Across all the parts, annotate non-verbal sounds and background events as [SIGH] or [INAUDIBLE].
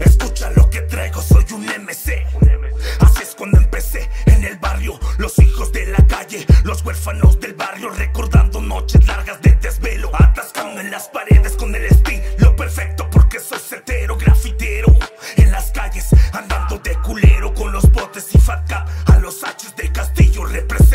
Escucha lo que traigo, soy un MC. Así es cuando empecé en el barrio, los hijos de la calle, los huérfanos del barrio, recordando noches largas de desvelo, atascando en las paredes con el estilo perfecto, porque soy setero, grafitero, en las calles, andando de culero con los botes y fat a los haches del castillo Represento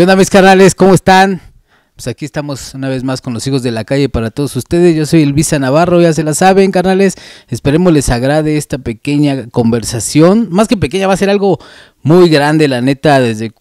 ¿Qué onda mis carnales? ¿Cómo están? Pues aquí estamos una vez más con los hijos de la calle para todos ustedes. Yo soy Elvisa Navarro, ya se la saben, carnales. Esperemos les agrade esta pequeña conversación. Más que pequeña, va a ser algo muy grande, la neta, desde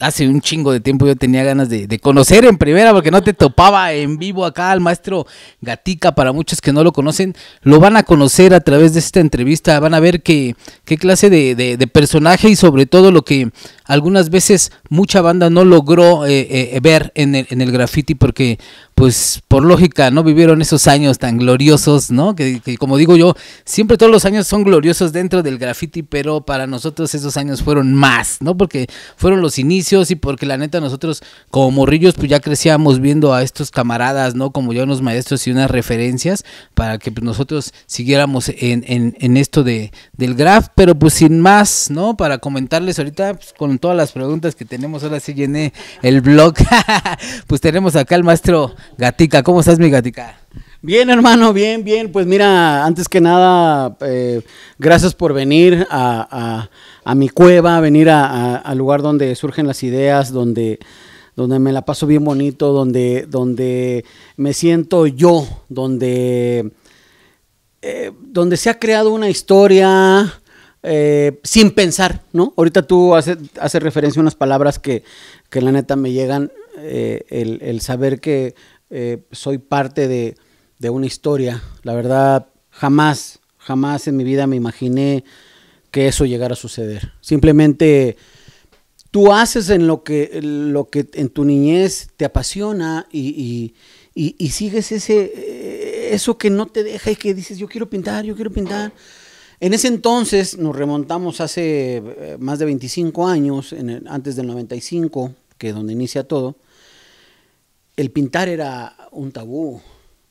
hace un chingo de tiempo yo tenía ganas de, conocer en primera, porque no te topaba en vivo acá al maestro Gatica. Para muchos que no lo conocen, lo van a conocer a través de esta entrevista. Van a ver qué clase de, personaje y sobre todo lo que algunas veces mucha banda no logró eh, eh, ver en el, en el graffiti, porque pues por lógica, ¿no? Vivieron esos años tan gloriosos, ¿no? Que, como digo yo, siempre todos los años son gloriosos dentro del graffiti, pero para nosotros esos años fueron más, ¿no? Porque fueron los inicios y porque la neta nosotros como morrillos pues ya crecíamos viendo a estos camaradas, ¿no? Como ya unos maestros y unas referencias para que pues, nosotros siguiéramos en, en, en esto de, del graf, pero pues sin más, ¿no? Para comentarles ahorita pues, con todas las preguntas que tenemos, ahora sí llené el blog, [LAUGHS] pues tenemos acá al maestro Gatica, ¿cómo estás, mi gatica? Bien, hermano, bien, bien. Pues mira, antes que nada, eh, gracias por venir a, mi cueva, venir al lugar donde surgen las ideas, donde, donde me la paso bien bonito, donde, donde me siento yo, donde, eh, donde se ha creado una historia. Eh, sin pensar, ¿no? Ahorita tú haces hace referencia a unas palabras que, la neta me llegan, el, saber que eh, soy parte de, una historia. La verdad, jamás, jamás en mi vida me imaginé que eso llegara a suceder. Simplemente tú haces en lo que, lo que en tu niñez te apasiona y, sigues ese, eh, eso que no te deja y que dices, yo quiero pintar, yo quiero pintar. En ese entonces, nos remontamos hace eh, más de 25 años, en antes del 95, que es donde inicia todo, el pintar era un tabú.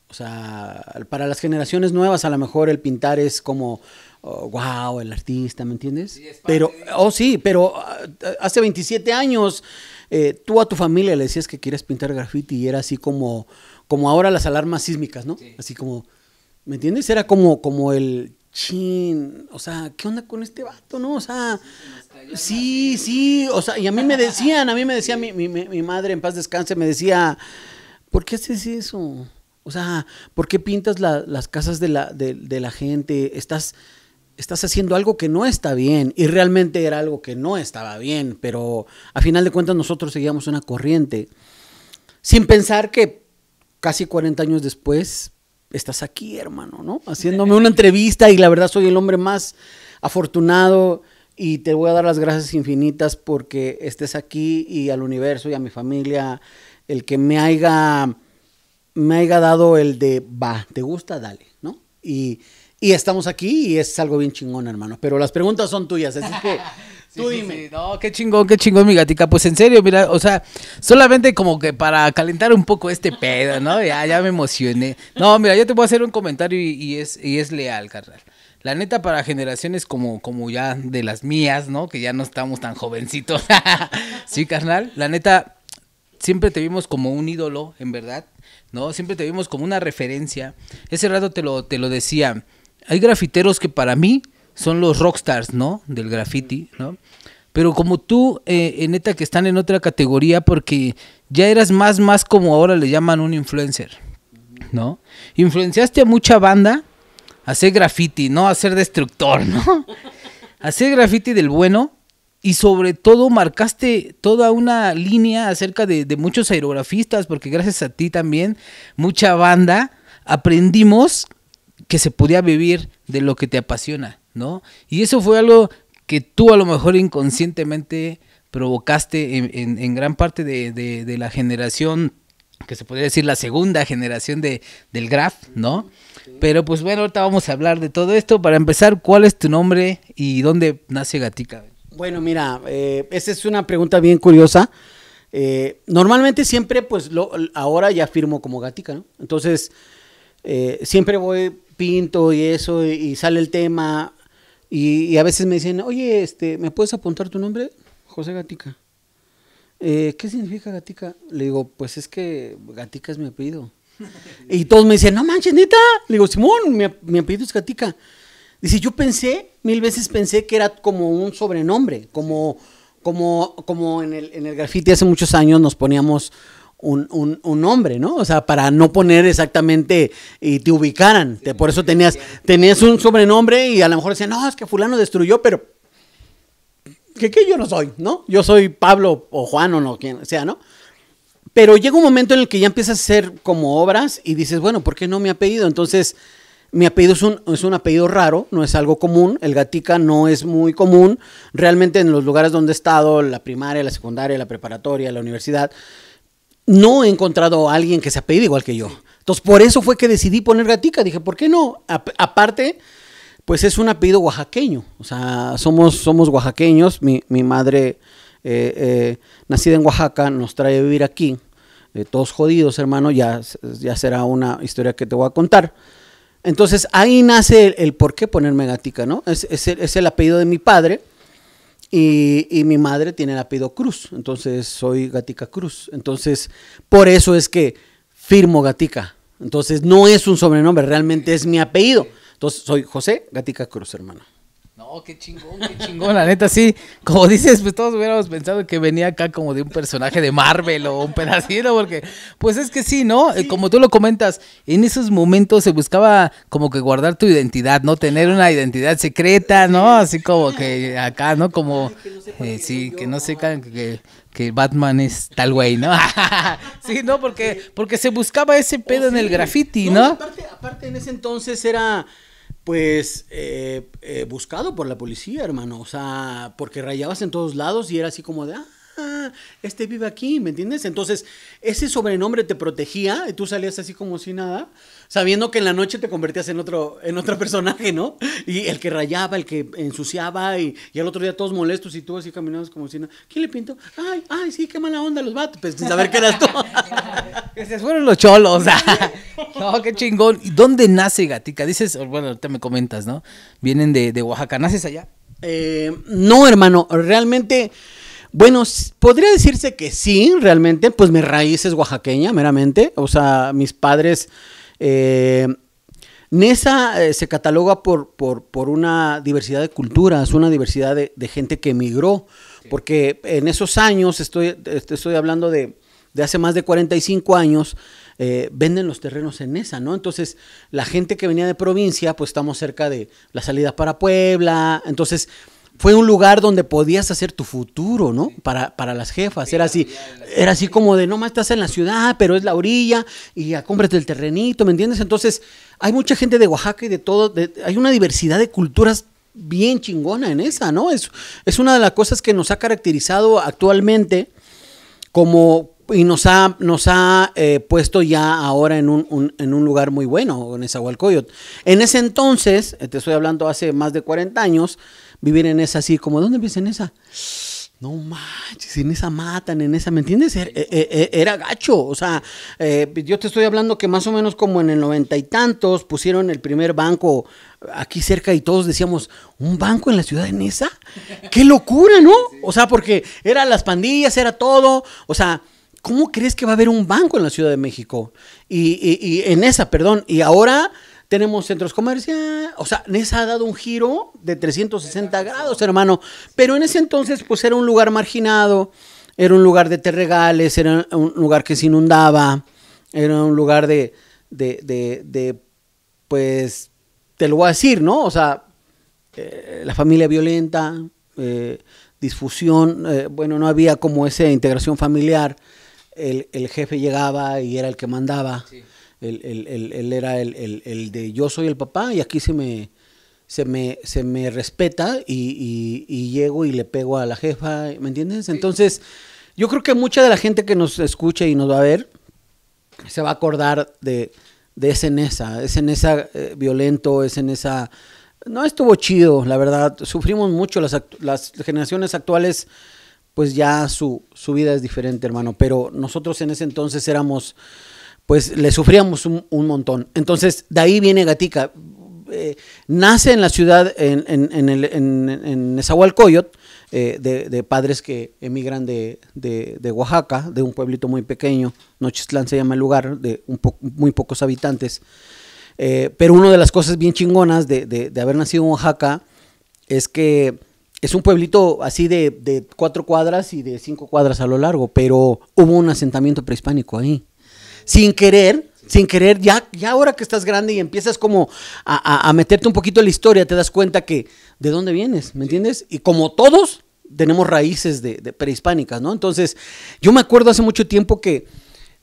O sea, para las generaciones nuevas a lo mejor el pintar es como, wow, oh, el artista, ¿me entiendes? Sí, pero, oh sí, pero ah, hace 27 años eh, tú a tu familia le decías que quieres pintar graffiti y era así como, como ahora las alarmas sísmicas, ¿no? Así como, ¿me entiendes? Era como, como el chin, o sea, ¿qué onda con este vato, no? O sea, Sí, sí, o sea, y a mí me decían, a mí me decía mi, madre, en paz descanse, me decía, ¿por qué haces eso? O sea, ¿por qué pintas las casas de la, gente? Estás, estás haciendo algo que no está bien. Y realmente era algo que no estaba bien, pero a final de cuentas nosotros seguíamos una corriente. Sin pensar que casi 40 años después estás aquí, hermano, ¿no? Haciéndome una entrevista y la verdad soy el hombre más afortunado y te voy a dar las gracias infinitas porque estés aquí y al universo y a mi familia, el que me haya, me haya dado el de, va, ¿te gusta? Dale, ¿no? Y, estamos aquí y es algo bien chingón, hermano. Pero las preguntas son tuyas, así que... [LAUGHS] Tú dime. No, qué chingón, qué chingón, mi gatica. Pues en serio, mira, o sea, solamente como que para calentar un poco este pedo, ¿no? Ya, ya me emocioné. No, mira, yo te voy a hacer un comentario y, es, y es leal, carnal. La neta, para generaciones como, como ya de las mías, ¿no? Que ya no estamos tan jovencitos. [LAUGHS] sí, carnal. La neta, siempre te vimos como un ídolo, en verdad. ¿No? Siempre te vimos como una referencia. Ese rato te lo, te lo decía. Hay grafiteros que para mí son los rockstars, ¿no? Del graffiti, ¿no? Pero como tú, eh, eh, neta, que están en otra categoría porque ya eras más, más como ahora le llaman un influencer, ¿no? Influenciaste a mucha banda hacer graffiti, no hacer destructor, ¿no? [LAUGHS] hacer graffiti del bueno y sobre todo marcaste toda una línea acerca de, muchos aerografistas, porque gracias a ti también, mucha banda, aprendimos que se podía vivir de lo que te apasiona, ¿no? Y eso fue algo que tú a lo mejor inconscientemente provocaste en, gran parte de, la generación, que se podría decir la segunda generación de, del graf ¿no? Pero pues bueno, ahorita vamos a hablar de todo esto. Para empezar, ¿cuál es tu nombre y dónde nace Gatica? Bueno, mira, eh, esa es una pregunta bien curiosa. Eh, normalmente siempre, pues lo, ahora ya firmo como Gatica, ¿no? Entonces, eh, siempre voy, pinto y eso, y, sale el tema. Y, a veces me dicen, oye, este, ¿me puedes apuntar tu nombre? José Gatica. ¿Qué significa Gatica? Le digo, pues es que Gatica es mi apellido. Y todos me decían, no manches, neta. Le digo, Simón, mi, apellido es Gatica. Dice, yo pensé, mil veces pensé que era como un sobrenombre, como, como, como en, el, en graffiti hace muchos años nos poníamos un, nombre, ¿no? O sea, para no poner exactamente y te ubicaran. por eso tenías, tenías un sobrenombre y a lo mejor decían, no, es que fulano destruyó, pero ¿qué qué yo no soy, ¿no? Yo soy Pablo o Juan o no, quien sea, ¿no? Pero llega un momento en el que ya empiezas a hacer como obras y dices, bueno, ¿por qué no mi apellido? Entonces, mi apellido es un, apellido raro, no es algo común, el Gatica no es muy común. Realmente en los lugares donde he estado, la primaria, la secundaria, la preparatoria, la universidad, no he encontrado a alguien que se apellide igual que yo. Entonces, por eso fue que decidí poner Gatica. Dije, ¿por qué no? aparte, pues es un apellido oaxaqueño. O sea, somos, somos oaxaqueños. Mi, mi madre eh, eh, nacida en Oaxaca, nos trae a vivir aquí, eh, todos jodidos, hermano, ya, ya será una historia que te voy a contar. Entonces ahí nace el, por qué ponerme gatica, ¿no? Es, el, apellido de mi padre y, y, mi madre tiene el apellido Cruz, entonces soy gatica Cruz. Entonces por eso es que firmo gatica. Entonces no es un sobrenombre, realmente es mi apellido. Entonces soy José Gatica Cruz, hermano. Oh, qué chingón, qué [LAUGHS] chingón. La neta, sí, como dices, pues todos hubiéramos pensado que venía acá como de un personaje de Marvel o un pedacito, porque pues es que sí, ¿no? Eh, como tú lo comentas, en esos momentos se buscaba como que guardar tu identidad, ¿no? Tener una identidad secreta, ¿no? Así como que acá, ¿no? Como, sí, que no sé eh, que que Batman es tal güey, ¿no? [LAUGHS] sí, no, porque, porque se buscaba ese pedo oh, en el graffiti, ¿no? ¿no? aparte, en ese entonces era pues eh, eh, buscado por la policía, hermano. O sea, porque rayabas en todos lados y era así como de, ah, este vive aquí, ¿me entiendes? Entonces, ese sobrenombre te protegía y tú salías así como si nada sabiendo que en la noche te convertías en otro, en otro [LAUGHS] personaje, ¿no? Y el que rayaba, el que ensuciaba, y, y al otro día todos molestos y tú así caminabas como si no. ¿Quién le pintó? Ay, ay, sí, qué mala onda los vatos, pues, sin saber que eras tú. [LAUGHS] que se fueron los cholos. [LAUGHS] no, qué chingón. ¿Y dónde nace Gatica? Dices, bueno, te me comentas, ¿no? Vienen de, Oaxaca, ¿naces allá? Eh, no, hermano, realmente... Bueno, podría decirse que sí, realmente, pues mi raíz es oaxaqueña, meramente. O sea, mis padres eh, Nesa eh, se cataloga por, por, una diversidad de culturas, una diversidad de, gente que emigró, porque en esos años, estoy, estoy hablando de, hace más de 45 años, eh, venden los terrenos en Nesa, ¿no? Entonces, la gente que venía de provincia, pues estamos cerca de la salida para Puebla, entonces fue un lugar donde podías hacer tu futuro, ¿no? Para, para las jefas. Era así, era así como de, no más estás en la ciudad, pero es la orilla, y ya cómprate el terrenito, ¿me entiendes? Entonces, hay mucha gente de Oaxaca y de todo, hay una diversidad de culturas bien chingona en esa, ¿no? Es, es una de las cosas que nos ha caracterizado actualmente como, y nos ha, nos ha eh, puesto ya ahora en un, en un lugar muy bueno, en esa hualcoyot. En ese entonces, eh, te estoy hablando hace más de 40 años, vivir en esa así, como ¿dónde vives en esa? No manches, en esa matan, en esa, ¿me entiendes? Er, eh, eh, eh, era, gacho, o sea, yo te estoy hablando que más o menos como en el noventa y tantos pusieron el primer banco aquí cerca y todos decíamos, ¿un banco en la ciudad de esa ¡Qué locura, ¿no? O sea, porque eran las pandillas, era todo, o sea, ¿cómo crees que va a haber un banco en la Ciudad de México? Y, y en esa, perdón, y ahora tenemos centros comerciales, o sea, Nesa ha dado un giro de 360 grados, hermano, pero en ese entonces pues era un lugar marginado, era un lugar de terregales, era un lugar que se inundaba, era un lugar de, pues, te lo voy a decir, ¿no? O sea, eh, la familia violenta, eh, disfusión, eh, bueno, no había como esa integración familiar, el, el, jefe llegaba y era el que mandaba. Él, él era el, de yo soy el papá y aquí se me, se me, se me respeta y, y, llego y le pego a la jefa, ¿me entiendes? Entonces, yo creo que mucha de la gente que nos escucha y nos va a ver se va a acordar de, de ese esa. ese Nesa eh, violento, ese esa. No estuvo chido, la verdad. Sufrimos mucho. Las, generaciones actuales, pues ya su, su vida es diferente, hermano. Pero nosotros en ese entonces éramos pues le sufríamos un, montón. Entonces, de ahí viene Gatica. Eh, nace en la ciudad, en, en, en, en eh, de, de, padres que emigran de, de, de, Oaxaca, de un pueblito muy pequeño, Nochistlán se llama el lugar, de un muy pocos habitantes. Eh, pero una de las cosas bien chingonas de, haber nacido en Oaxaca es que es un pueblito así de, cuatro cuadras y de cinco cuadras a lo largo, pero hubo un asentamiento prehispánico ahí sin querer, sin querer, ya, ya ahora que estás grande y empiezas como a, meterte un poquito en la historia, te das cuenta que de dónde vienes, ¿me entiendes? Y como todos, tenemos raíces de, prehispánicas, ¿no? Entonces, yo me acuerdo hace mucho tiempo que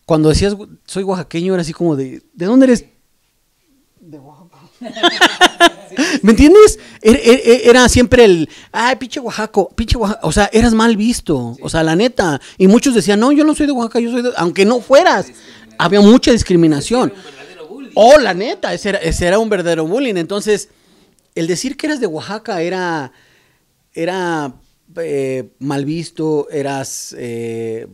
cuando decías soy oaxaqueño, era así como de, ¿de dónde eres? De Oaxaca. [LAUGHS] ¿Me entiendes? Er, er, er, era, siempre el, ay, pinche Oaxaco, pinche Oaxaca. O sea, eras mal visto. O sea, la neta. Y muchos decían, no, yo no soy de Oaxaca, yo soy de. Aunque no fueras había mucha discriminación. Oh, la neta, ese era, un verdadero bullying. Entonces, el decir que eras de Oaxaca era, era eh, mal visto, eras, eh,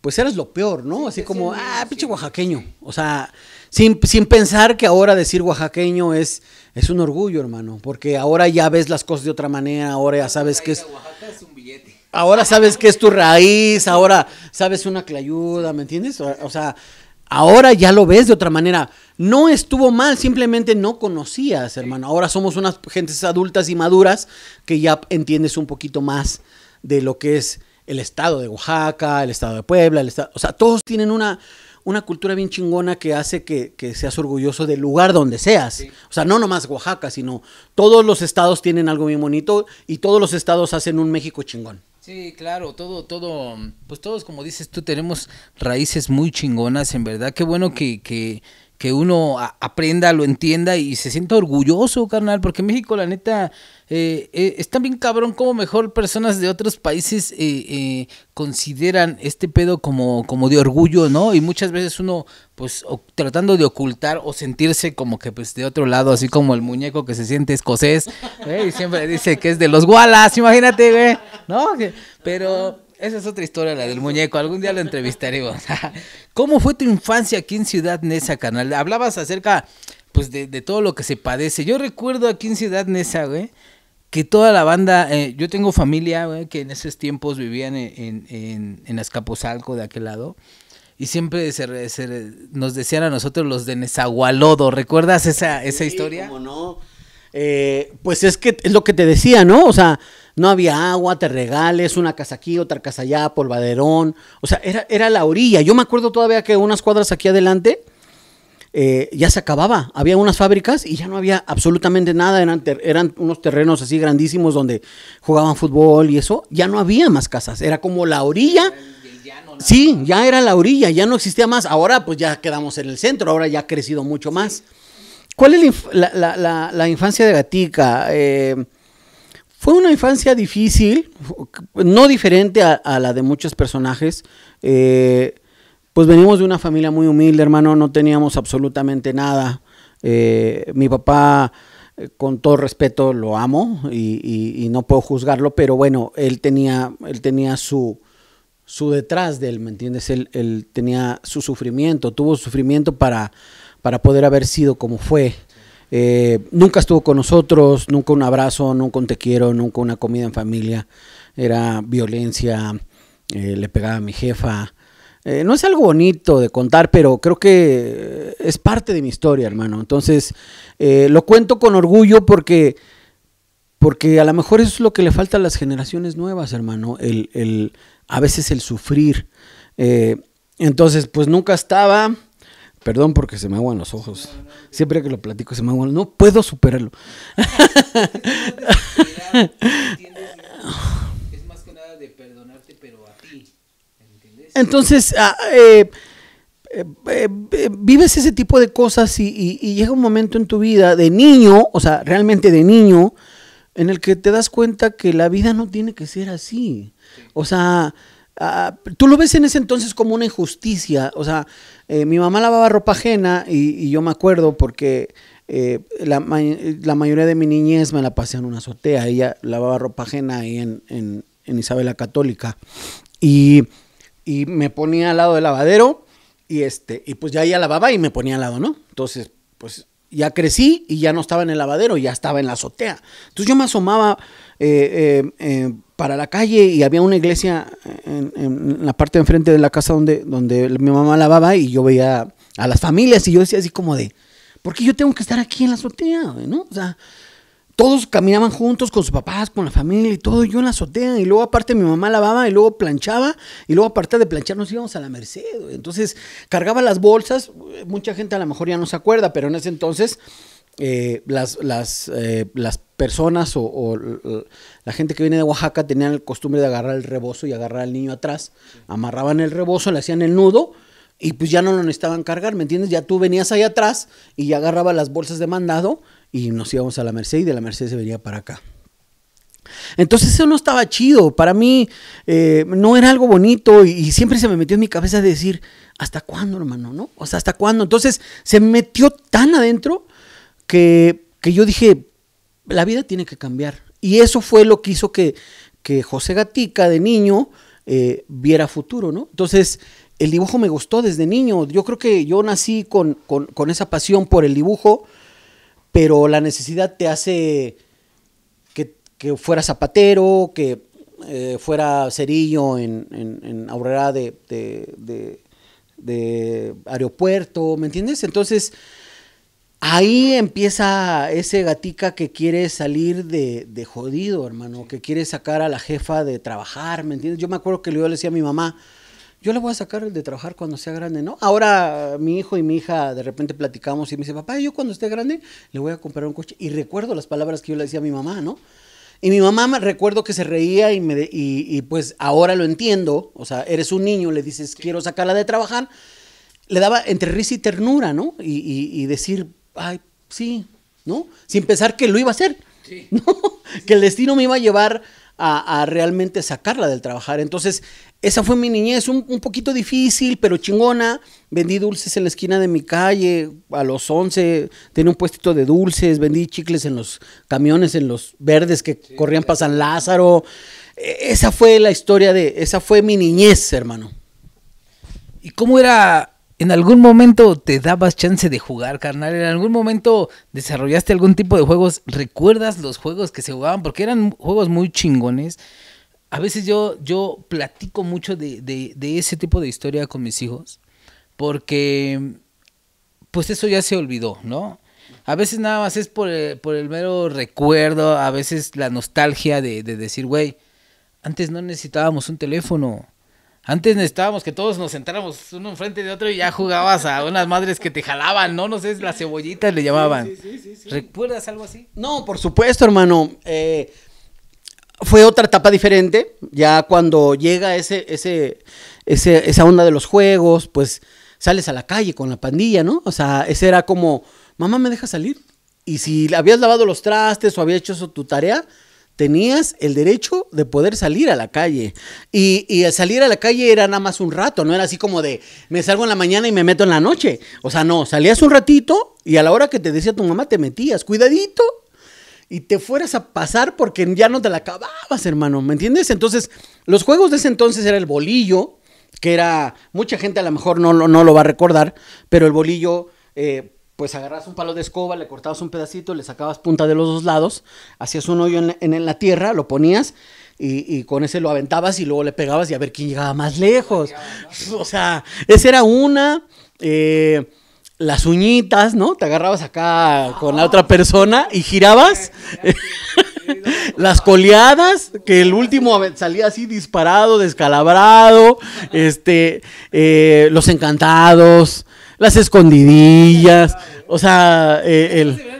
pues eras lo peor, ¿no? Así como, ah, pinche oaxaqueño. O sea, sin, pensar que ahora decir oaxaqueño es, es un orgullo, hermano, porque ahora ya ves las cosas de otra manera, ahora ya sabes que es... Oaxaca es un billete ahora sabes que es tu raíz, ahora sabes una clayuda, ¿me entiendes? O, sea, ahora ya lo ves de otra manera. No estuvo mal, simplemente no conocías, hermano. Ahora somos unas gentes adultas y maduras que ya entiendes un poquito más de lo que es el estado de Oaxaca, el estado de Puebla, el estado... O sea, todos tienen una una cultura bien chingona que hace que, seas orgulloso del lugar donde seas. O sea, no nomás Oaxaca, sino todos los estados tienen algo bien bonito y todos los estados hacen un México chingón. Sí, claro, todo, todo, pues todos como dices tú tenemos raíces muy chingonas, en verdad, qué bueno que, que que uno aprenda, lo entienda y se sienta orgulloso, carnal, porque México, la neta, eh, eh tan bien cabrón como mejor personas de otros países eh, eh, consideran este pedo como, como de orgullo, ¿no? Y muchas veces uno, pues, tratando de ocultar o sentirse como que, pues, de otro lado, así como el muñeco que se siente escocés, [LAUGHS] y siempre dice que es de los Wallace, imagínate, güey, ¿no? Pero... Esa es otra historia, la del muñeco. Algún día la entrevistaremos. [LAUGHS] ¿Cómo fue tu infancia aquí en Ciudad Nesa, canal? Hablabas acerca, pues, de, de, todo lo que se padece. Yo recuerdo aquí en Ciudad Nesa, güey, que toda la banda, eh, yo tengo familia, güey, que en esos tiempos vivían en, en, de aquel lado. Y siempre se, nos decían a nosotros los de Nezahualodo. ¿Recuerdas esa, esa historia? ¿Cómo no? Eh, pues es que es lo que te decía, ¿no? O sea, no había agua, te regales, una casa aquí, otra casa allá, polvaderón. O sea, era, la orilla. Yo me acuerdo todavía que unas cuadras aquí adelante eh, ya se acababa. Había unas fábricas y ya no había absolutamente nada. Eran, eran unos terrenos así grandísimos donde jugaban fútbol y eso. Ya no había más casas. Era como la orilla. Sí, ya era la orilla, ya no existía más. Ahora pues ya quedamos en el centro, ahora ya ha crecido mucho más. ¿Cuál es la, infancia de Gatica? Eh, fue una infancia difícil, no diferente a, la de muchos personajes. Eh, pues venimos de una familia muy humilde, hermano, no teníamos absolutamente nada. Eh, mi papá, con todo respeto, lo amo y, no puedo juzgarlo, pero bueno, él tenía, él tenía su, su detrás de él, ¿me entiendes? Él, él tenía su sufrimiento, tuvo sufrimiento para, para poder haber sido como fue. Eh, nunca estuvo con nosotros, nunca un abrazo, nunca un te quiero, nunca una comida en familia. Era violencia, eh, le pegaba a mi jefa. Eh, no es algo bonito de contar, pero creo que es parte de mi historia, hermano. Entonces, lo cuento con orgullo porque, porque a lo mejor eso es lo que le falta a las generaciones nuevas, hermano. El, a veces el sufrir. entonces, pues nunca estaba Perdón porque se me aguan los ojos. Siempre que lo platico se me aguan. No puedo superarlo. Es más que nada de perdonarte, pero a ti. Entonces, ah, eh, eh, eh, vives ese tipo de cosas y, llega un momento en tu vida de niño, o sea, realmente de niño, en el que te das cuenta que la vida no tiene que ser así. O sea, Ah, tú lo ves en ese entonces como una injusticia. O sea, eh, mi mamá lavaba ropa ajena y, yo me acuerdo porque eh, la, mayoría de mi niñez me la pasé en una azotea. Ella lavaba ropa ajena ahí en, en, Isabel Católica. Y, me ponía al lado del lavadero y, este, y pues ya ella lavaba y me ponía al lado, ¿no? Entonces, pues ya crecí y ya no estaba en el lavadero, ya estaba en la azotea. Entonces yo me asomaba eh, para la calle y había una iglesia en, la parte de enfrente de la casa donde, donde mi mamá lavaba y yo veía a las familias y yo decía así como de, ¿por qué yo tengo que estar aquí en la azotea? ¿no? O sea, todos caminaban juntos con sus papás, con la familia y todo, yo en la azotea y luego aparte mi mamá lavaba y luego planchaba y luego aparte de planchar nos íbamos a la merced. Entonces cargaba las bolsas, mucha gente a lo mejor ya no se acuerda, pero en ese entonces... Eh, las, las, eh, las personas o, la gente que viene de Oaxaca tenía la costumbre de agarrar el rebozo y agarrar al niño atrás. Amarraban el rebozo, le hacían el nudo y pues ya no lo necesitaban cargar, ¿me entiendes? Ya tú venías ahí atrás y ya agarraba las bolsas de mandado y nos íbamos a la Merced y de la Merced se venía para acá. Entonces eso no estaba chido, para mí eh, no era algo bonito y, siempre se me metió en mi cabeza decir, ¿hasta cuándo, hermano? ¿No? O sea, ¿hasta cuándo? Entonces se metió tan adentro que, que yo dije, la vida tiene que cambiar. Y eso fue lo que hizo que, que José Gatica de niño eh, viera futuro, ¿no? Entonces, el dibujo me gustó desde niño. Yo creo que yo nací con, esa pasión por el dibujo, pero la necesidad te hace que, fuera zapatero, que eh, fuera cerillo en, en, de, de, de aeropuerto, ¿me entiendes? Entonces, Ahí empieza ese gatica que quiere salir de, jodido, hermano, que quiere sacar a la jefa de trabajar, ¿me entiendes? Yo me acuerdo que yo le decía a mi mamá, yo le voy a sacar de trabajar cuando sea grande, ¿no? Ahora eh, mi hijo y mi hija de repente platicamos y me dice, papá, yo cuando esté grande le voy a comprar un coche. Y recuerdo las palabras que yo le decía a mi mamá, ¿no? Y mi mamá recuerdo que se reía y, me y, pues ahora lo entiendo, o sea, eres un niño, le dices, quiero sacarla de trabajar, le daba entre risa y ternura, ¿no? y decir, ay, sí, ¿no? Sin pensar que lo iba a hacer, sí. [LAUGHS] ¿no? Que el destino me iba a llevar a, realmente sacarla del trabajar. Entonces, esa fue mi niñez, un, poquito difícil, pero chingona. Vendí dulces en la esquina de mi calle a los 11, tenía un puestito de dulces, vendí chicles en los camiones, en los verdes que corrían para San Lázaro. E, esa fue la historia de, esa fue mi niñez, hermano. ¿Y cómo era en algún momento te dabas chance de jugar, carnal. En algún momento desarrollaste algún tipo de juegos. ¿Recuerdas los juegos que se jugaban? Porque eran juegos muy chingones. A veces yo, yo platico mucho de, ese tipo de historia con mis hijos. Porque, pues eso ya se olvidó, ¿no? A veces nada más es por eh, el, mero recuerdo, a veces la nostalgia de, de decir, güey, antes no necesitábamos un teléfono antes necesitábamos que todos nos sentáramos uno enfrente de otro y ya jugabas a unas madres que te jalaban, ¿no? No sé, las cebollitas le llamaban. Sí, sí, sí, ¿Recuerdas algo así? No, por supuesto, hermano. Eh, fue otra etapa diferente. Ya cuando llega ese, ese, ese, esa onda de los juegos, pues sales a la calle con la pandilla, ¿no? O sea, ese era como, mamá, ¿me deja salir? Y si habías lavado los trastes o habías hecho eso, tu tarea, tenías el derecho de poder salir a la calle. Y, y salir a la calle era nada más un rato, no era así como de me salgo en la mañana y me meto en la noche. O sea, no, salías un ratito y a la hora que te decía tu mamá te metías, cuidadito, y te fueras a pasar porque ya no te la acababas, hermano, ¿me entiendes? Entonces, los juegos de ese entonces era el bolillo, que era, mucha gente a lo mejor no, no, lo va a recordar, pero el bolillo... Eh, pues agarras un palo de escoba, le cortabas un pedacito, le sacabas punta de los dos lados, hacías un hoyo en la, tierra, lo ponías y, con ese lo aventabas y luego le pegabas y a ver quién llegaba más lejos. [LAUGHS] O sea, esa era una. Eh, las uñitas, ¿no? Te agarrabas acá con la otra persona y girabas. [LAUGHS] las coleadas, que el último salía así disparado, descalabrado. Este, eh, los encantados las escondidillas, o sea, eh, el...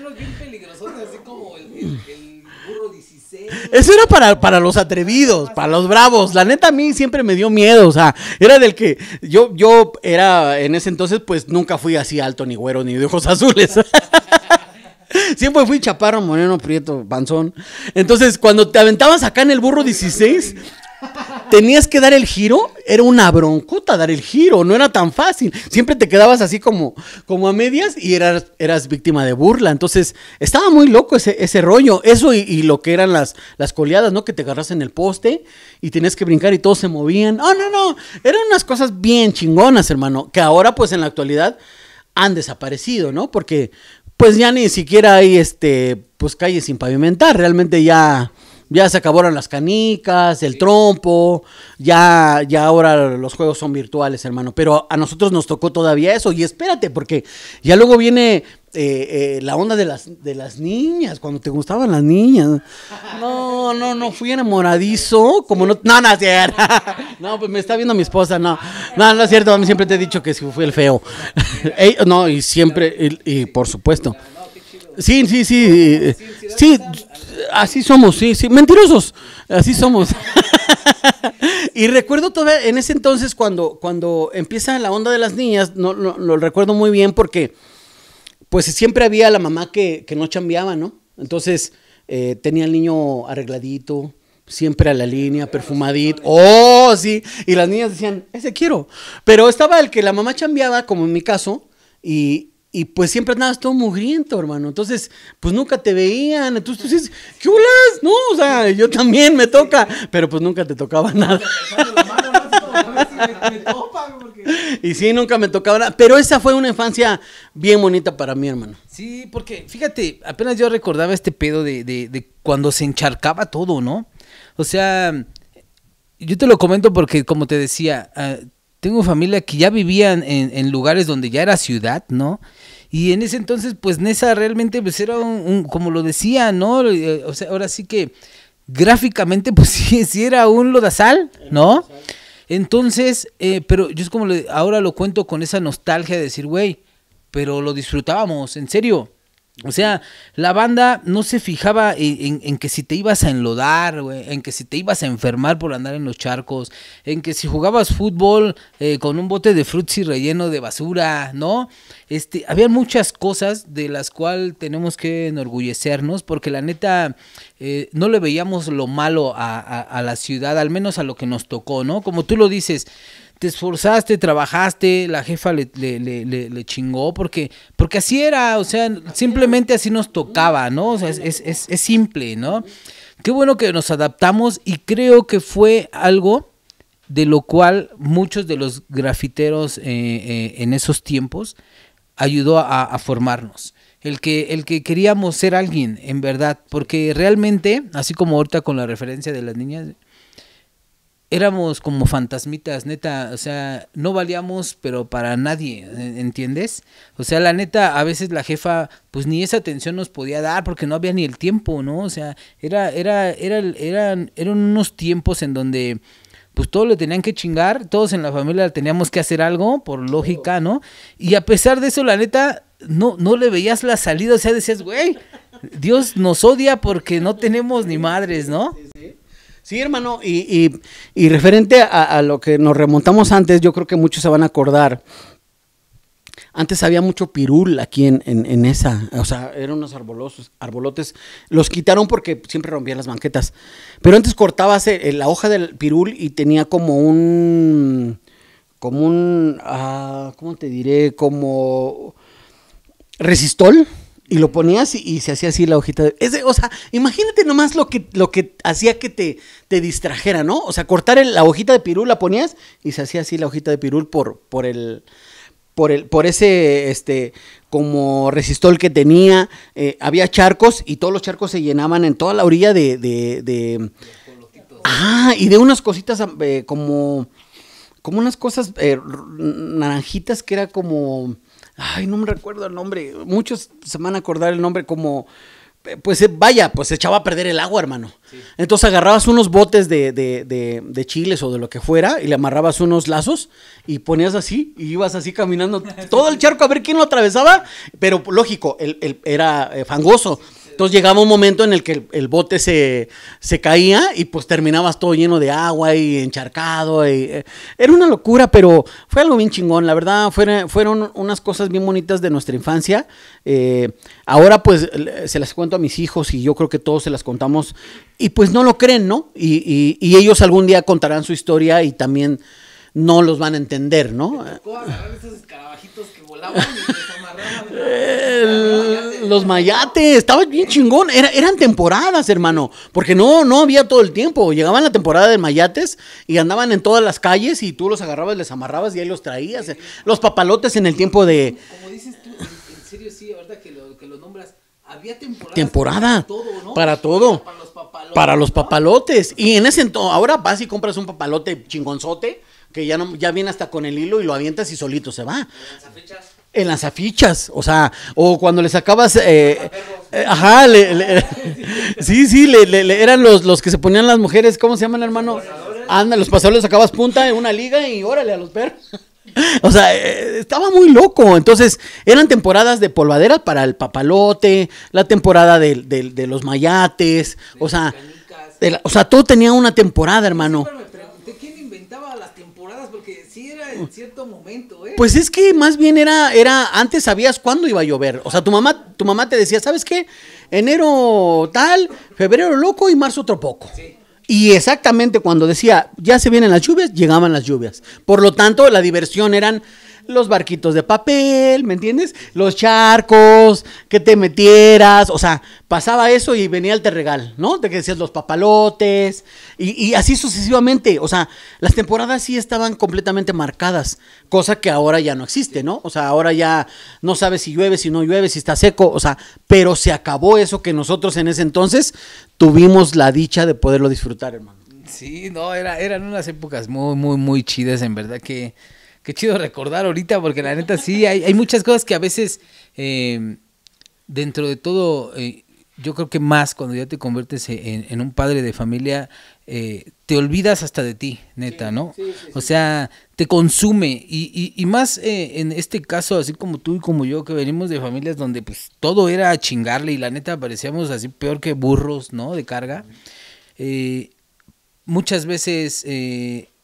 Eso era para, para, los atrevidos, para los bravos. La neta a mí siempre me dio miedo, o sea, era del que yo, yo era en ese entonces, pues nunca fui así alto, ni güero, ni de ojos azules. [LAUGHS] Siempre fui chaparro, moreno, prieto, panzón. Entonces, cuando te aventabas acá en el burro 16, tenías que dar el giro, era una broncota dar el giro, no era tan fácil. Siempre te quedabas así como, como a medias y eras, eras víctima de burla. Entonces, estaba muy loco ese, rollo. Eso y, lo que eran las, las coleadas, ¿no? Que te agarras en el poste y tenías que brincar y todos se movían. Oh, no, no. Eran unas cosas bien chingonas, hermano. Que ahora, pues en la actualidad, han desaparecido, ¿no? Porque, pues ya ni siquiera hay este. Pues calles sin pavimentar. Realmente ya ya se acabaron las canicas, el trompo, ya, ya ahora los juegos son virtuales, hermano. Pero a nosotros nos tocó todavía eso. Y espérate, porque ya luego viene eh, eh, la onda de las, de las niñas, cuando te gustaban las niñas. No, no, no, fui enamoradizo, como no, no, no, [LAUGHS] no, pues me está viendo mi esposa, no, no, no es cierto, a siempre te he dicho que fui el feo. [LAUGHS] no, y siempre, y, y por supuesto. Sí, sí, sí, eh, sí, Así somos, sí, sí. Mentirosos. Así somos. [LAUGHS] y recuerdo todavía, en ese entonces, cuando, cuando empieza la onda de las niñas, no, lo recuerdo muy bien porque, pues siempre había la mamá que, no chambeaba, ¿no? Entonces, eh, tenía el niño arregladito, siempre a la línea, perfumadito. Oh, sí. Y las niñas decían, ese quiero. Pero estaba el que la mamá chambeaba, como en mi caso, y, y pues siempre andabas todo mugriento, hermano. Entonces, pues nunca te veían. Entonces tú dices, ¿qué No, o sea, yo también me toca. Pero pues nunca te tocaba [LAUGHS] nada. Y sí, nunca me tocaba nada. Pero esa fue una infancia bien bonita para mí, hermano. Sí, porque fíjate, apenas yo recordaba este pedo de, de, cuando se encharcaba todo, ¿no? O sea, yo te lo comento porque, como te decía, ah, tengo familia que ya vivían en, lugares donde ya era ciudad, ¿no? Y en ese entonces, pues Nesa realmente pues, era un, como lo decía, ¿no? Eh, o sea, ahora sí que gráficamente, [LAUGHS] pues sí, era un lodazal, ¿no? Entonces, eh, pero yo es como ahora lo cuento con esa nostalgia de decir, güey, pero lo disfrutábamos, en serio. O sea, la banda no se fijaba en, que si te ibas a enlodar, en que si te ibas a enfermar por andar en los charcos, en que si jugabas fútbol eh, con un bote de frutsi relleno de basura, ¿no? Este, había muchas cosas de las cuales tenemos que enorgullecernos, porque la neta eh, no le veíamos lo malo a, a la ciudad, al menos a lo que nos tocó, ¿no? Como tú lo dices, te esforzaste, trabajaste, la jefa le, chingó, porque, porque así era, o sea, simplemente así nos tocaba, ¿no? O sea, es, simple, ¿no? Qué bueno que nos adaptamos y creo que fue algo de lo cual muchos de los grafiteros eh, eh, en esos tiempos ayudó a, formarnos. El que, el que queríamos ser alguien, en verdad, porque realmente, así como ahorita con la referencia de las niñas, éramos como fantasmitas, neta, o sea, no valíamos, pero para nadie, ¿e-, ¿entiendes? O sea, la neta, a veces la jefa, pues ni esa atención nos podía dar porque no había ni el tiempo, ¿no? O sea, era, era, era, eran, eran unos tiempos en donde pues todos le tenían que chingar, todos en la familia teníamos que hacer algo, por lógica, ¿no? Y a pesar de eso, la neta, no, no le veías la salida, o sea, decías, güey, Dios nos odia porque no tenemos ni madres, ¿no? Sí, hermano, y, y, y referente a, lo que nos remontamos antes, yo creo que muchos se van a acordar. Antes había mucho pirul aquí en, en, esa, o sea, eran unos arbolosos, arbolotes. Los quitaron porque siempre rompían las banquetas. Pero antes cortabas eh, eh, la hoja del pirul y tenía como un, como un, ah, ¿cómo te diré? Como resistol y lo ponías y, se hacía así la hojita. De... o sea, imagínate nomás lo que, lo que hacía que te, te distrajera, ¿no? O sea, cortar la hojita de pirul, la ponías y se hacía así la hojita de pirul por, por el... Por, el, por ese, este, como resistol que tenía, eh, había charcos y todos los charcos se llenaban en toda la orilla de... Ah, y de unas cositas eh, como, como unas cosas eh, naranjitas que era como Ay, no me recuerdo el nombre. Muchos se van a acordar el nombre como eh, pues eh, vaya, pues se echaba a perder el agua, hermano. Entonces agarrabas unos botes de, de, chiles o de lo que fuera y le amarrabas unos lazos y ponías así y ibas así caminando [LAUGHS] todo el charco a ver quién lo atravesaba, pero lógico, era eh, fangoso. Entonces llegaba un momento en el que el, bote se, caía y pues terminabas todo lleno de agua y encharcado. Eh, era una locura, pero fue algo bien chingón. La verdad, fueron, fueron unas cosas bien bonitas de nuestra infancia. Eh, ahora pues se las cuento a mis hijos y yo creo que todos se las contamos y pues no lo creen, ¿no? y ellos algún día contarán su historia y también no los van a entender, ¿no? Esos escarabajitos que volaban y [LAUGHS] los, los mayates, estaba bien chingón, eran temporadas, hermano, porque no, no había todo el tiempo, llegaban la temporada de mayates y andaban en todas las calles y tú los agarrabas, les amarrabas y ahí los traías, los papalotes en el tiempo de... Como dices tú, en serio sí, ahorita que lo, nombras, había temporada. Para todo. Para, los papalotes. Y en ese entonces, ahora vas y compras un papalote chingonzote que ya, no, ya viene hasta con el hilo y lo avientas y solito se va. En las afichas, o sea, o cuando le sacabas, eh, eh, ajá, le, [LAUGHS] sí, sí, le, le, eran los, los que se ponían las mujeres, ¿cómo se llaman, hermano? Anda, los pasadores acabas punta en una liga y órale a los perros. [LAUGHS] O sea, eh, estaba muy loco. Entonces, eran temporadas de polvaderas para el papalote, la temporada de, los mayates, o sea, o sea, todo tenía una temporada, hermano cierto momento, ¿eh? Pues es que más bien era, era, antes sabías cuándo iba a llover. O sea, tu mamá, tu mamá te decía, ¿sabes qué? Enero tal, febrero loco y marzo otro poco. Y exactamente cuando decía, ya se vienen las lluvias, llegaban las lluvias. Por lo tanto, la diversión eran los barquitos de papel, ¿me entiendes? Los charcos, que te metieras, o sea, pasaba eso y venía el regal, ¿no? De que decías los papalotes y, así sucesivamente, o sea, las temporadas sí estaban completamente marcadas, cosa que ahora ya no existe, ¿no? O sea, ahora ya no sabes si llueve, si no llueve, si está seco, o sea, pero se acabó eso que nosotros en ese entonces tuvimos la dicha de poderlo disfrutar, hermano. Sí, no, era, eran unas épocas muy, muy, muy chidas, en verdad que qué chido recordar ahorita, porque la neta sí, hay, muchas cosas que a veces, em, dentro de todo, eh, yo creo que más cuando ya te conviertes e, en, un padre de familia, eh, te olvidas hasta de ti, neta, ¿no? o sea, te consume. Y, más eh, en este caso, así como tú y como yo, que venimos de familias donde pues todo era chingarle y la neta parecíamos así peor que burros, ¿no? De carga. muchas veces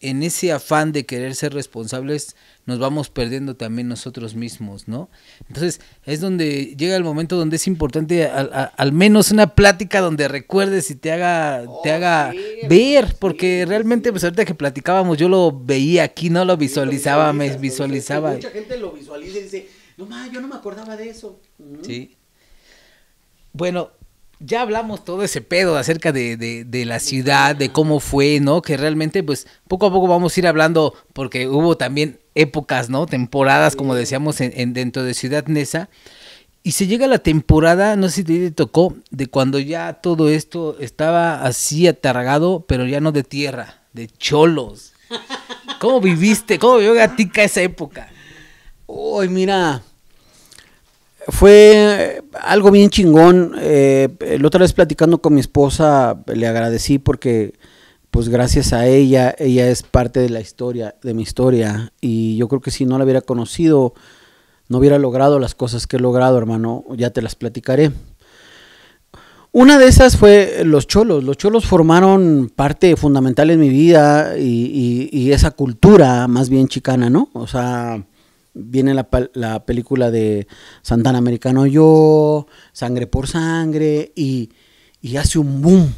en ese afán de querer ser responsables nos vamos perdiendo también nosotros mismos, ¿no? Entonces es donde llega el momento donde es importante al, menos una plática donde recuerdes y te haga, oh, te haga ver, porque realmente pues ahorita que platicábamos yo lo veía aquí, no lo visualizaba, me visualizaba. Mucha gente lo visualiza y dice, no más, yo no me acordaba de eso. Sí. Bueno, ya hablamos todo ese pedo acerca de, la ciudad, de cómo fue, ¿no? Que realmente, pues, poco a poco vamos a ir hablando, porque hubo también épocas, ¿no? Temporadas, como decíamos, en, dentro de Ciudad Nesa. Y se llega la temporada, no sé si te tocó, de cuando ya todo esto estaba así atargado, pero ya no de tierra, de cholos. [LAUGHS] ¿Cómo viviste? ¿Cómo vivió Gatica esa época? Uy, mira, fue eh, algo bien chingón. Eh, la otra vez platicando con mi esposa, le agradecí porque, pues gracias a ella, ella es parte de la historia, de mi historia. Y yo creo que si no la hubiera conocido, no hubiera logrado las cosas que he logrado, hermano. Ya te las platicaré. Una de esas fue los cholos. Los cholos formaron parte fundamental en mi vida y, y esa cultura más bien chicana, ¿no? O sea, viene la, película de Santana Americano Yo, Sangre por Sangre, y, y hace un boom,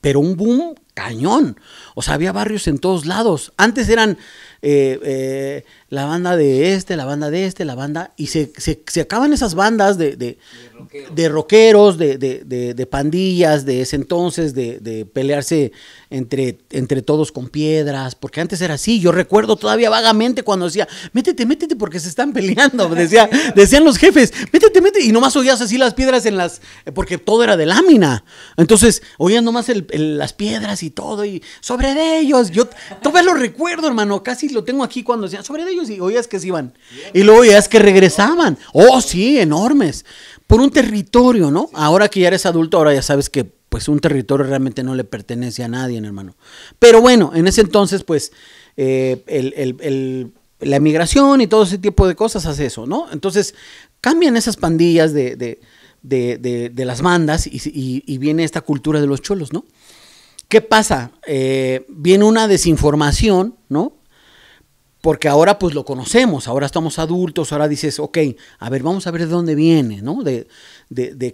pero un boom cañón. O sea, había barrios en todos lados. Antes eran eh, eh, la banda de este, la banda de este, la banda, y se, acaban esas bandas de, de, de rockeros, de, de, de, pandillas de ese entonces, de, pelearse entre, entre todos con piedras, porque antes era así, yo recuerdo todavía vagamente cuando decía, métete, métete, porque se están peleando, [LAUGHS] decía, decían los jefes, métete, métete, y nomás oías así las piedras en las, porque todo era de lámina, entonces oías nomás las piedras y todo, y sobre de ellos, yo todavía lo recuerdo, hermano, casi lo tengo aquí cuando decían sobre ellos y oías que se iban. Y luego oías que regresaban. Oh, sí, enormes. Por un territorio, ¿no? Ahora que ya eres adulto, ahora ya sabes que pues un territorio realmente no le pertenece a nadie, hermano. Pero bueno, en ese entonces, pues, eh, el, la emigración y todo ese tipo de cosas hace eso, ¿no? Entonces, cambian esas pandillas de, de, las bandas y, viene esta cultura de los cholos, ¿no? ¿Qué pasa? Eh, viene una desinformación, ¿no? porque ahora pues lo conocemos, ahora estamos adultos, ahora dices, ok, a ver, vamos a ver de dónde viene, ¿no? De,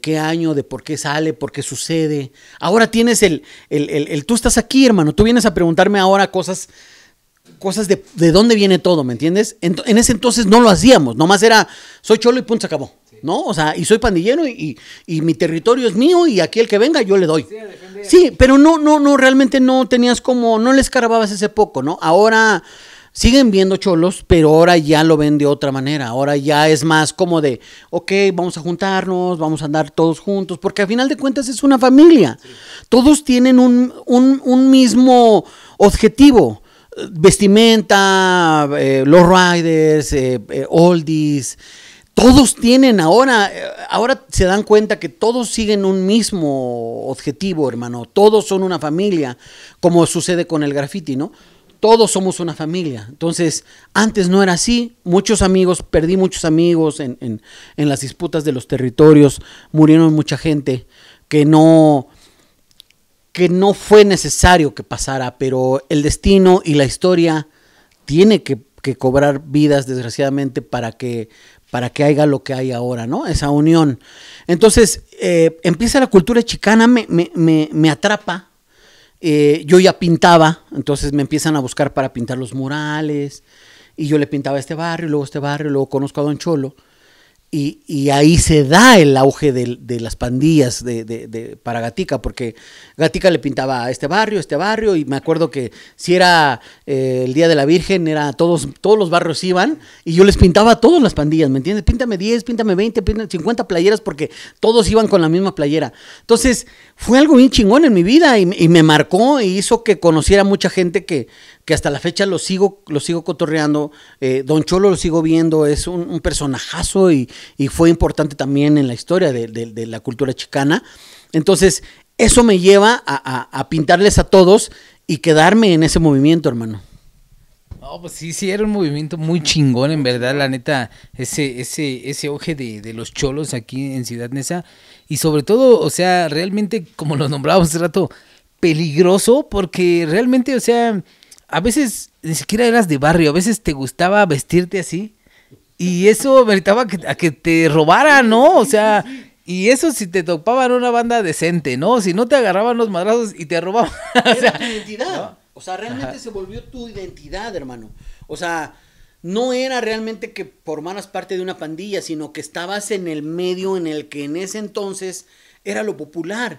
qué año, de por qué sale, por qué sucede. Ahora tienes el, el, tú estás aquí, hermano, tú vienes a preguntarme ahora cosas, cosas de, dónde viene todo, ¿me entiendes? En, ese entonces no lo hacíamos, nomás era, soy cholo y punto, se acabó. ¿no? O sea, y soy pandillero y, mi territorio es mío y aquí el que venga yo le doy. Sí, pero no, no, no, realmente no tenías como, no le escarbabas ese poco, ¿no? Ahora siguen viendo cholos, pero ahora ya lo ven de otra manera. Ahora ya es más como de, ok, vamos a juntarnos, vamos a andar todos juntos, porque al final de cuentas es una familia. Todos tienen un, mismo objetivo vestimenta, eh, los riders, eh, eh, oldies, todos tienen ahora, ahora se dan cuenta que todos siguen un mismo objetivo, hermano, todos son una familia, como sucede con el graffiti, ¿no? todos somos una familia. Entonces, antes no era así. Muchos amigos, perdí muchos amigos en, las disputas de los territorios. Murieron mucha gente que no, que no fue necesario que pasara, pero el destino y la historia tiene que, cobrar vidas, desgraciadamente, para que, para que haya lo que hay ahora, ¿no? Esa unión. Entonces, eh, empieza la cultura chicana, me, me, me, me atrapa, eh, yo ya pintaba, entonces me empiezan a buscar para pintar los murales, y yo le pintaba este barrio, luego este barrio, luego conozco a Don Cholo, y, ahí se da el auge de, las pandillas de, para Gatica, porque Gatica le pintaba a este barrio, este barrio, y me acuerdo que si era eh, el Día de la Virgen, era todos, todos los barrios iban, y yo les pintaba todas las pandillas, ¿me entiendes? Píntame 10, píntame 20, píntame 50 playeras, porque todos iban con la misma playera. Entonces, fue algo bien chingón en mi vida, y, y me marcó, y hizo que conociera mucha gente que, que hasta la fecha lo sigo, lo sigo cotorreando. Eh, Don Cholo lo sigo viendo, es un, personajazo y, fue importante también en la historia de, la cultura chicana. Entonces, eso me lleva a, pintarles a todos y quedarme en ese movimiento, hermano. No, pues sí, sí, era un movimiento muy chingón, en verdad, la neta, ese, ese, ese de, los cholos aquí en Ciudad Neza. Y sobre todo, o sea, realmente, como lo nombrábamos hace rato, peligroso, porque realmente, o sea, a veces ni siquiera eras de barrio, a veces te gustaba vestirte así y eso meritaba que, a que te robaran, ¿no? O sea, y eso si te topaban una banda decente, ¿no? Si no te agarraban los madrazos y te robaban. [LAUGHS] Era tu identidad. O sea, realmente se volvió tu identidad, hermano. O sea, no era realmente que formaras parte de una pandilla, sino que estabas en el medio en el que en ese entonces era lo popular.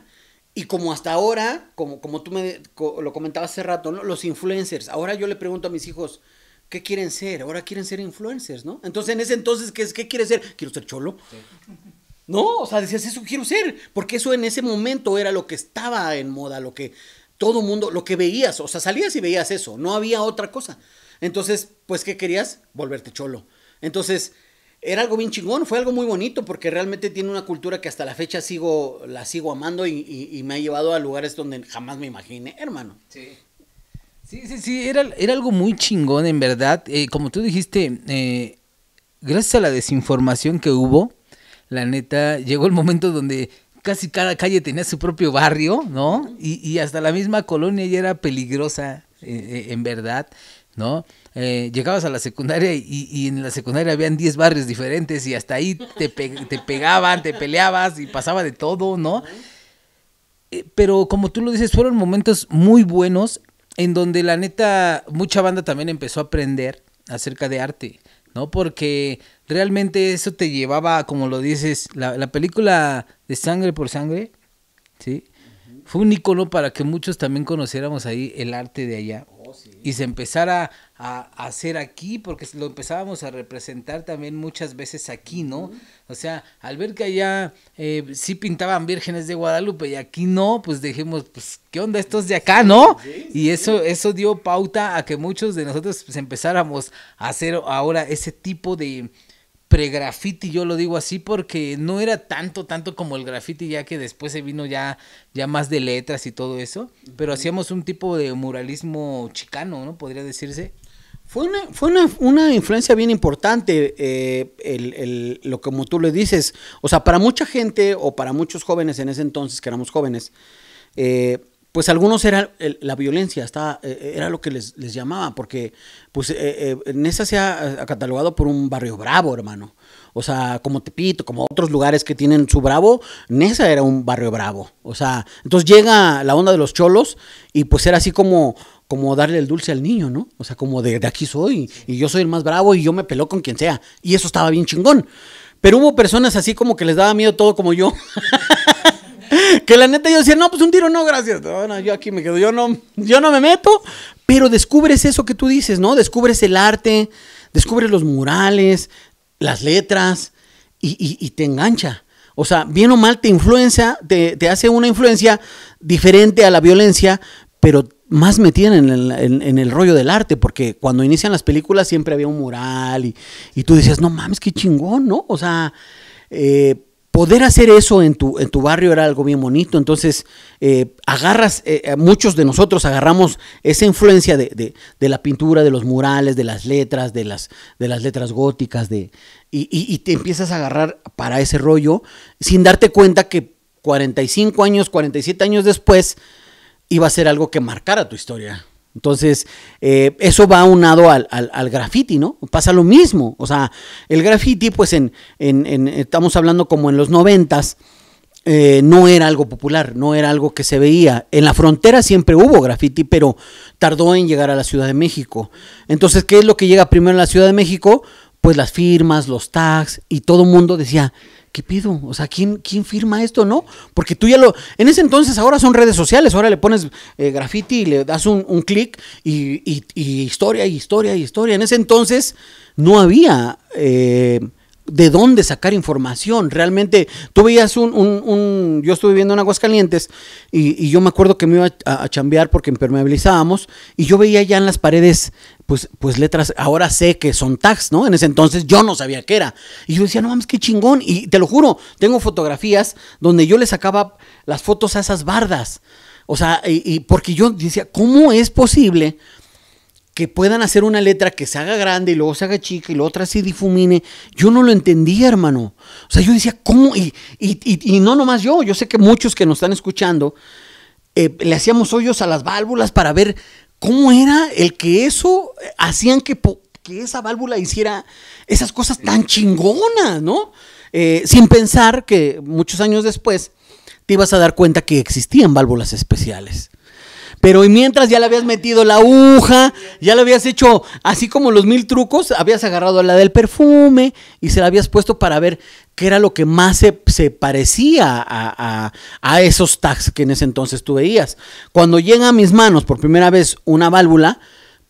Y como hasta ahora, como, como tú me lo comentabas hace rato, los influencers, ahora yo le pregunto a mis hijos, ¿qué quieren ser? Ahora quieren ser influencers, ¿no? Entonces en ese entonces, ¿qué, qué quieres ser? Quiero ser cholo. No, o sea, decías, eso quiero ser, porque eso en ese momento era lo que estaba en moda, lo que todo mundo, lo que veías, o sea, salías y veías eso, no había otra cosa. Entonces, pues, ¿qué querías? Volverte cholo. Entonces, era algo bien chingón, fue algo muy bonito porque realmente tiene una cultura que hasta la fecha sigo, la sigo amando y, me ha llevado a lugares donde jamás me imaginé, hermano. Sí. Sí, sí, era, era algo muy chingón en verdad. Eh, como tú dijiste, eh, gracias a la desinformación que hubo, la neta, llegó el momento donde casi cada calle tenía su propio barrio, ¿no? Y, y hasta la misma colonia ya era peligrosa e, e, en verdad, ¿no? Eh, llegabas a la secundaria y, en la secundaria habían 10 barrios diferentes y hasta ahí te, pegaban, te peleabas y pasaba de todo, ¿no? Eh, pero como tú lo dices, fueron momentos muy buenos en donde la neta, mucha banda también empezó a aprender acerca de arte, ¿no? Porque realmente eso te llevaba, como lo dices, la, la película de Sangre por Sangre, ¿sí? fue un ícono para que muchos también conociéramos ahí el arte de allá. Oh, y se empezara a, hacer aquí, porque lo empezábamos a representar también muchas veces aquí, ¿no? O sea, al ver que allá eh, sí pintaban vírgenes de Guadalupe y aquí no, pues dijimos, pues, ¿qué onda estos de acá, no? y eso, eso dio pauta a que muchos de nosotros pues, empezáramos a hacer ahora ese tipo de, pre-graffiti, yo lo digo así, porque no era tanto, tanto como el graffiti, ya que después se vino ya, ya más de letras y todo eso, pero hacíamos un tipo de muralismo chicano, ¿no? Podría decirse. Fue una, fue una, una influencia bien importante, eh, el, el, lo como tú le dices. O sea, para mucha gente o para muchos jóvenes en ese entonces, que éramos jóvenes, eh, pues algunos era la violencia, estaba, eh, eh, era lo que les, llamaba, porque pues eh, Nesa se ha, catalogado por un barrio bravo, hermano. O sea, como Tepito, como otros lugares que tienen su bravo, Nesa era un barrio bravo. O sea, entonces llega la onda de los cholos y pues era así como, como darle el dulce al niño, ¿no? O sea, como de, de aquí soy y yo soy el más bravo y yo me peló con quien sea. Y eso estaba bien chingón. Pero hubo personas así como que les daba miedo todo como yo. [LAUGHS] [LAUGHS] que la neta yo decía, no, pues un tiro, no, gracias. bueno yo aquí me quedo, yo no, yo no me meto, pero descubres eso que tú dices, ¿no? Descubres el arte, descubres los murales, las letras, y, te engancha. O sea, bien o mal te influencia, te, hace una influencia diferente a la violencia, pero más metida en el, en, el, rollo del arte, porque cuando inician las películas siempre había un mural y, y tú decías, no mames, qué chingón, ¿no? O sea, eh, poder hacer eso en tu, en tu barrio era algo bien bonito. Entonces, eh, agarras, eh, eh, muchos de nosotros agarramos esa influencia de, de, la pintura, de los murales, de las letras, de las, de las letras góticas, de, y, y te empiezas a agarrar para ese rollo sin darte cuenta que 45 años, 47 años después, iba a ser algo que marcara tu historia. Entonces, eh, eso va unado al, graffiti, ¿no? Pasa lo mismo. O sea, el graffiti, pues en, en, estamos hablando como en los noventas, eh, no era algo popular, no era algo que se veía. En la frontera siempre hubo graffiti, pero tardó en llegar a la Ciudad de México. Entonces, ¿qué es lo que llega primero a la Ciudad de México? Pues las firmas, los tags, y todo el mundo decía, ¿qué pido? O sea, ¿quién, ¿quién firma esto, no? Porque tú ya lo. En ese entonces, ahora son redes sociales, ahora le pones grafiti eh, graffiti y le das un, un clic y, historia, y historia, y historia. En ese entonces no había. Eh, de dónde sacar información. Realmente, tú veías un, yo estuve viviendo en Aguascalientes y, y, yo me acuerdo que me iba a, a, chambear porque impermeabilizábamos y yo veía ya en las paredes pues, pues letras, ahora sé que son tags, ¿no? En ese entonces yo no sabía qué era. Y yo decía, no mames, qué chingón. Y te lo juro, tengo fotografías donde yo le sacaba las fotos a esas bardas. O sea, y, porque yo decía, ¿cómo es posible que puedan hacer una letra que se haga grande y luego se haga chica y la otra se difumine? Yo no lo entendía, hermano. O sea, yo decía, ¿cómo? Y, y, y no nomás yo, yo sé que muchos que nos están escuchando, eh, le hacíamos hoyos a las válvulas para ver ¿Cómo era el que eso eh, hacían que, que esa válvula hiciera esas cosas tan chingonas, ¿no? Eh, sin pensar que muchos años después te ibas a dar cuenta que existían válvulas especiales. Pero mientras ya le habías metido la aguja, ya le habías hecho así como los mil trucos, habías agarrado la del perfume y se la habías puesto para ver qué era lo que más se, parecía a, a, esos tags que en ese entonces tú veías. Cuando llega a mis manos por primera vez una válvula,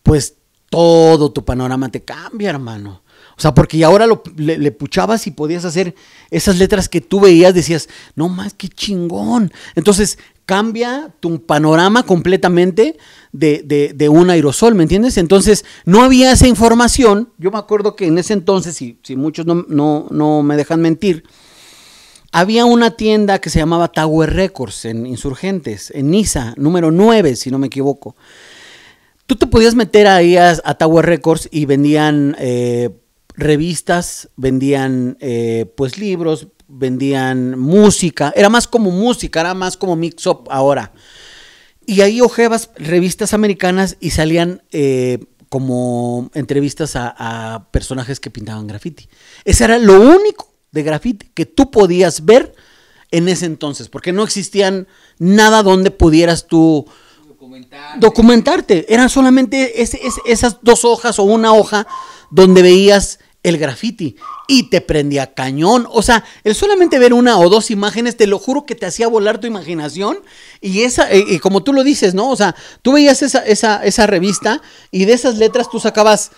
pues todo tu panorama te cambia, hermano. O sea, porque ahora le, le, puchabas y podías hacer esas letras que tú veías, decías, no más, qué chingón. Entonces, cambia tu panorama completamente de, un aerosol, ¿me entiendes? Entonces, no había esa información. Yo me acuerdo que en ese entonces, si, si muchos no, me dejan mentir, había una tienda que se llamaba Tower Records en Insurgentes, en Niza, número 9, si no me equivoco. Tú te podías meter ahí a, Tower Records y vendían... Eh, revistas, vendían eh, pues libros, vendían música, era más como música, era más como mix-up ahora. Y ahí ojebas revistas americanas y salían eh, como entrevistas a, personajes que pintaban graffiti. Ese era lo único de graffiti que tú podías ver en ese entonces, porque no existían nada donde pudieras tú documentarte. Eran solamente esas dos hojas o una hoja donde veías el graffiti y te prendía cañón. O sea, el solamente ver una o dos imágenes, te lo juro que te hacía volar tu imaginación. Y esa, eh, como tú lo dices, ¿no? O sea, tú veías esa, esa, esa revista y de esas letras tú sacabas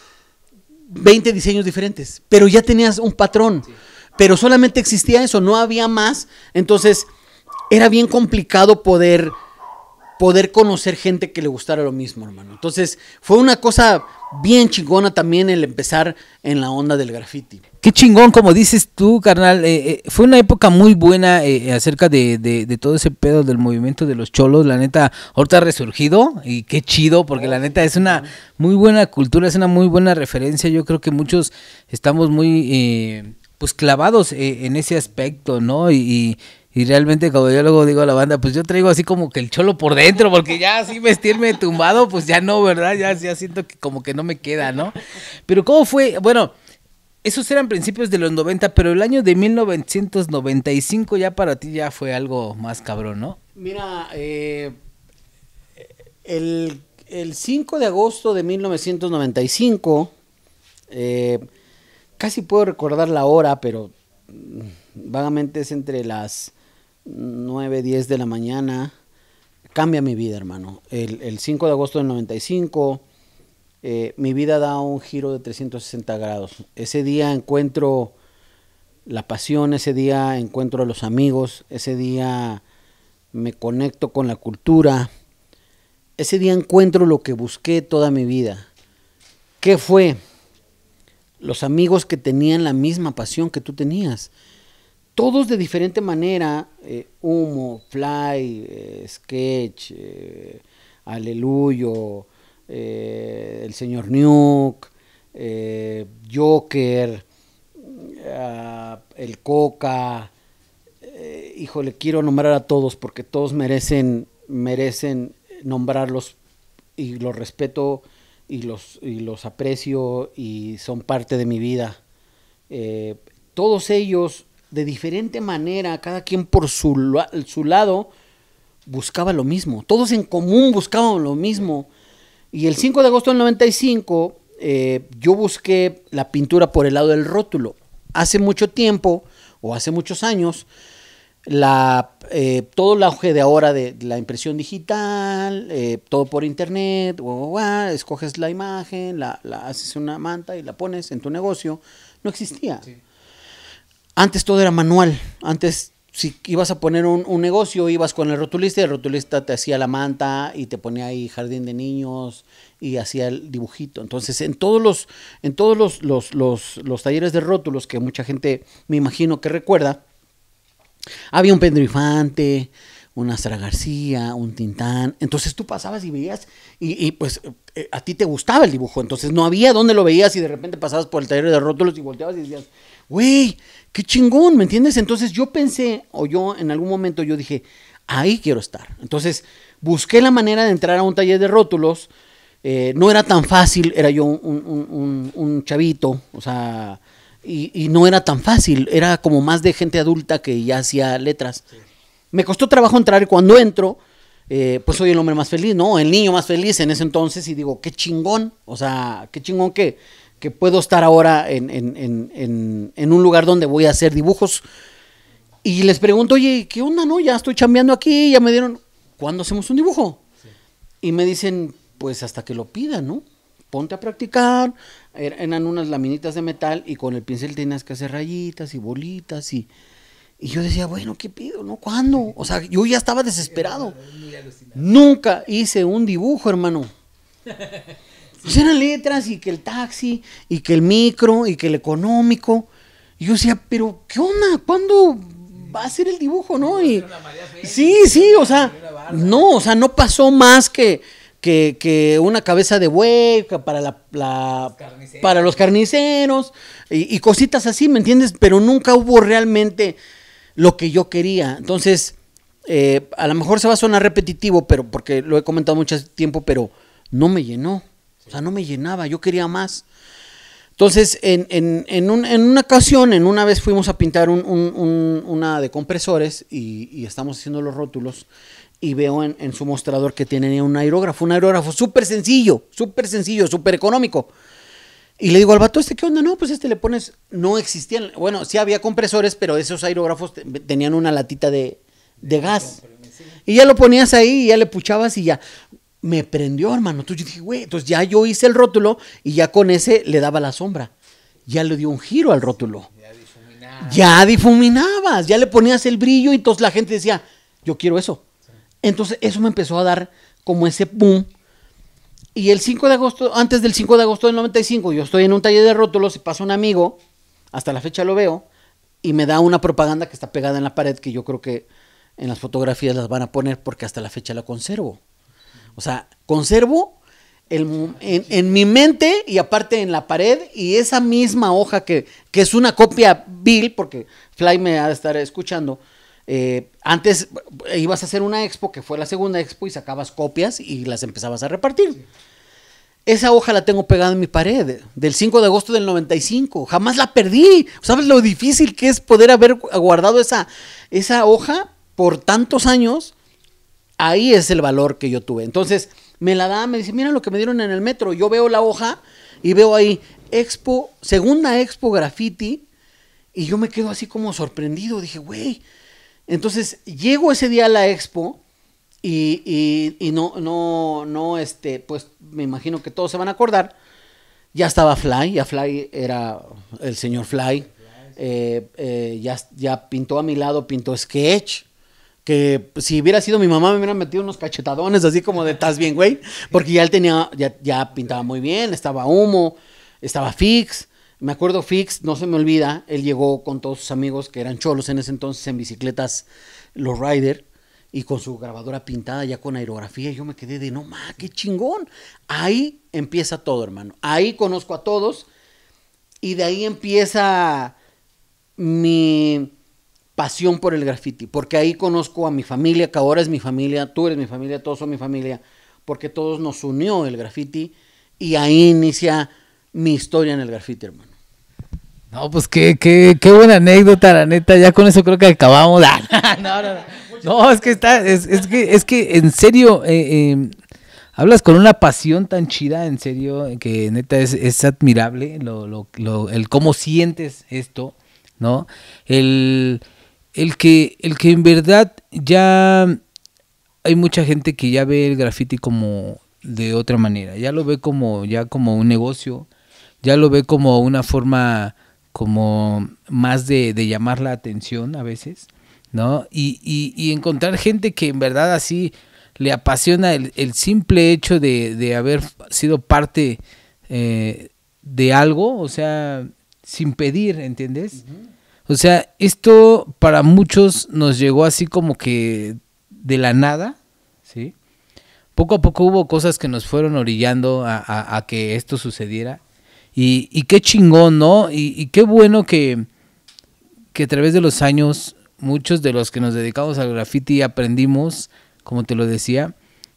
20 diseños diferentes, pero ya tenías un patrón. Pero solamente existía eso, no había más. Entonces, era bien complicado poder poder conocer gente que le gustara lo mismo, hermano. Entonces, fue una cosa bien chingona también el empezar en la onda del graffiti. Qué chingón, como dices tú, carnal. Eh, eh, fue una época muy buena eh, acerca de, todo ese pedo del movimiento de los cholos. La neta, ahorita ha resurgido y qué chido, porque la neta es una muy buena cultura, es una muy buena referencia. Yo creo que muchos estamos muy pues clavados en ese aspecto, ¿no? y, y realmente como yo luego digo a la banda, pues yo traigo así como que el cholo por dentro, porque ya así vestirme tumbado, pues ya no, ¿verdad? Ya, siento que como que no me queda, ¿no? Pero ¿cómo fue? Bueno, esos eran principios de los 90, pero el año de 1995 ya para ti ya fue algo más cabrón, ¿no? Mira, eh, el, el, 5 de agosto de 1995, eh, casi puedo recordar la hora, pero mm, vagamente es entre las 9, 10 de la mañana, cambia mi vida, hermano. El, 5 de agosto del 95, eh, mi vida da un giro de 360 grados. Ese día encuentro la pasión, ese día encuentro a los amigos, ese día me conecto con la cultura, ese día encuentro lo que busqué toda mi vida. ¿Qué fue? Los amigos que tenían la misma pasión que tú tenías todos de diferente manera, eh, Humo, Fly, eh, Sketch, eh, Aleluyo, El Señor Nuke, Joker, El Coca, híjole, quiero nombrar a todos porque todos merecen, merecen nombrarlos y los respeto y los, y los aprecio y son parte de mi vida. todos ellos de diferente manera, cada quien por su, su lado, buscaba lo mismo. Todos en común buscaban lo mismo. Y el 5 de agosto del 95, eh, yo busqué la pintura por el lado del rótulo. Hace mucho tiempo, o hace muchos años, la, eh, todo el auge de ahora de, la impresión digital, eh, todo por internet, escoges la imagen, la, haces una manta y la pones en tu negocio, no existía. Antes todo era manual. Antes, si ibas a poner un, negocio, ibas con el rotulista y el rotulista te hacía la manta y te ponía ahí jardín de niños y hacía el dibujito. Entonces, en todos los, en todos los, talleres de rótulos que mucha gente me imagino que recuerda, había un Pedro Infante, un Astra García, un Tintán. Entonces tú pasabas y veías, y, y, pues eh, a ti te gustaba el dibujo. Entonces no había dónde lo veías y de repente pasabas por el taller de rótulos y volteabas y decías, güey, qué chingón, ¿me entiendes? Entonces yo pensé, o yo en algún momento yo dije, ahí quiero estar. Entonces busqué la manera de entrar a un taller de rótulos. Eh, no era tan fácil, era yo un, chavito, o sea, y, no era tan fácil, era como más de gente adulta que ya hacía letras. Me costó trabajo entrar y cuando entro, eh, pues soy el hombre más feliz, ¿no? El niño más feliz en ese entonces y digo, qué chingón, o sea, qué chingón que que puedo estar ahora en, un lugar donde voy a hacer dibujos. Y les pregunto, oye, ¿qué onda, no? Ya estoy chambeando aquí, ya me dieron, ¿cuándo hacemos un dibujo? Y me dicen, pues hasta que lo pidan, ¿no? Ponte a practicar. Er, eran unas laminitas de metal y con el pincel tenías que hacer rayitas y bolitas y... Y yo decía, bueno, ¿qué pido? ¿No? ¿Cuándo? O sea, yo ya estaba desesperado. Nunca hice un dibujo, hermano. [LAUGHS] Pues eran letras y que el taxi, y que el micro, y que el económico. Y yo decía, pero ¿qué onda? ¿Cuándo va a ser el dibujo, no? Y, sí, sí, o sea, no, o sea, no pasó más que, que, una cabeza de hueca para, la, para los carniceros y, cositas así, ¿me entiendes? Pero nunca hubo realmente lo que yo quería. Entonces, eh, a lo mejor se va a sonar repetitivo, pero porque lo he comentado mucho tiempo, pero no me llenó. O sea, no me llenaba, yo quería más. Entonces, en, una ocasión, en una vez fuimos a pintar un, una de compresores y, estamos haciendo los rótulos y veo en, su mostrador que tienen un aerógrafo, un aerógrafo súper sencillo, súper sencillo, súper económico. Y le digo al vato, ¿este qué onda? No, pues este le pones, no existían, bueno, sí había compresores, pero esos aerógrafos tenían una latita de, de gas. Y ya lo ponías ahí y ya le puchabas y ya me prendió, hermano. Entonces yo dije, güey, entonces ya yo hice el rótulo y ya con ese le daba la sombra. Ya le dio un giro al rótulo. Ya difuminabas. Ya difuminabas, ya le ponías el brillo y entonces la gente decía, yo quiero eso. Entonces eso me empezó a dar como ese boom. Y el 5 de agosto, antes del 5 de agosto del 95, yo estoy en un taller de rótulos y pasa un amigo, hasta la fecha lo veo, y me da una propaganda que está pegada en la pared que yo creo que en las fotografías las van a poner porque hasta la fecha la conservo. O sea, conservo el, en, mi mente y aparte en la pared y esa misma hoja que, es una copia Bill, porque Fly me ha de estar escuchando. Eh, antes ibas a hacer una expo, que fue la segunda expo, y sacabas copias y las empezabas a repartir. Esa hoja la tengo pegada en mi pared, del 5 de agosto del 95. Jamás la perdí. ¿Sabes lo difícil que es poder haber guardado esa, esa hoja por tantos años? Ahí es el valor que yo tuve. Entonces, me la da, me dice, mira lo que me dieron en el metro. Yo veo la hoja y veo ahí Expo, segunda Expo Graffiti, y yo me quedo así como sorprendido. Dije, güey. Entonces, llego ese día a la Expo y, y, no, no, no, este, pues me imagino que todos se van a acordar. Ya estaba Fly, ya Fly era el señor Fly. Eh, eh, ya, ya pintó a mi lado, pintó Sketch que si hubiera sido mi mamá me hubieran metido unos cachetadones así como de estás bien, güey, porque ya él tenía, ya, pintaba muy bien, estaba humo, estaba fix. Me acuerdo Fix, no se me olvida, él llegó con todos sus amigos que eran cholos en ese entonces en bicicletas, los Rider, y con su grabadora pintada ya con aerografía. Y Yo me quedé de, no ma, qué chingón. Ahí empieza todo, hermano. Ahí conozco a todos y de ahí empieza mi, pasión por el graffiti, porque ahí conozco a mi familia, que ahora es mi familia, tú eres mi familia, todos son mi familia, porque todos nos unió el graffiti y ahí inicia mi historia en el graffiti, hermano. No, pues qué, qué, qué buena anécdota, la neta. Ya con eso creo que acabamos. [LAUGHS] Ah, no, es que está, es, es, que, es que en serio, eh, eh, hablas con una pasión tan chida, en serio, que neta es, es admirable lo, lo, el cómo sientes esto, ¿no? El el que, el que en verdad ya hay mucha gente que ya ve el graffiti como de otra manera, ya lo ve como, ya como un negocio, ya lo ve como una forma como más de, llamar la atención a veces, ¿no? Y, encontrar gente que en verdad así le apasiona el, simple hecho de, haber sido parte eh, de algo, o sea, sin pedir, ¿entiendes? O sea, esto para muchos nos llegó así como que de la nada, ¿sí? Poco a poco hubo cosas que nos fueron orillando a, que esto sucediera. Y, y, qué chingón, ¿no? Y, y qué bueno que, que a través de los años muchos de los que nos dedicamos al graffiti aprendimos, como te lo decía,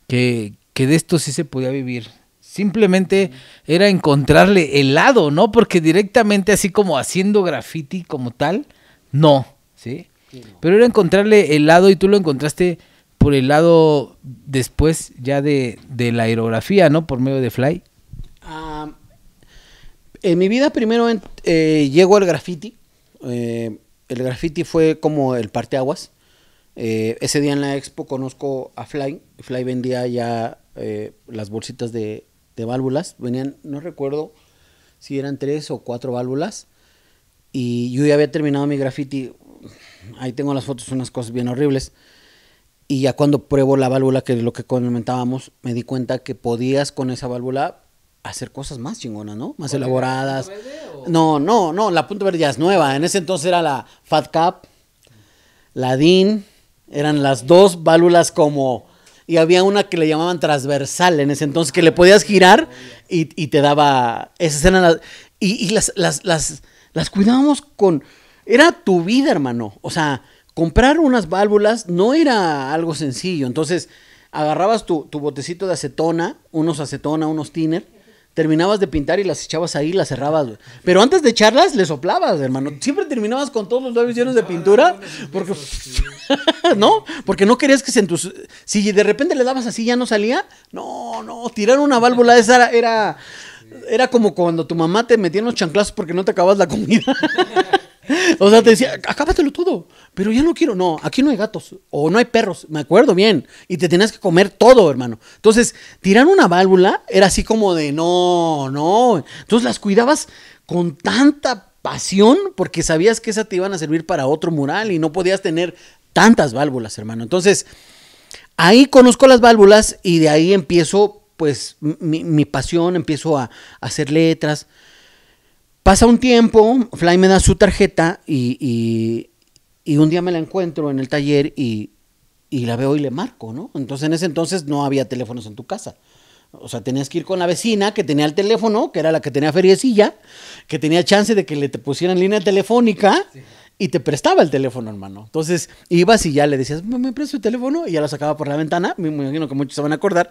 que, que de esto sí se podía vivir, Simplemente era encontrarle el lado, ¿no? Porque directamente así como haciendo graffiti como tal, no, ¿sí? Pero era encontrarle el lado y tú lo encontraste por el lado después ya de, la aerografía, ¿no? Por medio de Fly. Ah, en mi vida primero eh, llego al graffiti. Eh, el graffiti fue como el parteaguas. Eh, ese día en la expo conozco a Fly. Fly vendía ya las bolsitas de de válvulas. Venían, no recuerdo si eran tres o cuatro válvulas. Y yo ya había terminado mi graffiti. Ahí tengo las fotos, unas cosas bien horribles. Y ya cuando pruebo la válvula, que es lo que comentábamos, me di cuenta que podías con esa válvula hacer cosas más chingonas, ¿no? Más elaboradas. No, no, no, la punta verde ya es nueva. En ese entonces era la Fat Cap, la DIN, eran las dos válvulas como y había una que le llamaban transversal en ese entonces, que le podías girar y, te daba. Esa escena. y, y las, las, las, las cuidábamos con. Era tu vida, hermano. O sea, comprar unas válvulas no era algo sencillo. Entonces, agarrabas tu, tu botecito de acetona, unos acetona, unos tiner Terminabas de pintar y las echabas ahí y las cerrabas, Pero antes de echarlas, le soplabas, hermano. Siempre terminabas con todos los labios llenos de pintura. Ah, porque. [LAUGHS] ¿No? Porque no querías que se tus. Si de repente le dabas así ya no salía. No, no. Tirar una válvula esa era. Era como cuando tu mamá te metía en los chanclazos porque no te acabas la comida. [LAUGHS] O sea, te decía, acábatelo todo, pero ya no quiero. No, aquí no hay gatos o no hay perros, me acuerdo bien. Y te tenías que comer todo, hermano. Entonces, tirar una válvula era así como de no, no. Entonces las cuidabas con tanta pasión porque sabías que esas te iban a servir para otro mural y no podías tener tantas válvulas, hermano. Entonces, ahí conozco las válvulas y de ahí empiezo, pues, mi, pasión, empiezo a hacer letras. Pasa un tiempo, Fly me da su tarjeta y, un día me la encuentro en el taller y, la veo y le marco, ¿no? Entonces en ese entonces no había teléfonos en tu casa. O sea, tenías que ir con la vecina que tenía el teléfono, que era la que tenía feriecilla, que tenía chance de que le pusieran línea telefónica y te prestaba el teléfono, hermano. Entonces ibas y ya le decías, me, me presto el teléfono y ya lo sacaba por la ventana. Me imagino que muchos se van a acordar.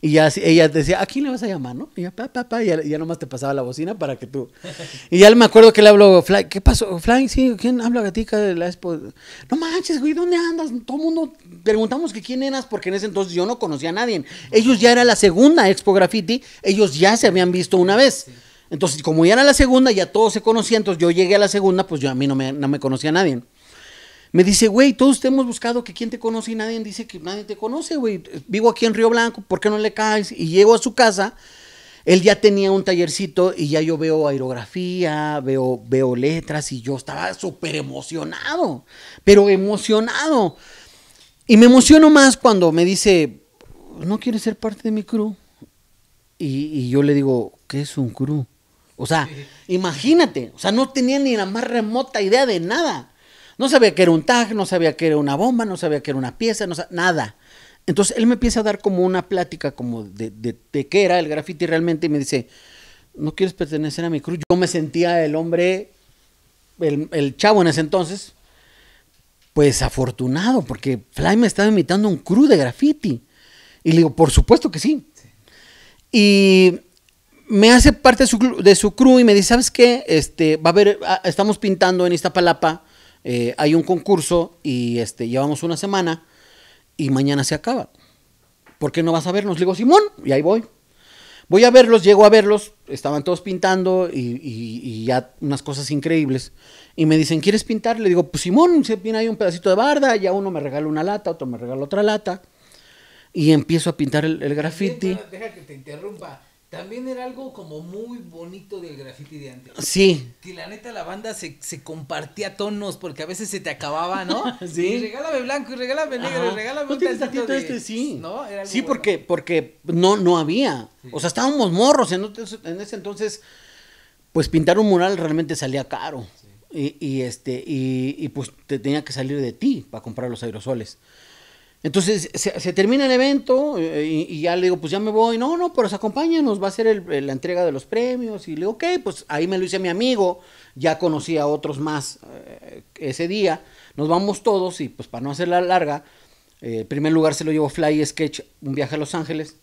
Y ya ella decía, ¿a quién le vas a llamar, no? Y ya, pa, pa, pa, y ya, nomás te pasaba la bocina para que tú. [LAUGHS] Y ya me acuerdo que le hablo, Fly, ¿qué pasó? Fly, sí, ¿quién habla gatica de la expo? No manches, güey, ¿dónde andas? Todo el mundo preguntamos que quién eras, porque en ese entonces yo no conocía a nadie. Ellos ya era la segunda expo graffiti, ellos ya se habían visto una vez. Entonces, como ya era la segunda, ya todos se conocían, entonces yo llegué a la segunda, pues yo a mí no me, no me conocía a nadie. Me dice, güey, todos te hemos buscado que quién te conoce y nadie dice que nadie te conoce, güey. Vivo aquí en Río Blanco, ¿por qué no le caes? Y llego a su casa, él ya tenía un tallercito y ya yo veo aerografía, veo, veo letras y yo estaba súper emocionado, pero emocionado. Y me emociono más cuando me dice, ¿no quieres ser parte de mi crew? Y, yo le digo, ¿qué es un crew? O sea, imagínate, o sea, no tenía ni la más remota idea de nada. No sabía que era un tag, no sabía que era una bomba, no sabía que era una pieza, no nada. Entonces él me empieza a dar como una plática como de, de, qué era el graffiti realmente y me dice, no quieres pertenecer a mi crew? Yo me sentía el hombre, el, chavo en ese entonces, pues afortunado, porque Fly me estaba imitando a un crew de graffiti. Y le digo, por supuesto que sí. Y me hace parte de su, de crew y me dice, ¿sabes qué? Este, va a haber, ah, estamos pintando en Iztapalapa eh, hay un concurso y este, llevamos una semana y mañana se acaba. ¿Por qué no vas a vernos? Le digo, Simón, y ahí voy. Voy a verlos, llego a verlos, estaban todos pintando y, y, ya unas cosas increíbles. Y me dicen, ¿quieres pintar? Le digo, pues Simón, se viene ahí un pedacito de barda, ya uno me regala una lata, otro me regala otra lata. Y empiezo a pintar el, el graffiti. Deja que te interrumpa. También era algo como muy bonito del graffiti de antes. Sí. Que la neta la banda se, se compartía tonos porque a veces se te acababa, ¿no? [LAUGHS] sí. regálame blanco y regálame negro y regálame un tantito este, sí. ¿No? sí, porque, porque no, no había. O sea, estábamos morros en, en, ese entonces, pues pintar un mural realmente salía caro. Y, y, este, y, y pues te tenía que salir de ti para comprar los aerosoles. Entonces se, termina el evento eh, y, ya le digo, pues ya me voy. No, no, pues acompáñanos, va a ser la entrega de los premios. Y le digo, ok, pues ahí me lo hice mi amigo, ya conocí a otros más eh, ese día. Nos vamos todos y pues para no hacerla larga, eh, en el primer lugar se lo llevó Fly Sketch, un viaje a Los Ángeles.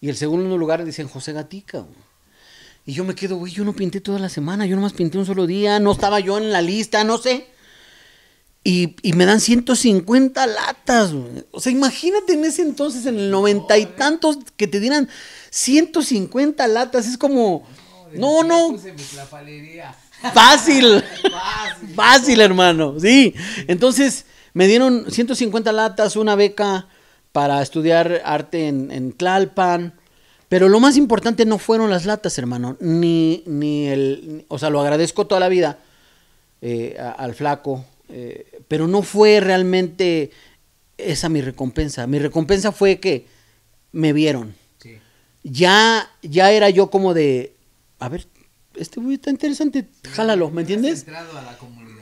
Y el segundo lugar dicen José Gatica. Y yo me quedo, güey, yo no pinté toda la semana, yo nomás pinté un solo día, no estaba yo en la lista, no sé. Y, me dan 150 latas. O sea, imagínate en ese entonces, en el noventa y tantos, que te dieran 150 latas. Es como. No, no. [LAUGHS] Fácil. Fácil. hermano. Sí. Entonces, me dieron 150 latas, una beca para estudiar arte en, en Tlalpan. Pero lo más importante no fueron las latas, hermano. Ni, ni el. O sea, lo agradezco toda la vida eh, al flaco eh, pero no fue realmente esa mi recompensa. Mi recompensa fue que me vieron. Ya, ya era yo como de, a ver, este güey está interesante, jálalo, ¿me entiendes?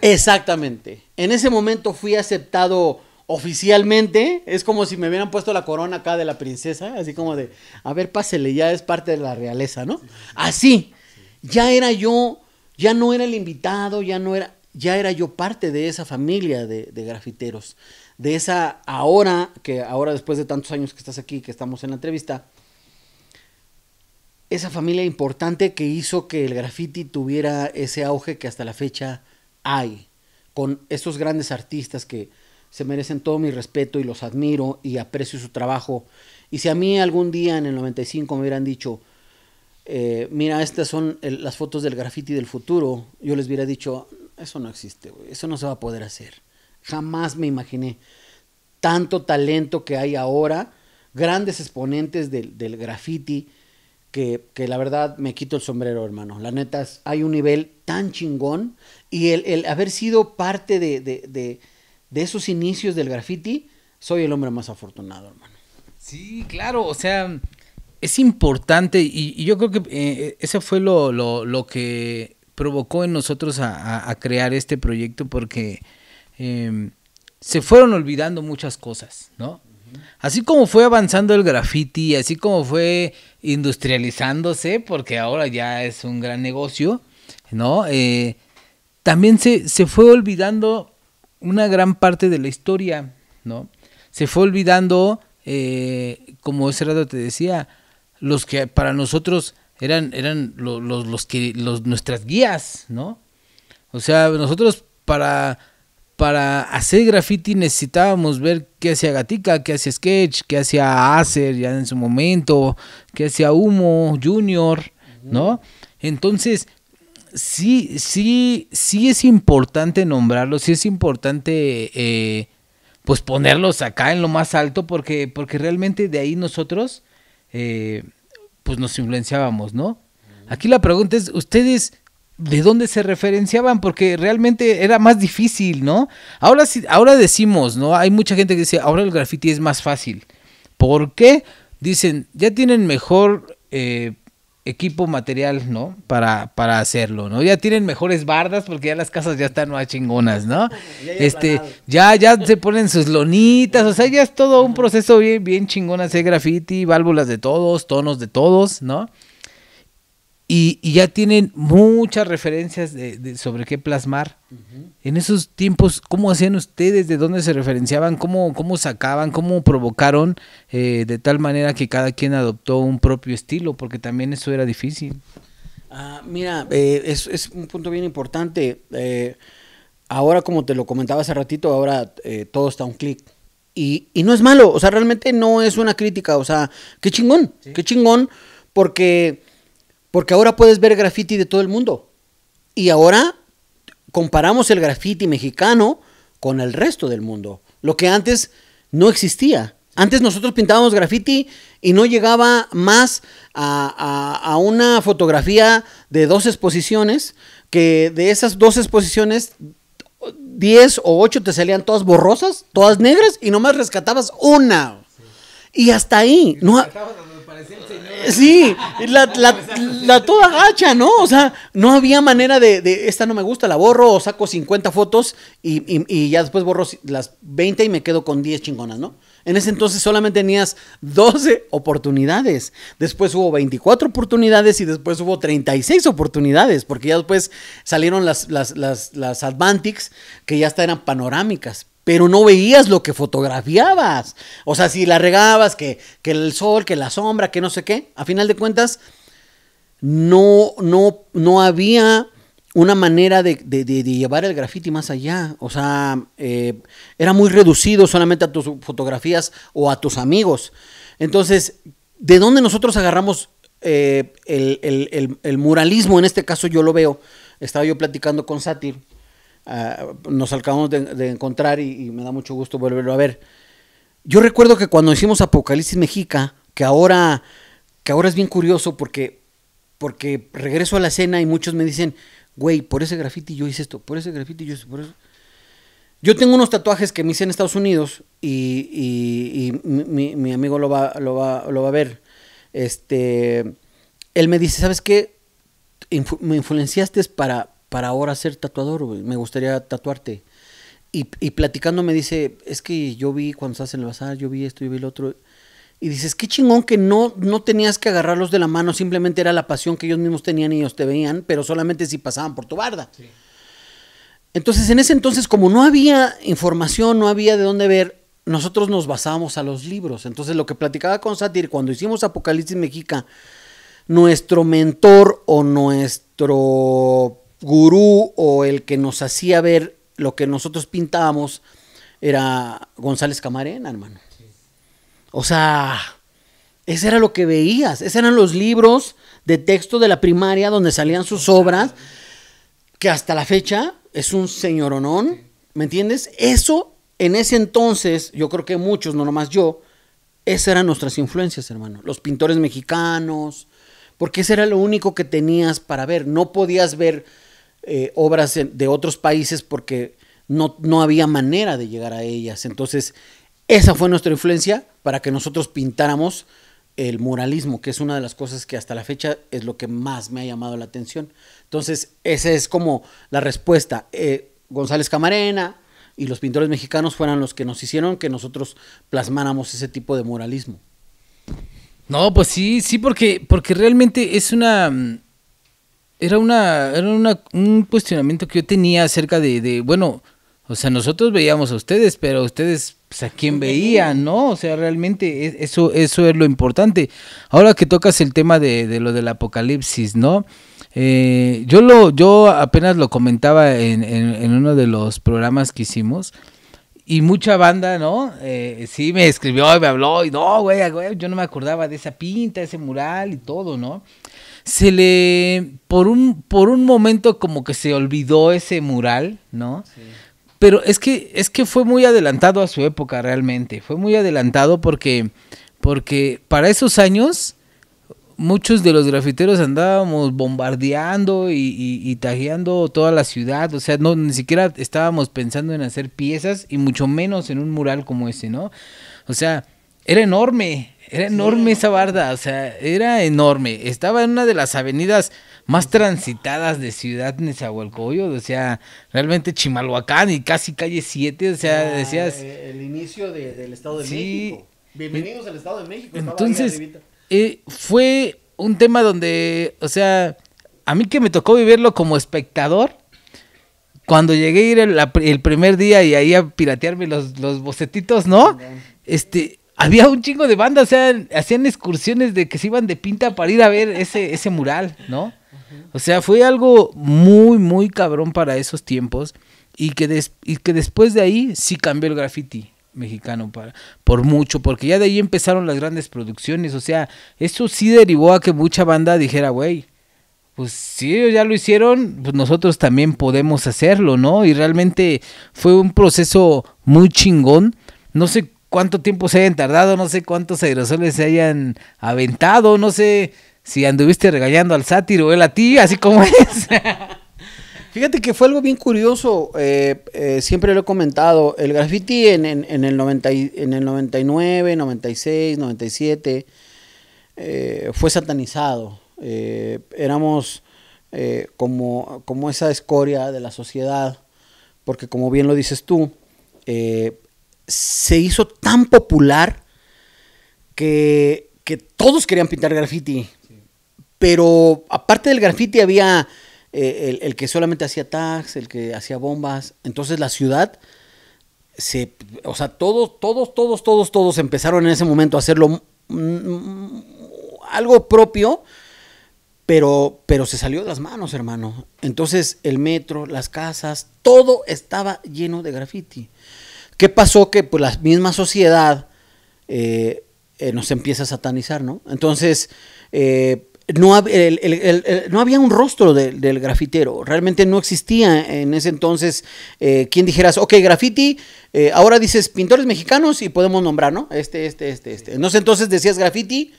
Exactamente. En ese momento fui aceptado oficialmente, es como si me hubieran puesto la corona acá de la princesa, así como de, a ver, pásele, ya es parte de la realeza, ¿no? Así, ya era yo, ya no era el invitado, ya no era, ya era yo parte de esa familia de, grafiteros, de esa ahora, que ahora después de tantos años que estás aquí, que estamos en la entrevista, esa familia importante que hizo que el graffiti tuviera ese auge que hasta la fecha hay, con estos grandes artistas que se merecen todo mi respeto y los admiro y aprecio su trabajo. Y si a mí algún día en el 95 me hubieran dicho, eh, mira, estas son las fotos del graffiti del futuro, yo les hubiera dicho, eso no existe, güey. Eso no se va a poder hacer. Jamás me imaginé tanto talento que hay ahora, grandes exponentes del, graffiti, que, la verdad me quito el sombrero, hermano. La neta, hay un nivel tan chingón y el, haber sido parte de, esos inicios del graffiti, soy el hombre más afortunado, hermano. Sí, claro, o sea, es importante y, yo creo que eh, eso fue lo, que provocó en nosotros a, crear este proyecto porque em, se fueron olvidando muchas cosas, ¿no? Así como fue avanzando el graffiti, así como fue industrializándose, porque ahora ya es un gran negocio, ¿no? Eh, también se, fue olvidando una gran parte de la historia, ¿no? Se fue olvidando, eh, como ese rato te decía, los que para nosotros eran, eran los, los, los que, nuestras guías, ¿no? O sea, nosotros para, para hacer graffiti necesitábamos ver qué hacía Gatica, qué hacía Sketch, qué hacía Acer ya en su momento, qué hacía Humo, Junior, ¿no? Entonces, sí, sí, sí es importante nombrarlos, sí es importante eh, pues ponerlos acá en lo más alto porque, porque realmente de ahí nosotros eh, pues nos influenciábamos, ¿no? Aquí la pregunta es, ¿ustedes de dónde se referenciaban? Porque realmente era más difícil, ¿no? Ahora sí, ahora decimos, ¿no? Hay mucha gente que dice, ahora el graffiti es más fácil. ¿Por qué? Dicen, ya tienen mejor eh, equipo material, ¿no? Para, para hacerlo, ¿no? Ya tienen mejores bardas porque ya las casas ya están más chingonas, ¿no? Ya este, ya, ya se ponen sus lonitas, o sea, ya es todo un proceso bien, bien chingón hacer graffiti, válvulas de todos, tonos de todos, ¿no? y, ya tienen muchas referencias de, sobre qué plasmar. En esos tiempos, ¿cómo hacían ustedes? ¿De dónde se referenciaban? ¿Cómo, cómo sacaban? ¿Cómo provocaron? Eh, de tal manera que cada quien adoptó un propio estilo, porque también eso era difícil. Ah, mira, eh, es, un punto bien importante. Eh, ahora, como te lo comentaba hace ratito, ahora todo está a un clic. Y, no es malo, o sea, realmente no es una crítica, o sea, qué chingón, qué chingón, porque porque ahora puedes ver graffiti de todo el mundo. Y ahora comparamos el graffiti mexicano con el resto del mundo. Lo que antes no existía. Antes nosotros pintábamos graffiti y no llegaba más a, una fotografía de dos exposiciones, que de esas dos exposiciones, diez o ocho te salían todas borrosas, todas negras, y nomás rescatabas una. Y hasta ahí. no, eh, sí, la, toda gacha, ¿no? O sea, no había manera de, de, esta no me gusta, la borro o saco 50 fotos y, ya después borro las 20 y me quedo con 10 chingonas, ¿no? En ese entonces solamente tenías 12 oportunidades. Después hubo 24 oportunidades y después hubo 36 oportunidades, porque ya después salieron las, las, las, Advantics que ya hasta eran panorámicas pero no veías lo que fotografiabas. O sea, si la regabas, que, que el sol, que la sombra, que no sé qué, a final de cuentas, no, no, no había una manera de, llevar el graffiti más allá. O sea, eh, era muy reducido solamente a tus fotografías o a tus amigos. Entonces, ¿de dónde nosotros agarramos eh, el, el, muralismo? En este caso yo lo veo. Estaba yo platicando con Satir Ah, nos acabamos de, encontrar y, me da mucho gusto volverlo a ver. Yo recuerdo que cuando hicimos Apocalipsis Mexica, que ahora, que ahora es bien curioso porque, porque regreso a la escena y muchos me dicen, güey, por ese grafiti yo hice esto, por ese grafiti yo hice, por eso. Yo tengo unos tatuajes que me hice en Estados Unidos y, y, mi, amigo lo va, lo, va, va a ver. Este, él me dice, ¿sabes qué? me influenciaste para, para ahora ser tatuador, Me gustaría tatuarte. Y, platicando me dice, es que yo vi cuando se en el bazar, yo vi esto, yo vi el otro. Y dices, qué chingón que no, no tenías que agarrarlos de la mano, simplemente era la pasión que ellos mismos tenían y ellos te veían, pero solamente si pasaban por tu barda. Entonces, en ese entonces, como no había información, no había de dónde ver, nosotros nos basábamos a los libros. Entonces, lo que platicaba con Satir, cuando hicimos Apocalipsis Mexica, nuestro mentor o nuestro gurú o el que nos hacía ver lo que nosotros pintábamos era González Camarena, hermano. O sea, ese era lo que veías, esos eran los libros de texto de la primaria donde salían sus obras, que hasta la fecha es un señoronón, ¿me entiendes? Eso en ese entonces, yo creo que muchos, no nomás yo, esas eran nuestras influencias, hermano. Los pintores mexicanos, porque ese era lo único que tenías para ver. No podías ver eh, obras de otros países porque no, no había manera de llegar a ellas. Entonces, esa fue nuestra influencia para que nosotros pintáramos el muralismo, que es una de las cosas que hasta la fecha es lo que más me ha llamado la atención. Entonces, esa es como la respuesta. Eh, González Camarena y los pintores mexicanos fueron los que nos hicieron que nosotros plasmáramos ese tipo de muralismo. No, pues sí, sí, porque, porque realmente es una, era, una, era una, un cuestionamiento que yo tenía acerca de, bueno, o sea, nosotros veíamos a ustedes, pero ustedes, pues, ¿a quién veían, no? O sea, realmente e, eso, eso es lo importante. Ahora que tocas el tema de, de lo del apocalipsis, ¿no? Eh, yo, lo, yo apenas lo comentaba en, en, uno de los programas que hicimos. Y mucha banda, ¿no? Eh, sí, me escribió y me habló. Y no, güey, yo no me acordaba de esa pinta, ese mural y todo, ¿no? se le, por un, por un momento como que se olvidó ese mural, ¿no? Pero es que, es que fue muy adelantado a su época realmente, fue muy adelantado porque, porque para esos años muchos de los grafiteros andábamos bombardeando y, tajeando toda la ciudad, o sea, no, ni siquiera estábamos pensando en hacer piezas y mucho menos en un mural como ese, ¿no? O sea, era enorme. Era enorme esa barda, o sea, era enorme. Estaba en una de las avenidas más transitadas de Ciudad Nezahualcóyotl, o sea, realmente Chimalhuacán y casi calle 7, o sea, ah, decías... Eh, el inicio del Estado de México. Bienvenidos al Estado de México. Entonces, eh, fue un tema donde, o sea, a mí que me tocó vivirlo como espectador, cuando llegué a ir el, primer día y ahí a piratearme los, los bocetitos, ¿no? Este había un chingo de bandas, o sea, hacían excursiones de que se iban de pinta para ir a ver ese, ese mural, ¿no? O sea, fue algo muy, muy cabrón para esos tiempos y que, y que después de ahí sí cambió el graffiti mexicano para, por mucho, porque ya de ahí empezaron las grandes producciones, o sea, eso sí derivó a que mucha banda dijera, güey, pues si ellos ya lo hicieron, pues nosotros también podemos hacerlo, ¿no? Y realmente fue un proceso muy chingón. No sé cuánto tiempo se hayan tardado, no sé cuántos aerosoles se hayan aventado, no sé si anduviste regañando al sátiro o él a ti, así como [LAUGHS] es. Fíjate que fue algo bien curioso, eh, eh, siempre lo he comentado, el graffiti en, el, 99, 96, 97 fue satanizado. Eh, éramos como, como esa escoria de la sociedad, porque como bien lo dices tú, eh, se hizo tan popular que, todos querían pintar graffiti. Pero aparte del graffiti había eh, el, que solamente hacía tags, el que hacía bombas. Entonces la ciudad se, o sea, todos, todos, todos, todos, todos empezaron en ese momento a hacerlo mm, mm, algo propio, pero, pero se salió de las manos, hermano. Entonces el metro, las casas, todo estaba lleno de graffiti. ¿Qué pasó? Que pues, la misma sociedad eh, eh, nos empieza a satanizar, ¿no? Entonces, eh, no, no, había un rostro del grafitero, realmente no existía en ese entonces quien dijeras, ok, graffiti, ahora dices pintores mexicanos y podemos nombrar, ¿no? Este, este, este, este. entonces decías graffiti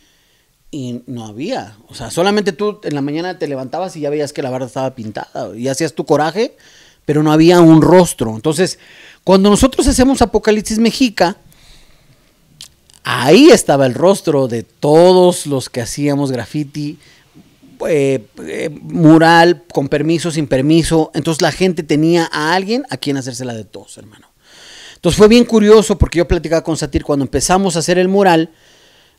y no había. O sea, solamente tú en la mañana te levantabas y ya veías que la barra estaba pintada y hacías tu coraje, pero no había un rostro. Entonces, cuando nosotros hacemos Apocalipsis Mexica, ahí estaba el rostro de todos los que hacíamos graffiti, eh, eh, mural, con permiso, sin permiso. Entonces la gente tenía a alguien a quien hacérsela de todos, hermano. Entonces fue bien curioso porque yo platicaba con Satir cuando empezamos a hacer el mural,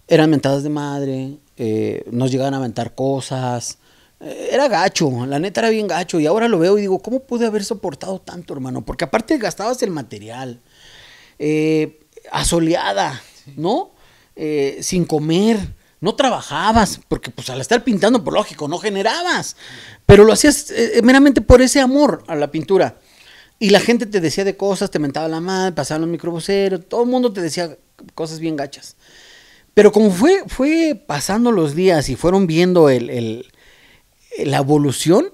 eran mentadas de madre, eh, nos llegaban a aventar cosas. Eh, era gacho, la neta era bien gacho. Y ahora lo veo y digo, ¿cómo pude haber soportado tanto, hermano? Porque aparte gastabas el material, eh, asoleada, ¿no? Eh, sin comer, no trabajabas, porque pues al estar pintando, por lógico, no generabas. Pero lo hacías meramente por ese amor a la pintura. Y la gente te decía de cosas, te mentaba la madre, pasaban los microboceros, todo el mundo te decía cosas bien gachas. Pero como fue, fue pasando los días y fueron viendo el la evolución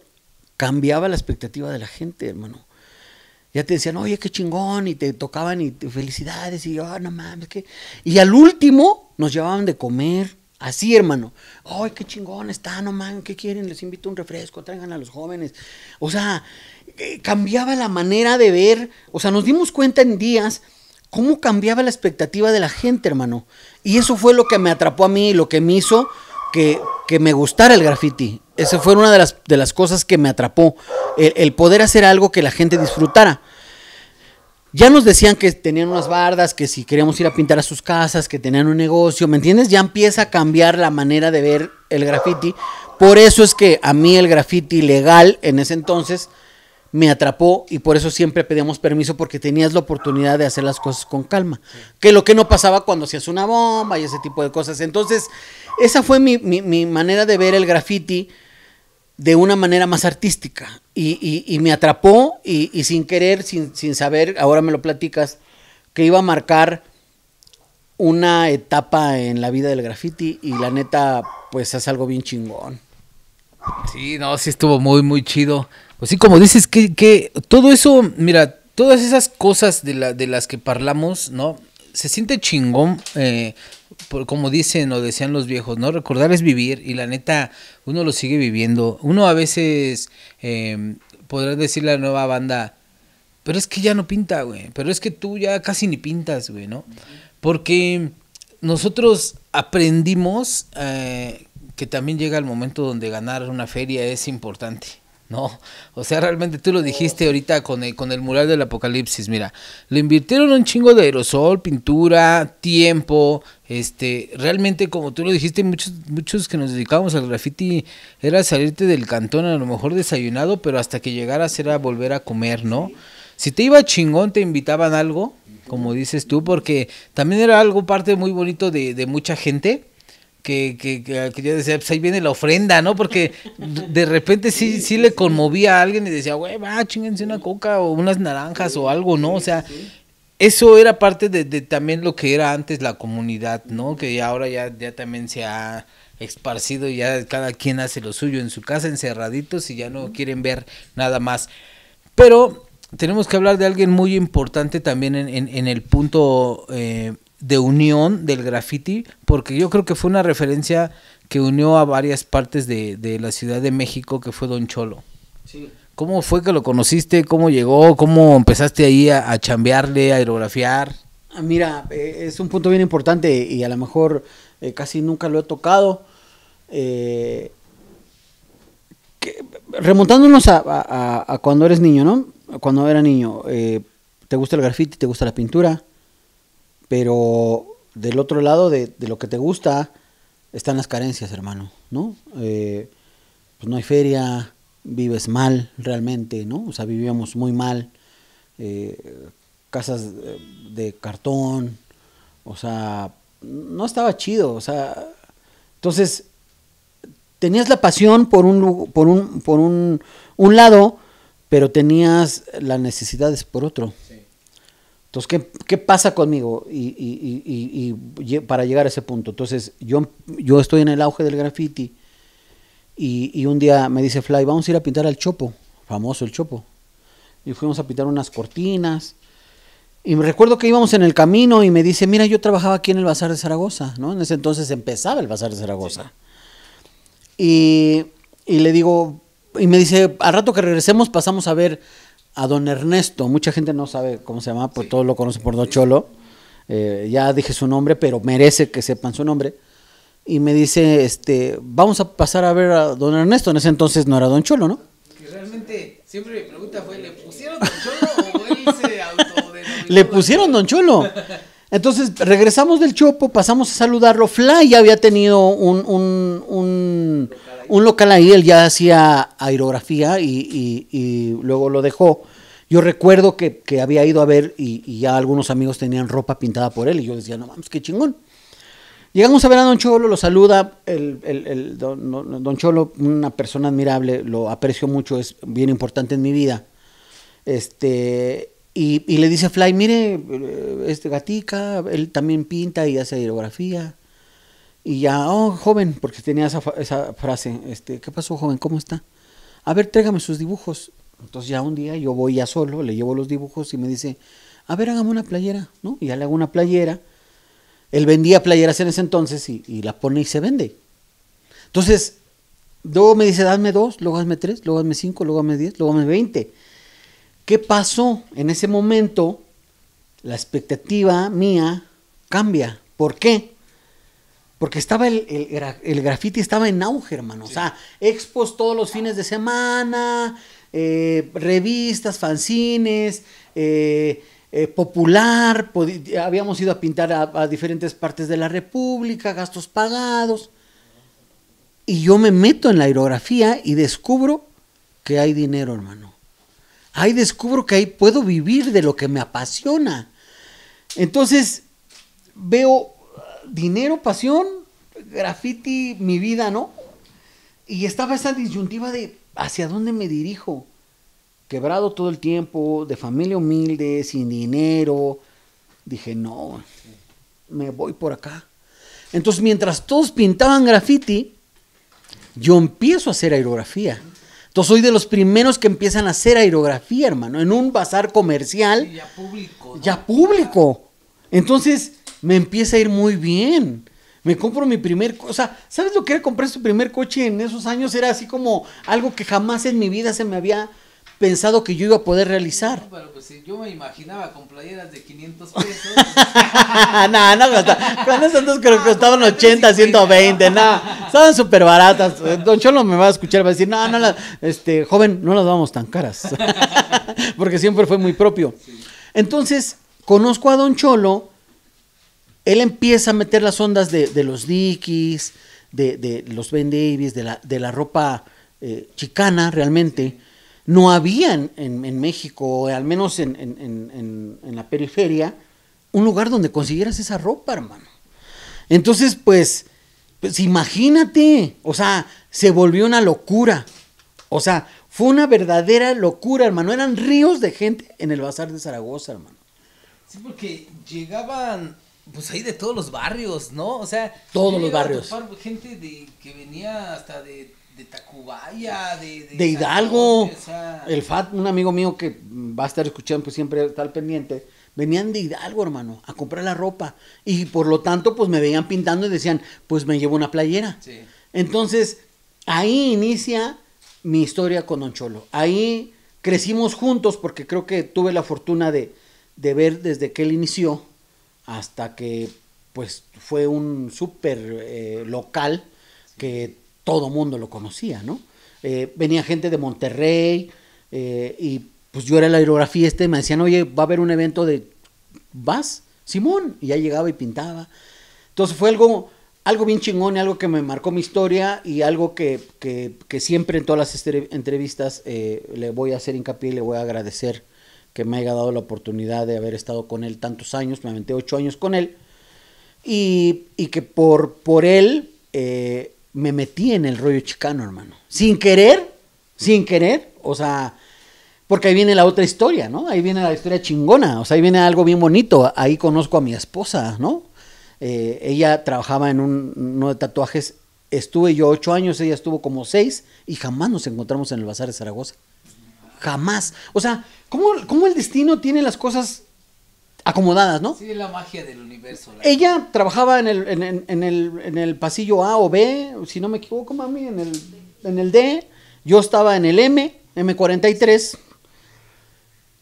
cambiaba la expectativa de la gente, hermano. Ya te decían, oye, qué chingón, y te tocaban y felicidades, y yo ah, no mames, ¿qué? Y al último nos llevaban de comer. Así, hermano. Ay, qué chingón está, no mames, ¿qué quieren? Les invito un refresco, traigan a los jóvenes. O sea, eh, cambiaba la manera de ver. O sea, nos dimos cuenta en días cómo cambiaba la expectativa de la gente, hermano. Y eso fue lo que me atrapó a mí, lo que me hizo que, me gustara el graffiti. Esa fue una de las, de las cosas que me atrapó, el, poder hacer algo que la gente disfrutara. Ya nos decían que tenían unas bardas, que si queríamos ir a pintar a sus casas, que tenían un negocio, ¿me entiendes? Ya empieza a cambiar la manera de ver el graffiti. Por eso es que a mí el graffiti legal en ese entonces me atrapó y por eso siempre pedíamos permiso porque tenías la oportunidad de hacer las cosas con calma. Que lo que no pasaba cuando hacías una bomba y ese tipo de cosas. Entonces, esa fue mi, manera de ver el graffiti de una manera más artística. Y, me atrapó y, sin querer, sin, saber, ahora me lo platicas, que iba a marcar una etapa en la vida del graffiti y la neta, pues es algo bien chingón. Sí, no, sí estuvo muy, muy chido. Pues sí, como dices, que, que todo eso, mira, todas esas cosas de, las que parlamos, ¿no? Se siente chingón eh, por, como dicen o decían los viejos, ¿no? Recordar es vivir y la neta, uno lo sigue viviendo. Uno a veces em, podrá decirle decir la nueva banda, pero es que ya no pinta, güey. Pero es que tú ya casi ni pintas, güey, ¿no? Porque nosotros aprendimos eh, que también llega el momento donde ganar una feria es importante. ¿no? O sea, realmente tú lo dijiste ahorita con el, con el mural del apocalipsis, mira, le invirtieron un chingo de aerosol, pintura, tiempo, este, realmente como tú lo dijiste, muchos, muchos que nos dedicábamos al graffiti era salirte del cantón a lo mejor desayunado, pero hasta que llegaras era volver a comer, ¿no? Si te iba chingón, te invitaban algo, como dices tú, porque también era algo parte muy bonito de, de mucha gente que, que, que, decía, pues ahí viene la ofrenda, ¿no? Porque de repente sí, sí le conmovía a alguien y decía, güey, va, chingense una coca o unas naranjas o algo, ¿no? O sea, eso era parte de, también lo que era antes la comunidad, ¿no? Que ahora ya, ya también se ha esparcido y ya cada quien hace lo suyo en su casa, encerraditos y ya no quieren ver nada más. Pero tenemos que hablar de alguien muy importante también en, en, el punto eh, de unión del graffiti, porque yo creo que fue una referencia que unió a varias partes de, la Ciudad de México, que fue Don Cholo. ¿Cómo fue que lo conociste? ¿Cómo llegó? ¿Cómo empezaste ahí a, chambearle, a aerografiar? Ah, mira, eh, es un punto bien importante y a lo mejor eh, casi nunca lo he tocado. Eh, remontándonos a, cuando eres niño, ¿no? Cuando era niño, ¿te gusta el graffiti? ¿Te gusta la pintura? pero del otro lado de, lo que te gusta están las carencias, hermano, ¿no? Eh, pues no hay feria, vives mal realmente, ¿no? O sea, vivíamos muy mal, eh, casas de, cartón, o sea, no estaba chido, o sea, entonces tenías la pasión por un por un por un lado, pero tenías las necesidades por otro. Entonces, ¿qué, pasa conmigo y, para llegar a ese punto? Entonces, yo, yo estoy en el auge del graffiti y, un día me dice Fly, vamos a ir a pintar al Chopo, famoso el Chopo. Y fuimos a pintar unas cortinas. Y me recuerdo que íbamos en el camino y me dice, mira, yo trabajaba aquí en el Bazar de Zaragoza, ¿no? En ese entonces empezaba el Bazar de Zaragoza. Y, y le digo, y me dice, al rato que regresemos pasamos a ver a don Ernesto. Mucha gente no sabe cómo se llama, pues todos lo conocen por Don Cholo. Eh, ya dije su nombre, pero merece que sepan su nombre. Y me dice, este, vamos a pasar a ver a don Ernesto. En ese entonces no era don Cholo, ¿no? realmente, siempre mi pregunta fue, ¿le pusieron don Cholo o él Le pusieron don Cholo. Entonces regresamos del Chopo, pasamos a saludarlo. Fly ya había tenido un un local ahí, él ya hacía aerografía y, luego lo dejó. Yo recuerdo que, había ido a ver y, ya algunos amigos tenían ropa pintada por él y yo decía, no vamos qué chingón. Llegamos a ver a Don Cholo, lo saluda, el, don, Cholo, una persona admirable, lo aprecio mucho, es bien importante en mi vida. Este, y, y le dice a Fly, mire, eh, este gatica, él también pinta y hace aerografía. Y ya, oh, joven, porque tenía esa, frase, este, ¿qué pasó, joven? ¿Cómo está? A ver, tráigame sus dibujos. Entonces ya un día yo voy ya solo, le llevo los dibujos y me dice, a ver, hágame una playera, ¿no? Y ya le hago una playera. Él vendía playeras en ese entonces y, la pone y se vende. Entonces, luego me dice, dame dos, luego hazme tres, luego hazme cinco, luego hazme diez, luego hazme veinte. ¿Qué pasó? En ese momento, la expectativa mía cambia. ¿Por qué? Porque estaba el, el, graffiti estaba en auge, hermano. O sea, expos todos los fines de semana, eh, revistas, fanzines, eh, eh, popular. Habíamos ido a pintar a, diferentes partes de la República, gastos pagados. Y yo me meto en la aerografía y descubro que hay dinero, hermano. Ahí descubro que ahí puedo vivir de lo que me apasiona. Entonces, veo dinero, pasión, graffiti, mi vida, ¿no? Y estaba esa disyuntiva de hacia dónde me dirijo. Quebrado todo el tiempo, de familia humilde, sin dinero. Dije, no, me voy por acá. Entonces, mientras todos pintaban graffiti, yo empiezo a hacer aerografía. Entonces soy de los primeros que empiezan a hacer aerografía, hermano, en un bazar comercial. ya público. Ya público. Entonces, me empieza a ir muy bien. Me compro mi primer, o sea, ¿sabes lo que era comprar su primer coche en esos años? Era así como algo que jamás en mi vida se me había pensado que yo iba a poder realizar. No, pero pues yo me imaginaba con playeras de 500 pesos. [LAUGHS] no, no Con esas dos creo que costaban 80, 120, nada. Estaban súper baratas. Don Cholo me va a escuchar, va a decir, no, no, este, joven, no las vamos tan caras. [LAUGHS] Porque siempre fue muy propio. Entonces, conozco a Don Cholo él empieza a meter las ondas de, los Dickies, de, los Ben Davies, de la, de la ropa eh, chicana realmente. No había en, México, al menos en, en, la periferia, un lugar donde consiguieras esa ropa, hermano. Entonces, pues, pues imagínate, o sea, se volvió una locura. O sea, fue una verdadera locura, hermano. Eran ríos de gente en el bazar de Zaragoza, hermano. Sí, porque llegaban pues ahí de todos los barrios, ¿no? O sea, todos los barrios. gente de, que venía hasta de, Tacubaya, de, de, Hidalgo. El FAT, un amigo mío que va a estar escuchando, pues siempre está al pendiente. Venían de Hidalgo, hermano, a comprar la ropa. Y por lo tanto, pues me veían pintando y decían, pues me llevo una playera. Sí. Entonces, ahí inicia mi historia con Don Cholo. Ahí crecimos juntos porque creo que tuve la fortuna de, de ver desde que él inició hasta que pues fue un súper eh, local que todo mundo lo conocía, ¿no? Eh, venía gente de Monterrey eh, y pues yo era la aerografía este, y me decían, oye, va a haber un evento de, ¿vas? Simón, y ya llegaba y pintaba. Entonces fue algo, algo bien chingón, y algo que me marcó mi historia y algo que, que siempre en todas las entrevistas le voy a hacer hincapié y le voy a agradecer que me haya dado la oportunidad de haber estado con él tantos años, me aventé ocho años con él, y, que por, por él eh, me metí en el rollo chicano, hermano. Sin querer, sin querer, o sea, porque ahí viene la otra historia, ¿no? Ahí viene la historia chingona, o sea, ahí viene algo bien bonito, ahí conozco a mi esposa, ¿no? Eh, ella trabajaba en un, uno de tatuajes, estuve yo ocho años, ella estuvo como seis, y jamás nos encontramos en el Bazar de Zaragoza. Jamás. O sea, ¿Cómo, el destino tiene las cosas acomodadas, ¿no? Sí, la magia del universo. Ella trabajaba en el, en, el, pasillo A o B, si no me equivoco, mami, en el, en el D. Yo estaba en el M, M43.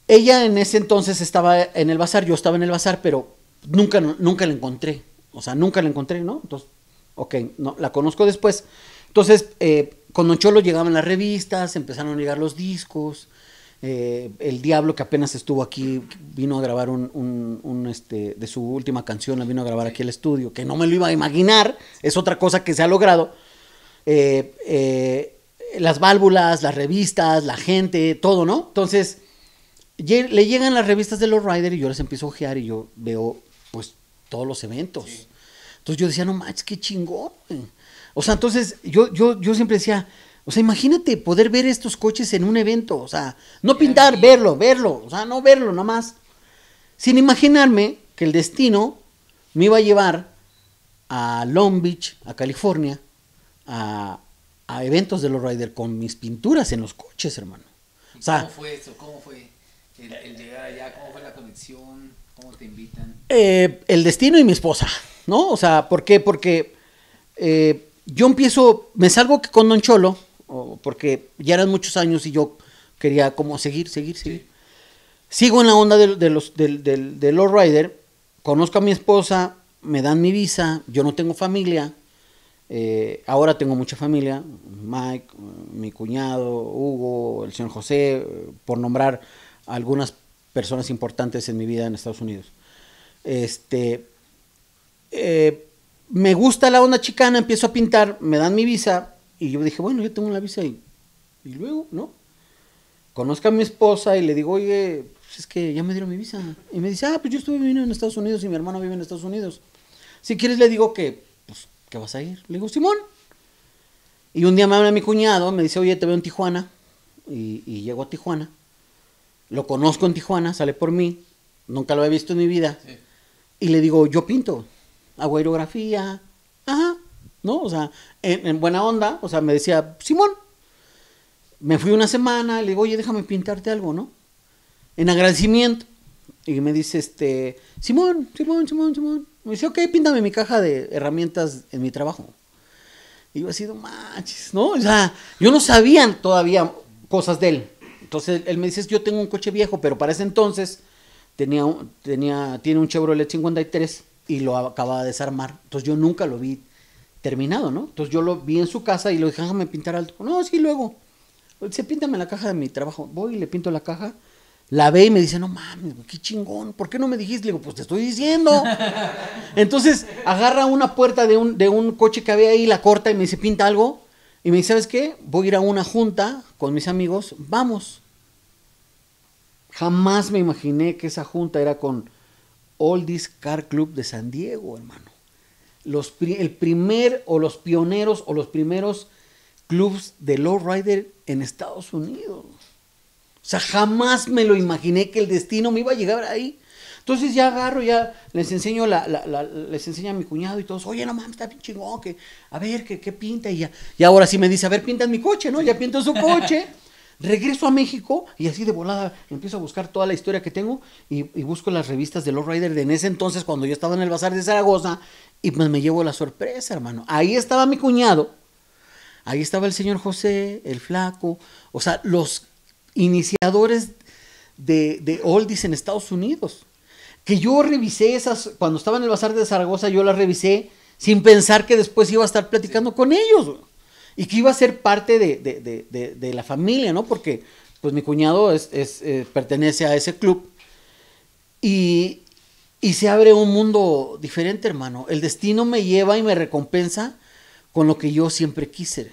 Ella en ese entonces estaba en el bazar, yo estaba en el bazar, pero nunca, nunca la encontré. O sea, nunca la encontré, ¿no? Entonces, ok, no, la conozco después. Entonces, eh, con Don Cholo llegaban las revistas, empezaron a llegar los discos. Eh, el Diablo, que apenas estuvo aquí, vino a grabar un, este, de su última canción, la vino a grabar aquí el estudio, que no me lo iba a imaginar, es otra cosa que se ha logrado. Eh, eh, las válvulas, las revistas, la gente, todo, ¿no? Entonces, le llegan las revistas de los Rider y yo las empiezo a ojear y yo veo, pues, todos los eventos. Entonces yo decía, no manches, qué chingón. O sea, entonces yo, yo, yo siempre decía, o sea, imagínate poder ver estos coches en un evento. O sea, no pintar, verlo, verlo. O sea, no verlo nada más. Sin imaginarme que el destino me iba a llevar a Long Beach, a California, a, eventos de los Rider con mis pinturas en los coches, hermano. ¿Cómo fue eso? ¿Cómo fue el, llegar allá? ¿Cómo fue la conexión? ¿Cómo te invitan? Eh, el destino y mi esposa, ¿no? O sea, ¿por qué? Porque eh, yo empiezo, me salgo con Don Cholo porque ya eran muchos años y yo quería como seguir, seguir, seguir. Sigo en la onda de, los, del de, Rider, conozco a mi esposa, me dan mi visa, yo no tengo familia, eh, ahora tengo mucha familia, Mike, mi cuñado, Hugo, el señor José, por nombrar algunas personas importantes en mi vida en Estados Unidos. Este, eh, me gusta la onda chicana, empiezo a pintar, me dan mi visa, y yo dije, bueno, yo tengo la visa y, y luego, ¿no? Conozco a mi esposa y le digo, oye, pues es que ya me dieron mi visa. Y me dice, ah, pues yo estuve viviendo en Estados Unidos y mi hermano vive en Estados Unidos. Si quieres le digo que, pues, que vas a ir. Le digo, Simón. Y un día me habla mi cuñado, me dice, oye, te veo en Tijuana. Y, llego a Tijuana. Lo conozco en Tijuana, sale por mí. Nunca lo había visto en mi vida. Y le digo, yo pinto. Hago aerografía. Ajá. ¿no? O sea, en, buena onda, o sea, me decía, Simón, me fui una semana, le digo, oye, déjame pintarte algo, ¿no? En agradecimiento. Y me dice, este, Simón, Simón, Simón, Simón. Me dice, ok, píntame mi caja de herramientas en mi trabajo. Y yo así, sido manches, ¿no? O sea, yo no sabía todavía cosas de él. Entonces él me dice, yo tengo un coche viejo, pero para ese entonces tenía, tenía, tiene un Chevrolet 53 y lo acababa de desarmar. Entonces yo nunca lo vi terminado, ¿no? Entonces yo lo vi en su casa y lo dije, déjame pintar algo. No, sí, luego. Dice, píntame la caja de mi trabajo. Voy y le pinto la caja. La ve y me dice, no mames, qué chingón, ¿por qué no me dijiste? Le digo, pues te estoy diciendo. [LAUGHS] Entonces agarra una puerta de un, de un coche que había ahí, la corta y me dice, pinta algo. Y me dice, ¿sabes qué? Voy a ir a una junta con mis amigos, vamos. Jamás me imaginé que esa junta era con Oldies Car Club de San Diego, hermano los, el primer o los pioneros o los primeros clubs de lowrider en Estados Unidos. O sea, jamás me lo imaginé que el destino me iba a llegar ahí. Entonces ya agarro, ya les enseño la, les enseña a mi cuñado y todos, oye, no mames, está bien chingón, que, a ver, ¿qué, pinta? Y, ya, y ahora sí me dice, a ver, pintan mi coche, ¿no? Ya pinto su coche. [LAUGHS] Regreso a México y así de volada empiezo a buscar toda la historia que tengo y, busco las revistas de Los Rider de en ese entonces cuando yo estaba en el Bazar de Zaragoza y pues me llevo la sorpresa, hermano. Ahí estaba mi cuñado, ahí estaba el señor José, el flaco, o sea, los iniciadores de, de oldies en Estados Unidos. Que yo revisé esas, cuando estaba en el Bazar de Zaragoza yo las revisé sin pensar que después iba a estar platicando con ellos y que iba a ser parte de, la familia, ¿no? Porque pues mi cuñado es, eh, pertenece a ese club y, se abre un mundo diferente, hermano. El destino me lleva y me recompensa con lo que yo siempre quise.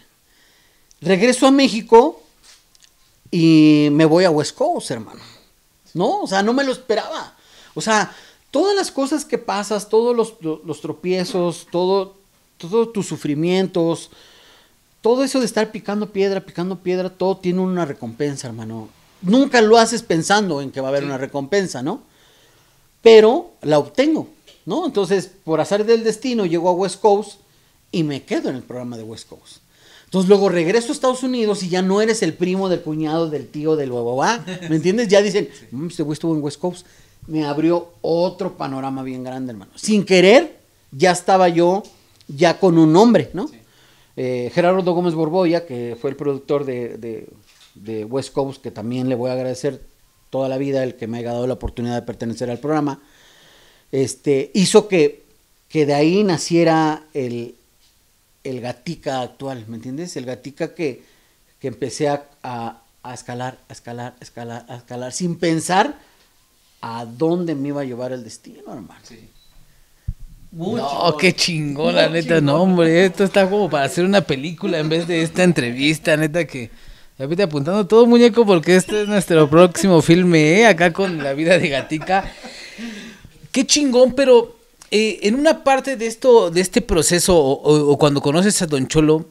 Regreso a México y me voy a West Coast, hermano. ¿No? O sea, no me lo esperaba. O sea, todas las cosas que pasas, todos los, tropiezos, todo, todos tus sufrimientos, todo eso de estar picando piedra, picando piedra, todo tiene una recompensa, hermano. Nunca lo haces pensando en que va a haber una recompensa, ¿no? Pero la obtengo, ¿no? Entonces, por azar del destino, llego a West Coast y me quedo en el programa de West Coast. Entonces luego regreso a Estados Unidos y ya no eres el primo del cuñado, del tío, del bababá. ¿Me entiendes? Ya dicen, mm, este güey estuvo en West Coast. Me abrió otro panorama bien grande, hermano. Sin querer, ya estaba yo ya con un hombre, ¿no? Eh, Gerardo Gómez Borboya, que fue el productor de, de, West Coast, que también le voy a agradecer toda la vida el que me haya dado la oportunidad de pertenecer al programa, este, hizo que, que de ahí naciera el, el gatica actual, ¿me entiendes? El gatica que, empecé a, escalar, a escalar, a escalar, a escalar, sin pensar a dónde me iba a llevar el destino, hermano. Sí. No, qué chingón, la neta. No, hombre, esto está como para hacer una película en vez de esta entrevista, neta que. Ya vete apuntando todo, muñeco, porque este es nuestro próximo filme, ¿eh? acá con la vida de Gatica. Qué chingón, pero eh, en una parte de esto, de este proceso, o, cuando conoces a Don Cholo,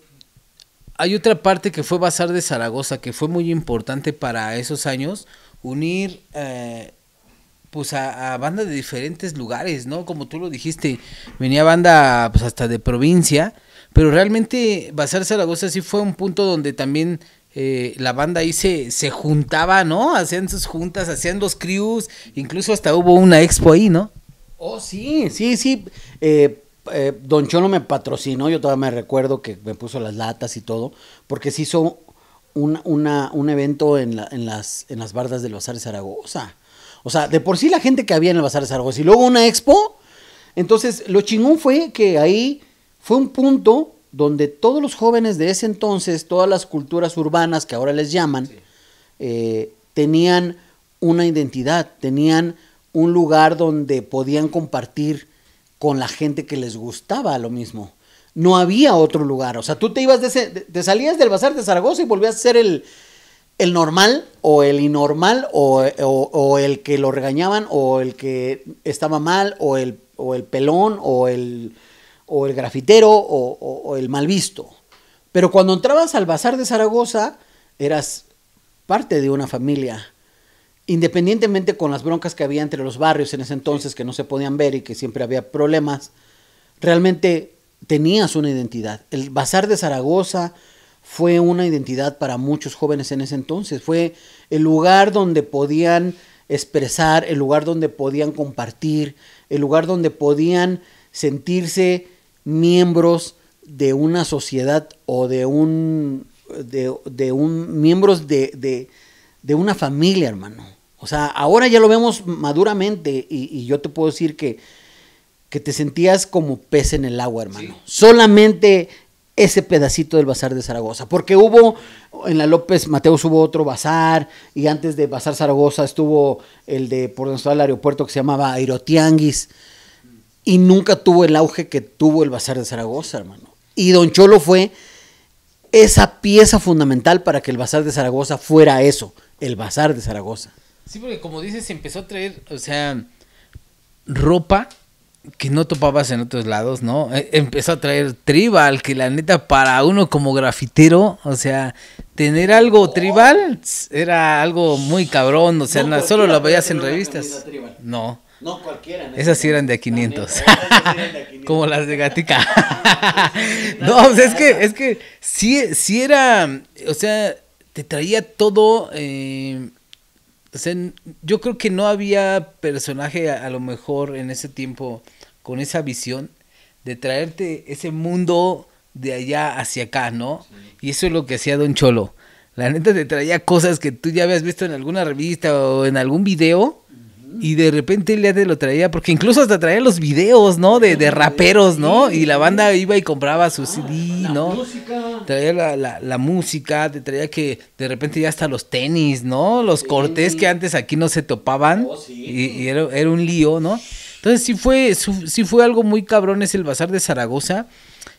hay otra parte que fue Bazar de Zaragoza, que fue muy importante para esos años, unir eh, pues a, banda de diferentes lugares, ¿no? Como tú lo dijiste, venía banda pues hasta de provincia, pero realmente Bazar Zaragoza sí fue un punto donde también eh, la banda ahí se, juntaba, ¿no? Hacían sus juntas, hacían dos crews, incluso hasta hubo una expo ahí, ¿no? Oh, sí, sí, sí. Eh, eh, Don Chono me patrocinó, yo todavía me recuerdo que me puso las latas y todo, porque se hizo un, una, un evento en, la, en, las, en las bardas del Bazar de Zaragoza. O sea, de por sí la gente que había en el Bazar de Zaragoza y luego una expo. Entonces, lo chingón fue que ahí fue un punto donde todos los jóvenes de ese entonces, todas las culturas urbanas que ahora les llaman, eh, tenían una identidad, tenían un lugar donde podían compartir con la gente que les gustaba lo mismo. No había otro lugar. O sea, tú te ibas de te salías del bazar de Zaragoza y volvías a ser el, el normal o el inormal o, el que lo regañaban o el que estaba mal o el, o el pelón o el, o el grafitero o, el mal visto. Pero cuando entrabas al bazar de Zaragoza eras parte de una familia. Independientemente con las broncas que había entre los barrios en ese entonces que no se podían ver y que siempre había problemas, realmente tenías una identidad. El bazar de Zaragoza, fue una identidad para muchos jóvenes en ese entonces, fue el lugar donde podían expresar, el lugar donde podían compartir, el lugar donde podían sentirse miembros de una sociedad o de un, de, de un miembros de, de, una familia, hermano. O sea, ahora ya lo vemos maduramente y, yo te puedo decir que, que, te sentías como pez en el agua, hermano. Solamente ese pedacito del bazar de Zaragoza. Porque hubo, en la López Mateos hubo otro bazar, y antes de Bazar Zaragoza estuvo el de, por donde estaba el aeropuerto, que se llamaba Aerotianguis. Y nunca tuvo el auge que tuvo el bazar de Zaragoza, hermano. Y Don Cholo fue esa pieza fundamental para que el bazar de Zaragoza fuera eso, el bazar de Zaragoza. Sí, porque como dices, se empezó a traer, o sea, ropa que no topabas en otros lados, ¿no? E, empezó a traer tribal, que la neta para uno como grafitero, o sea, tener algo oh. tribal era algo muy cabrón, o sea, solo lo veías en revistas. No. No cualquiera. Esas sí eran de 500. [LAUGHS] como las de Gatica. [LAUGHS] no, o pues, sea, es que, es que sí, sí era, o sea, te traía todo... Eh, o sea, yo creo que no había personaje a, lo mejor en ese tiempo con esa visión de traerte ese mundo de allá hacia acá, ¿no? Y eso es lo que hacía Don Cholo. La neta te traía cosas que tú ya habías visto en alguna revista o en algún video. Y de repente él ya te lo traía, porque incluso hasta traía los videos, ¿no? De, de raperos, ¿no? Y la banda iba y compraba su ah, CD, ¿no? La música. Traía la, música, te traía que de repente ya hasta los tenis, ¿no? Los cortes que antes aquí no se topaban. Oh, y, era, era un lío, ¿no? Entonces sí fue, sí fue algo muy cabrón es el Bazar de Zaragoza.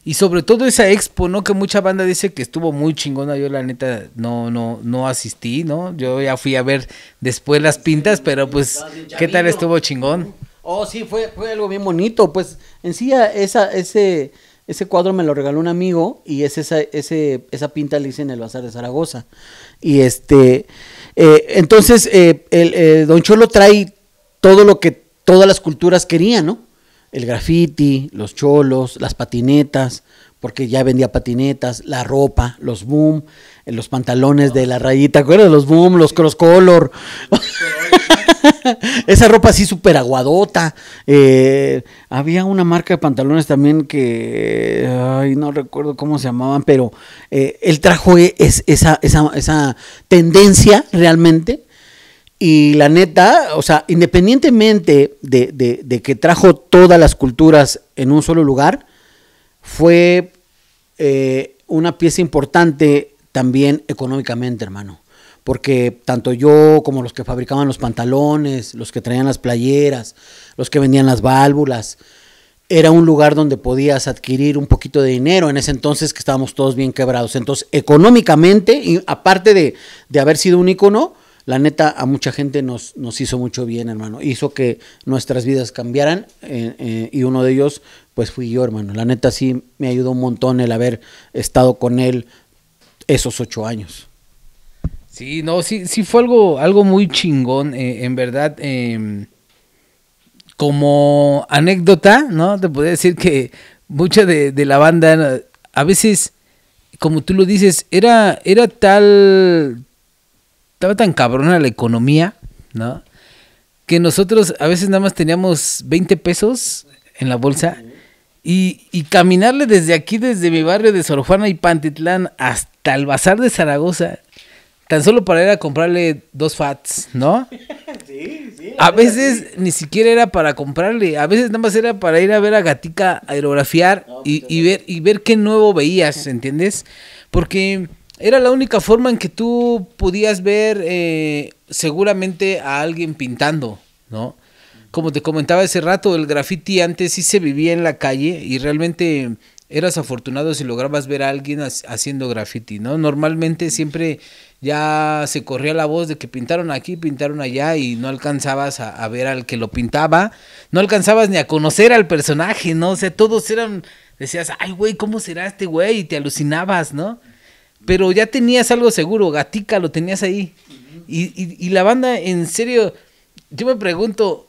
Y sobre todo esa expo, ¿no? Que mucha banda dice que estuvo muy chingona. Yo la neta no, no, no asistí, ¿no? Yo ya fui a ver después las pintas, pero pues, ¿qué tal estuvo chingón? Oh, sí, fue, fue algo bien bonito. Pues en sí, esa, ese, ese cuadro me lo regaló un amigo y es esa, ese, esa pinta le hice en el Bazar de Zaragoza. Y este, eh, entonces, eh, el, eh, Don Cholo trae todo lo que todas las culturas querían, ¿no? El graffiti, los cholos, las patinetas, porque ya vendía patinetas, la ropa, los boom, eh, los pantalones de la rayita, acuerdas? Los boom, los cross color. [LAUGHS] Esa ropa así súper aguadota. Eh, había una marca de pantalones también que, ay, no recuerdo cómo se llamaban, pero él eh, trajo es, esa, esa tendencia realmente y la neta, o sea, independientemente de, que trajo todas las culturas en un solo lugar, fue eh, una pieza importante también económicamente, hermano. Porque tanto yo como los que fabricaban los pantalones, los que traían las playeras, los que vendían las válvulas, era un lugar donde podías adquirir un poquito de dinero en ese entonces que estábamos todos bien quebrados. Entonces, económicamente, y aparte de, de haber sido un icono, la neta a mucha gente nos, nos hizo mucho bien, hermano. Hizo que nuestras vidas cambiaran eh, eh, y uno de ellos, pues fui yo, hermano. La neta sí me ayudó un montón el haber estado con él esos ocho años. Sí, no, sí, sí fue algo, algo muy chingón, eh, en verdad. Em, como anécdota, ¿no? Te podría decir que mucha de, de la banda a veces como tú lo dices, era, era tal, estaba tan cabrona la economía, ¿no? Que nosotros a veces nada más teníamos 20 pesos en la bolsa y, caminarle desde aquí, desde mi barrio de Sor Juana y Pantitlán hasta el bazar de Zaragoza, tan solo para ir a comprarle dos fats, ¿no? [LAUGHS] Sí, sí. A veces ni siquiera era para comprarle, a veces nada más era para ir a ver a Gatica aerografiar pues y, ver, y ver qué nuevo veías, ¿entiendes? Porque era la única forma en que tú podías ver eh, seguramente a alguien pintando, ¿no? Como te comentaba hace rato, el graffiti antes sí se vivía en la calle y realmente eras afortunado si lograbas ver a alguien haciendo graffiti, ¿no? Normalmente siempre ya se corría la voz de que pintaron aquí, pintaron allá y no alcanzabas a, a, ver al que lo pintaba, no alcanzabas ni a conocer al personaje, ¿no? O sea, todos eran, decías, ay, güey, ¿cómo será este güey? Y te alucinabas, ¿no? pero ya tenías algo seguro, Gatica lo tenías ahí. y, y, y, la banda, en serio, yo me pregunto,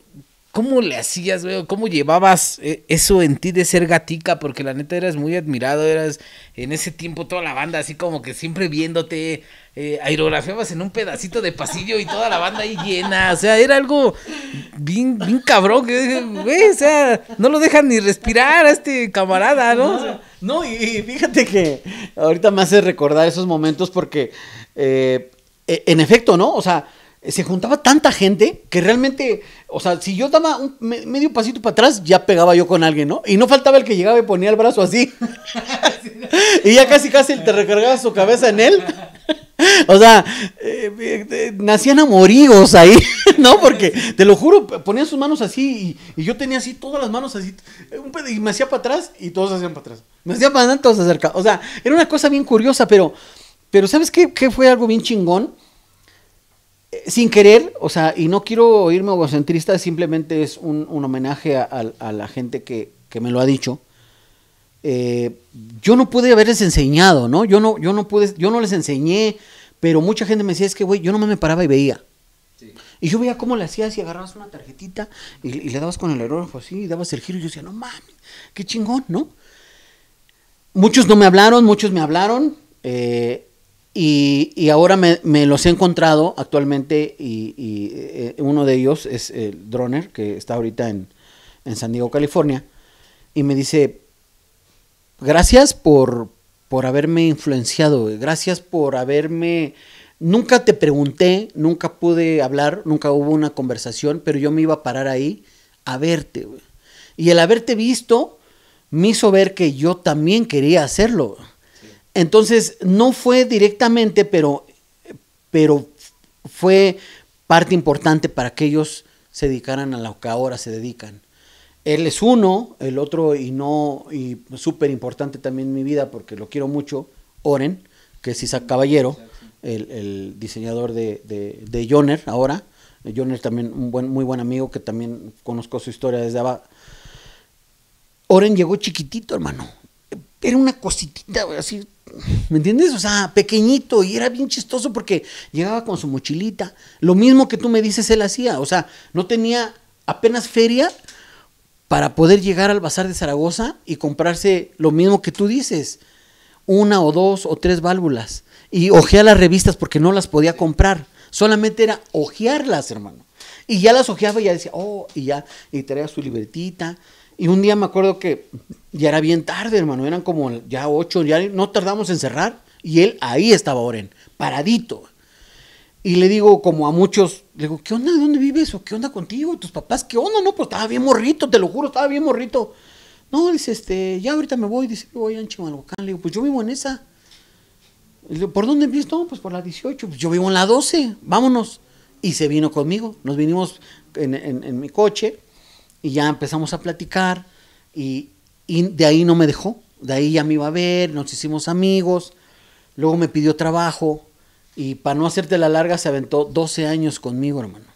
¿Cómo le hacías, güey? ¿Cómo llevabas eh, eso en ti de ser gatica? Porque la neta eras muy admirado, eras en ese tiempo toda la banda así como que siempre viéndote, eh, aerografiabas en un pedacito de pasillo y toda la banda ahí llena, o sea, era algo bien, cabrón, que, güey, o sea, no lo dejan ni respirar a este camarada, ¿no? no, y, fíjate que ahorita me hace recordar esos momentos porque, eh, e, en efecto, ¿no? O sea se juntaba tanta gente que realmente, o sea, si yo daba un medio pasito para atrás, ya pegaba yo con alguien, ¿no? Y no faltaba el que llegaba y ponía el brazo así. [LAUGHS] y ya casi, casi te recargaba su cabeza en él. [LAUGHS] O sea, eh, eh, nacían amorigos ahí, [LAUGHS] ¿no? Porque, te lo juro, ponían sus manos así y, yo tenía así todas las manos así, eh, un y me hacía para atrás y todos hacían para atrás. Me hacía para adelante, todos acercaban. O sea, era una cosa bien curiosa, pero, pero ¿sabes qué, qué fue algo bien chingón? Eh, sin querer, o sea, y no quiero irme egocentrista, simplemente es un, homenaje a, la gente que, me lo ha dicho. Eh, yo no pude haberles enseñado, ¿no? Yo no, yo no pude, yo no les enseñé, pero mucha gente me decía, es que, güey, yo no me paraba y veía. Y yo veía cómo le hacías y agarrabas una tarjetita y, le dabas con el aerógrafo así, pues y dabas el giro y yo decía, no mames, qué chingón, ¿no? Muchos no me hablaron, muchos me hablaron. Eh, y, ahora me, los he encontrado actualmente y, eh, uno de ellos es el Droner, que está ahorita en, San Diego, California, y me dice, gracias por, haberme influenciado, gracias por haberme... Nunca te pregunté, nunca pude hablar, nunca hubo una conversación, pero yo me iba a parar ahí a verte. Y el haberte visto me hizo ver que yo también quería hacerlo. Entonces, no fue directamente, pero, pero fue parte importante para que ellos se dedicaran a lo que ahora se dedican. Él es uno, el otro y no, y súper importante también en mi vida porque lo quiero mucho, Oren, que es Isaac Caballero, el, diseñador de, de, de Joner ahora. Joner también un buen, muy buen amigo que también conozco su historia desde abajo. Oren llegó chiquitito, hermano. Era una cositita, así ¿Me entiendes? O sea, pequeñito y era bien chistoso porque llegaba con su mochilita. Lo mismo que tú me dices, él hacía. O sea, no tenía apenas feria para poder llegar al bazar de Zaragoza y comprarse lo mismo que tú dices. Una o dos o tres válvulas. Y ojea las revistas porque no las podía comprar. Solamente era ojearlas, hermano. Y ya las ojeaba y ya decía, oh, y ya, y traía su libretita y un día me acuerdo que ya era bien tarde, hermano, eran como ya ocho, ya no tardamos en cerrar. Y él ahí estaba, Oren, paradito. Y le digo, como a muchos, le digo, ¿qué onda? ¿De dónde vives? ¿O qué onda contigo? ¿Tus papás? ¿Qué onda? No, pues estaba bien morrito, te lo juro, estaba bien morrito. No, dice, este, ya ahorita me voy, dice, voy a Chimalhuacán. Le digo, pues yo vivo en esa. Le digo, ¿por dónde vives? No, pues por la 18. Pues yo vivo en la 12, vámonos. Y se vino conmigo. Nos vinimos en, en mi coche y ya empezamos a platicar y, de ahí no me dejó, de ahí ya me iba a ver, nos hicimos amigos, luego me pidió trabajo y para no hacerte la larga se aventó 12 años conmigo, hermano.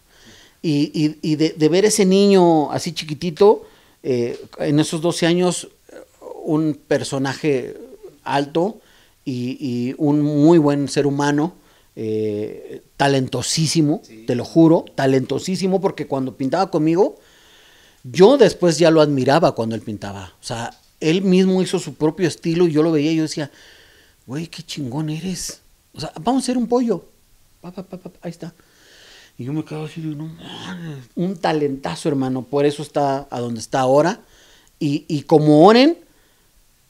Y, de, ver ese niño así chiquitito, eh, en esos 12 años, un personaje alto y, un muy buen ser humano, eh, talentosísimo, te lo juro, talentosísimo, porque cuando pintaba conmigo yo después ya lo admiraba cuando él pintaba. O sea, él mismo hizo su propio estilo y yo lo veía y yo decía, güey, qué chingón eres. O sea, vamos a ser un pollo. Pa, ahí está. Y yo me quedaba así, no, un talentazo, hermano. Por eso está a donde está ahora. Y, y como oren,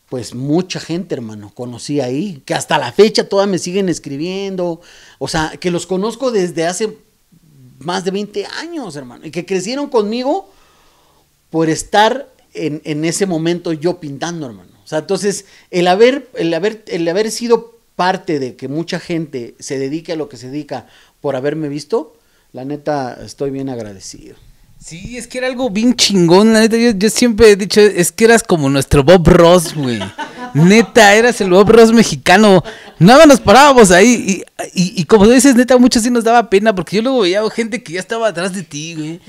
pues mucha gente, hermano, conocí ahí. Que hasta la fecha todas me siguen escribiendo. O sea, que los conozco desde hace más de 20 años, hermano. Y que crecieron conmigo por estar en, ese momento yo pintando, hermano. O sea, entonces, el haber, el, haber, el haber sido parte de que mucha gente se dedique a lo que se dedica por haberme visto, la neta, estoy bien agradecido. Sí, es que era algo bien chingón, la neta. Yo, siempre he dicho, es que eras como nuestro Bob Ross, güey. Neta, eras el Bob Ross mexicano. Nada nos parábamos ahí. Y, y, y como dices, neta, mucho sí nos daba pena, porque yo luego veía gente que ya estaba atrás de ti, güey.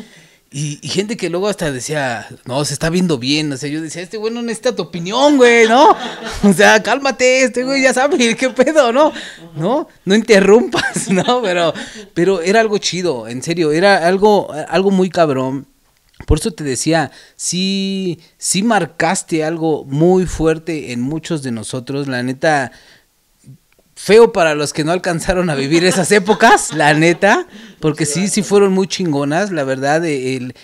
Y, gente que luego hasta decía, no, se está viendo bien. O sea, yo decía, este güey no necesita tu opinión, güey, ¿no? O sea, cálmate, este güey ya sabe [LAUGHS] qué pedo, ¿no? No, no interrumpas, [LAUGHS] ¿no? Pero, pero era algo chido, en serio, era algo, algo muy cabrón. Por eso te decía, si sí marcaste algo muy fuerte en muchos de nosotros. La neta, feo para los que no alcanzaron a vivir esas épocas, la neta, porque sí, sí fueron muy chingonas, la verdad, eh, el,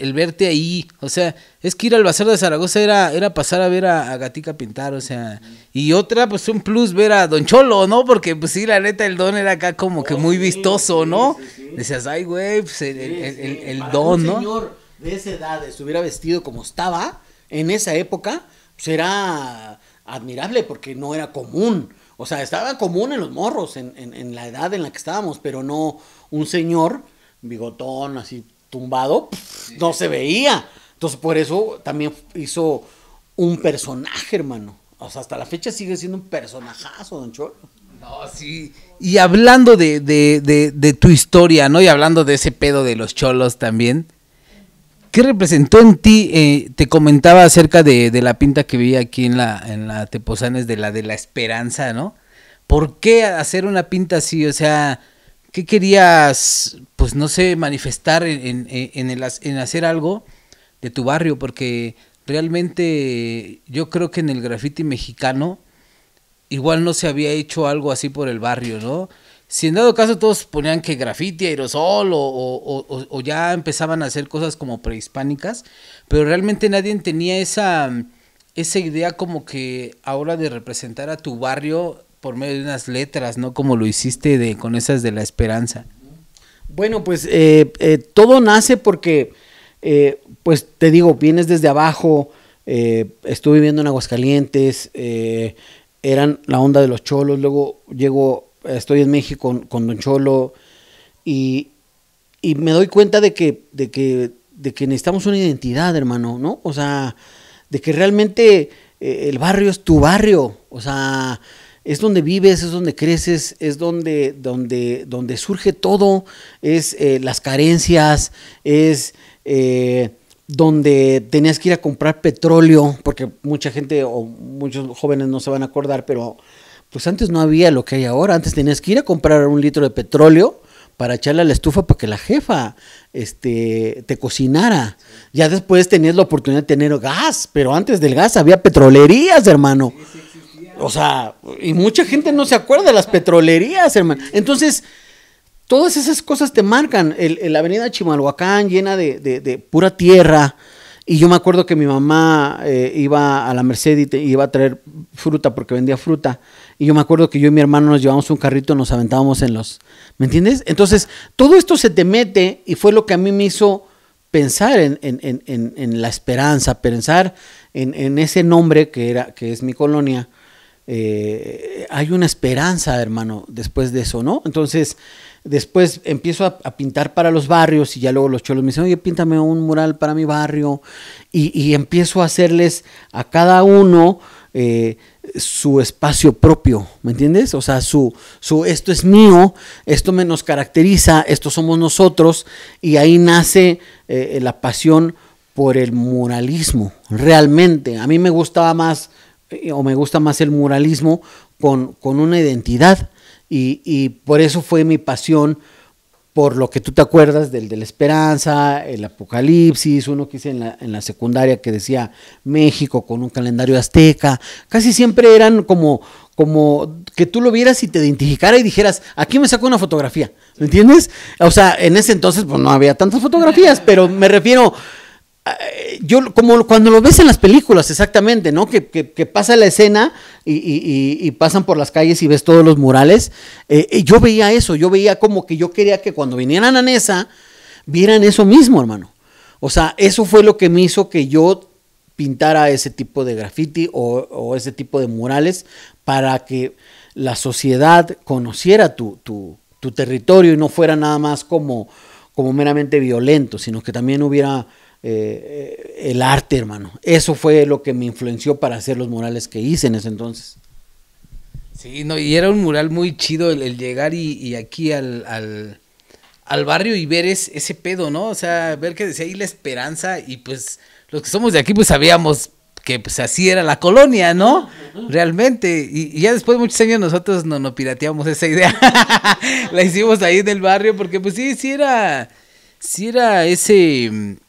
el, verte ahí, o sea, es que ir al Bazar de Zaragoza era, era pasar a ver a, Gatica pintar, o sea, y otra, pues un plus ver a Don Cholo, ¿no? Porque pues sí, la neta, el don era acá como que oh, muy vistoso, ¿no? Decías, ay, güey, pues el, don, ¿no? señor de esa edad estuviera vestido como estaba en esa época, pues era admirable porque no era común. O sea, estaba común en los morros, en, en, la edad en la que estábamos, pero no un señor bigotón, así tumbado, no se veía. Entonces, por eso también hizo un personaje, hermano. O sea, hasta la fecha sigue siendo un personajazo, don Cholo. No, sí. Y hablando de tu historia, ¿no? Y hablando de ese pedo de los cholos también. ¿Qué representó en ti? Eh, te comentaba acerca de, la pinta que vi aquí en la, en la Teposanes, de la de la esperanza, ¿no? ¿Por qué hacer una pinta así? O sea, ¿qué querías, pues no sé, manifestar en, en hacer algo de tu barrio? Porque realmente yo creo que en el graffiti mexicano igual no se había hecho algo así por el barrio, ¿no? Si en dado caso todos ponían que grafiti, aerosol o, o, ya empezaban a hacer cosas como prehispánicas, pero realmente nadie tenía esa, esa idea como que ahora de representar a tu barrio por medio de unas letras, ¿no? Como lo hiciste de, con esas de la esperanza. Bueno, pues eh, eh, todo nace porque, eh, pues te digo, vienes desde abajo, estuve viviendo en Aguascalientes, eran la onda de los cholos, luego llego estoy en México con, Don Cholo y, me doy cuenta de que, de, que, de que necesitamos una identidad, hermano, ¿no? O sea, de que realmente eh, el barrio es tu barrio, o sea, es donde vives, es donde creces, es donde, donde, donde surge todo, es eh, las carencias, es eh, donde tenías que ir a comprar petróleo, porque mucha gente o muchos jóvenes no se van a acordar, pero pues antes no había lo que hay ahora. Antes tenías que ir a comprar un litro de petróleo para echarle a la estufa para que la jefa este, te cocinara. Ya después tenías la oportunidad de tener gas, pero antes del gas había petrolerías, hermano. O sea, y mucha gente no se acuerda de las petrolerías, hermano. Entonces, todas esas cosas te marcan. El, la avenida Chimalhuacán llena de, de, pura tierra. Y yo me acuerdo que mi mamá eh, iba a la Merced y iba a traer fruta porque vendía fruta. Y yo me acuerdo que yo y mi hermano nos llevamos un carrito, y nos aventábamos en los... ¿Me entiendes? Entonces, todo esto se te mete y fue lo que a mí me hizo pensar en, la esperanza, pensar en, ese nombre que, era, que es mi colonia. Eh, hay una esperanza, hermano, después de eso, ¿no? Entonces, después empiezo a, pintar para los barrios y ya luego los cholos me dicen, oye, píntame un mural para mi barrio. Y, empiezo a hacerles a cada uno... Eh, su espacio propio, ¿me entiendes? O sea, su, su esto es mío, esto me nos caracteriza, esto somos nosotros, y ahí nace eh, la pasión por el muralismo, realmente. A mí me gustaba más, eh, o me gusta más el muralismo con, una identidad, y, y por eso fue mi pasión por lo que tú te acuerdas del de la esperanza, el apocalipsis, uno que hice en la, en la secundaria que decía México con un calendario azteca, casi siempre eran como, como que tú lo vieras y te identificara y dijeras, aquí me saco una fotografía, ¿me entiendes? O sea, en ese entonces pues no había tantas fotografías, pero me refiero eh, yo como cuando lo ves en las películas, exactamente, ¿no? Que, pasa la escena y, pasan por las calles y ves todos los murales. Eh, eh, yo veía eso, yo veía como que yo quería que cuando vinieran a Nesa, vieran eso mismo, hermano. O sea, eso fue lo que me hizo que yo pintara ese tipo de graffiti o, ese tipo de murales para que la sociedad conociera tu, tu territorio y no fuera nada más como, como meramente violento, sino que también hubiera eh, el arte, hermano. Eso fue lo que me influenció para hacer los murales que hice en ese entonces. Sí, no, y era un mural muy chido el, llegar y, aquí al, al, barrio y ver ese pedo, ¿no? O sea, ver que decía ahí la esperanza y pues los que somos de aquí pues sabíamos que pues así era la colonia, ¿no? Realmente. Y, ya después de muchos años nosotros no nos pirateamos esa idea. [LAUGHS] la hicimos ahí en el barrio porque pues sí, sí era, sí era ese mm,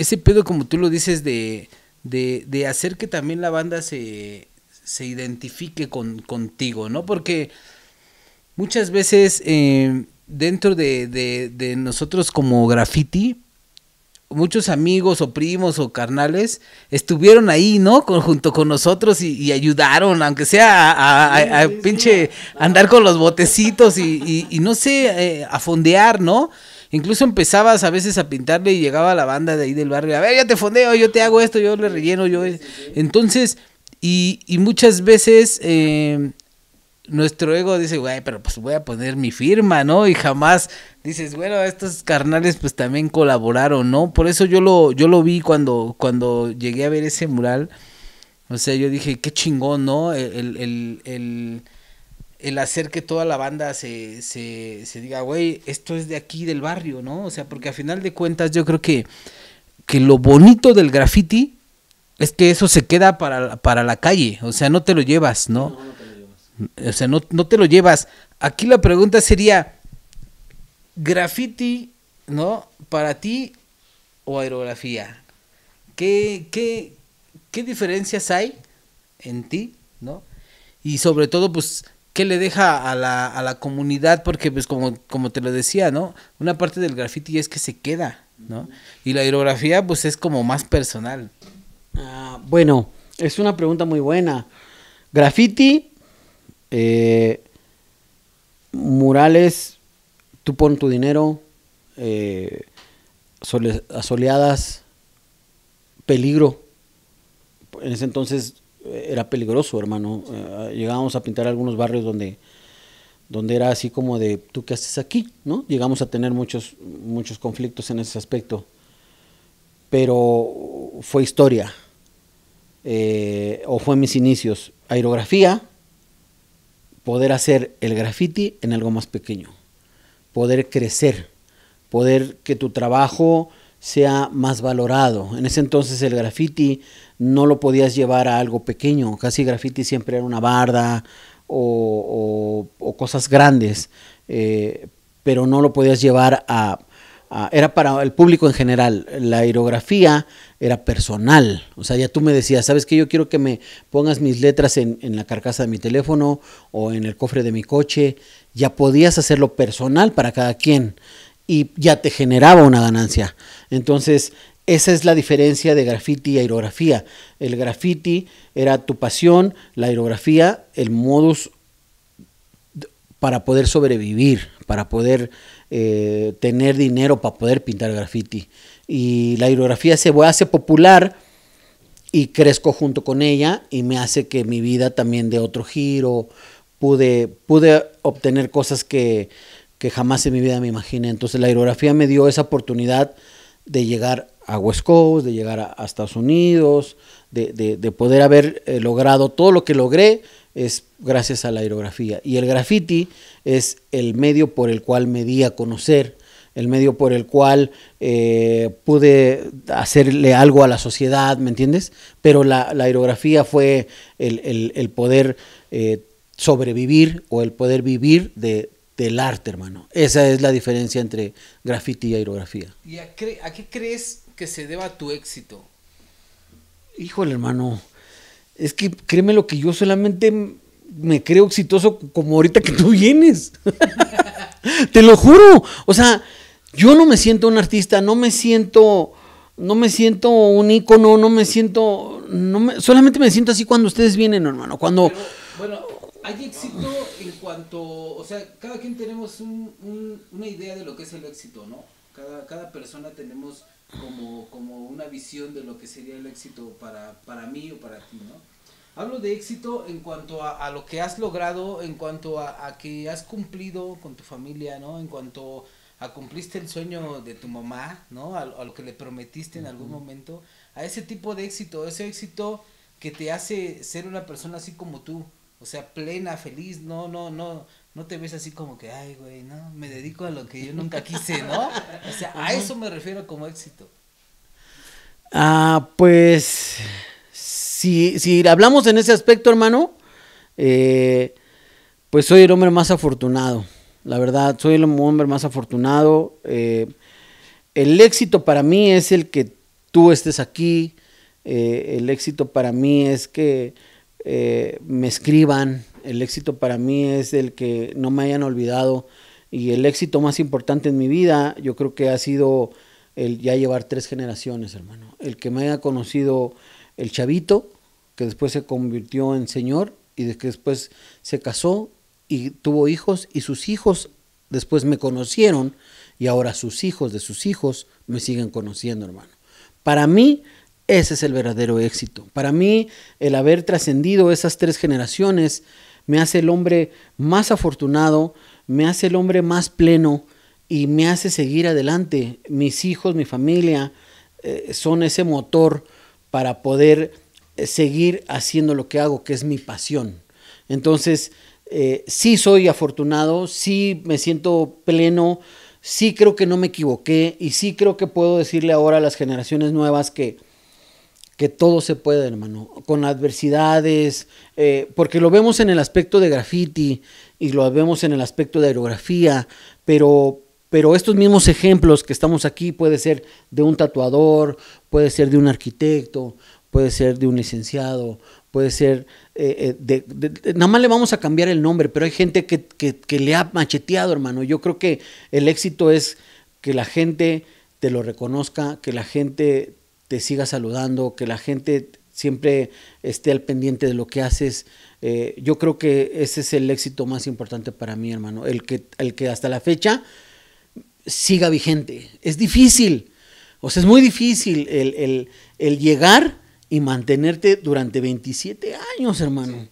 ese pedo, como tú lo dices, de, de, hacer que también la banda se, identifique contigo, ¿no? Porque muchas veces em, dentro de, de, nosotros como graffiti, muchos amigos o primos o carnales estuvieron ahí, ¿no? junto con nosotros y, ayudaron, aunque sea a, pinche andar con los botecitos y, no sé, eh, a fondear, ¿no? Incluso empezabas a veces a pintarle y llegaba la banda de ahí del barrio, a ver, ya te fondeo, yo te hago esto, yo le relleno, yo... Entonces, y, muchas veces... Em, nuestro ego dice, güey, pero pues voy a poner mi firma, ¿no? Y jamás dices, bueno, estos carnales pues también colaboraron, ¿no? Por eso yo lo, yo lo vi cuando, cuando llegué a ver ese mural. O sea, yo dije, qué chingón, ¿no? el, el hacer que toda la banda se, se, diga, güey, esto es de aquí del barrio, ¿no? O sea, porque a final de cuentas yo creo que, que lo bonito del graffiti es que eso se queda para, la calle, o sea, no te lo llevas, ¿no? no, te lo O sea, no, no te lo llevas. Aquí la pregunta sería, graffiti, ¿no? Para ti o aerografía. ¿Qué, qué, qué diferencias hay en ti, ¿no? Y sobre todo, pues, le deja a la, comunidad, porque pues como, como te lo decía, ¿no? Una parte del graffiti es que se queda, ¿no? Y la hidrografía pues es como más personal. Ah, bueno, es una pregunta muy buena. Graffiti, eh, murales, tú pon tu dinero, eh, peligro. En ese entonces era peligroso, hermano. Eh, llegábamos a pintar algunos barrios donde, donde era así como de, ¿tú qué haces aquí? ¿No? Llegamos a tener muchos, muchos conflictos en ese aspecto. Pero fue historia, eh, o fue mis inicios, aerografía, poder hacer el graffiti en algo más pequeño, poder crecer, poder que tu trabajo sea más valorado. En ese entonces el graffiti no lo podías llevar a algo pequeño, casi graffiti siempre era una barda o, cosas grandes, eh, pero no lo podías llevar a, Era para el público en general, la aerografía era personal, o sea, ya tú me decías, ¿sabes que Yo quiero que me pongas mis letras en, en la carcasa de mi teléfono o en el cofre de mi coche, ya podías hacerlo personal para cada quien y ya te generaba una ganancia. Entonces, esa es la diferencia de graffiti y aerografía. El graffiti era tu pasión, la aerografía, el modus para poder sobrevivir, para poder eh, tener dinero para poder pintar graffiti. Y la aerografía se hace popular y crezco junto con ella y me hace que mi vida también de otro giro, pude, obtener cosas que, jamás en mi vida me imaginé. Entonces la aerografía me dio esa oportunidad de llegar a West Coast, de llegar a, Estados Unidos, de, poder haber eh, logrado todo lo que logré es gracias a la aerografía. Y el graffiti es el medio por el cual me di a conocer, el medio por el cual eh, pude hacerle algo a la sociedad, ¿me entiendes? Pero la, la aerografía fue el, poder eh, sobrevivir o el poder vivir de del arte, hermano. Esa es la diferencia entre graffiti y aerografía. ¿Y a, qué crees que se deba tu éxito? Híjole, hermano. Es que créeme lo que yo solamente me creo exitoso como ahorita que tú vienes. [LAUGHS] Te lo juro. O sea, yo no me siento un artista, no me siento no me siento un ícono, no me siento, no solamente me siento así cuando ustedes vienen, hermano. Cuando, bueno, hay éxito en cuanto, o sea, cada quien tenemos una idea de lo que es el éxito, ¿no? Cada, cada persona tenemos como, como una visión de lo que sería el éxito para, para mí o para ti, ¿no? Hablo de éxito en cuanto a, lo que has logrado, en cuanto a, que has cumplido con tu familia, ¿no? En cuanto a cumpliste el sueño de tu mamá, ¿no? A, lo que le prometiste en algún momento, a ese tipo de éxito, ese éxito que te hace ser una persona así como tú, o sea, plena, feliz, no, no, no, no te ves así como que, ay, güey, no, me dedico a lo que yo nunca quise, ¿no? O sea, a eso me refiero como éxito. Ah, pues, si, si hablamos en ese aspecto, hermano, eh, pues soy el hombre más afortunado, la verdad, soy el hombre más afortunado. Eh, el éxito para mí es el que tú estés aquí, eh, el éxito para mí es que eh, me escriban. El éxito para mí es el que no me hayan olvidado. Y el éxito más importante en mi vida, yo creo que ha sido el ya llevar tres generaciones, hermano. El que me haya conocido el chavito, que después se convirtió en señor y después se casó y tuvo hijos y sus hijos después me conocieron y ahora sus hijos de sus hijos me siguen conociendo, hermano. Para mí, ese es el verdadero éxito. Para mí, el haber trascendido esas tres generaciones me hace el hombre más afortunado, me hace el hombre más pleno y me hace seguir adelante. Mis hijos, mi familia eh, son ese motor para poder eh, seguir haciendo lo que hago, que es mi pasión. Entonces, eh, sí soy afortunado, sí me siento pleno, sí creo que no me equivoqué y sí creo que puedo decirle ahora a las generaciones nuevas que que todo se puede, hermano, con adversidades, eh, porque lo vemos en el aspecto de graffiti y lo vemos en el aspecto de aerografía, pero, pero estos mismos ejemplos que estamos aquí puede ser de un tatuador, puede ser de un arquitecto, puede ser de un licenciado, puede ser eh, eh, de, nada más le vamos a cambiar el nombre, pero hay gente que, que le ha macheteado, hermano. Yo creo que el éxito es que la gente te lo reconozca, que la gente te siga saludando, que la gente siempre esté al pendiente de lo que haces. Eh, yo creo que ese es el éxito más importante para mí, hermano. El que, el que hasta la fecha siga vigente. Es difícil. O sea, es muy difícil el, llegar y mantenerte durante 27 años, hermano.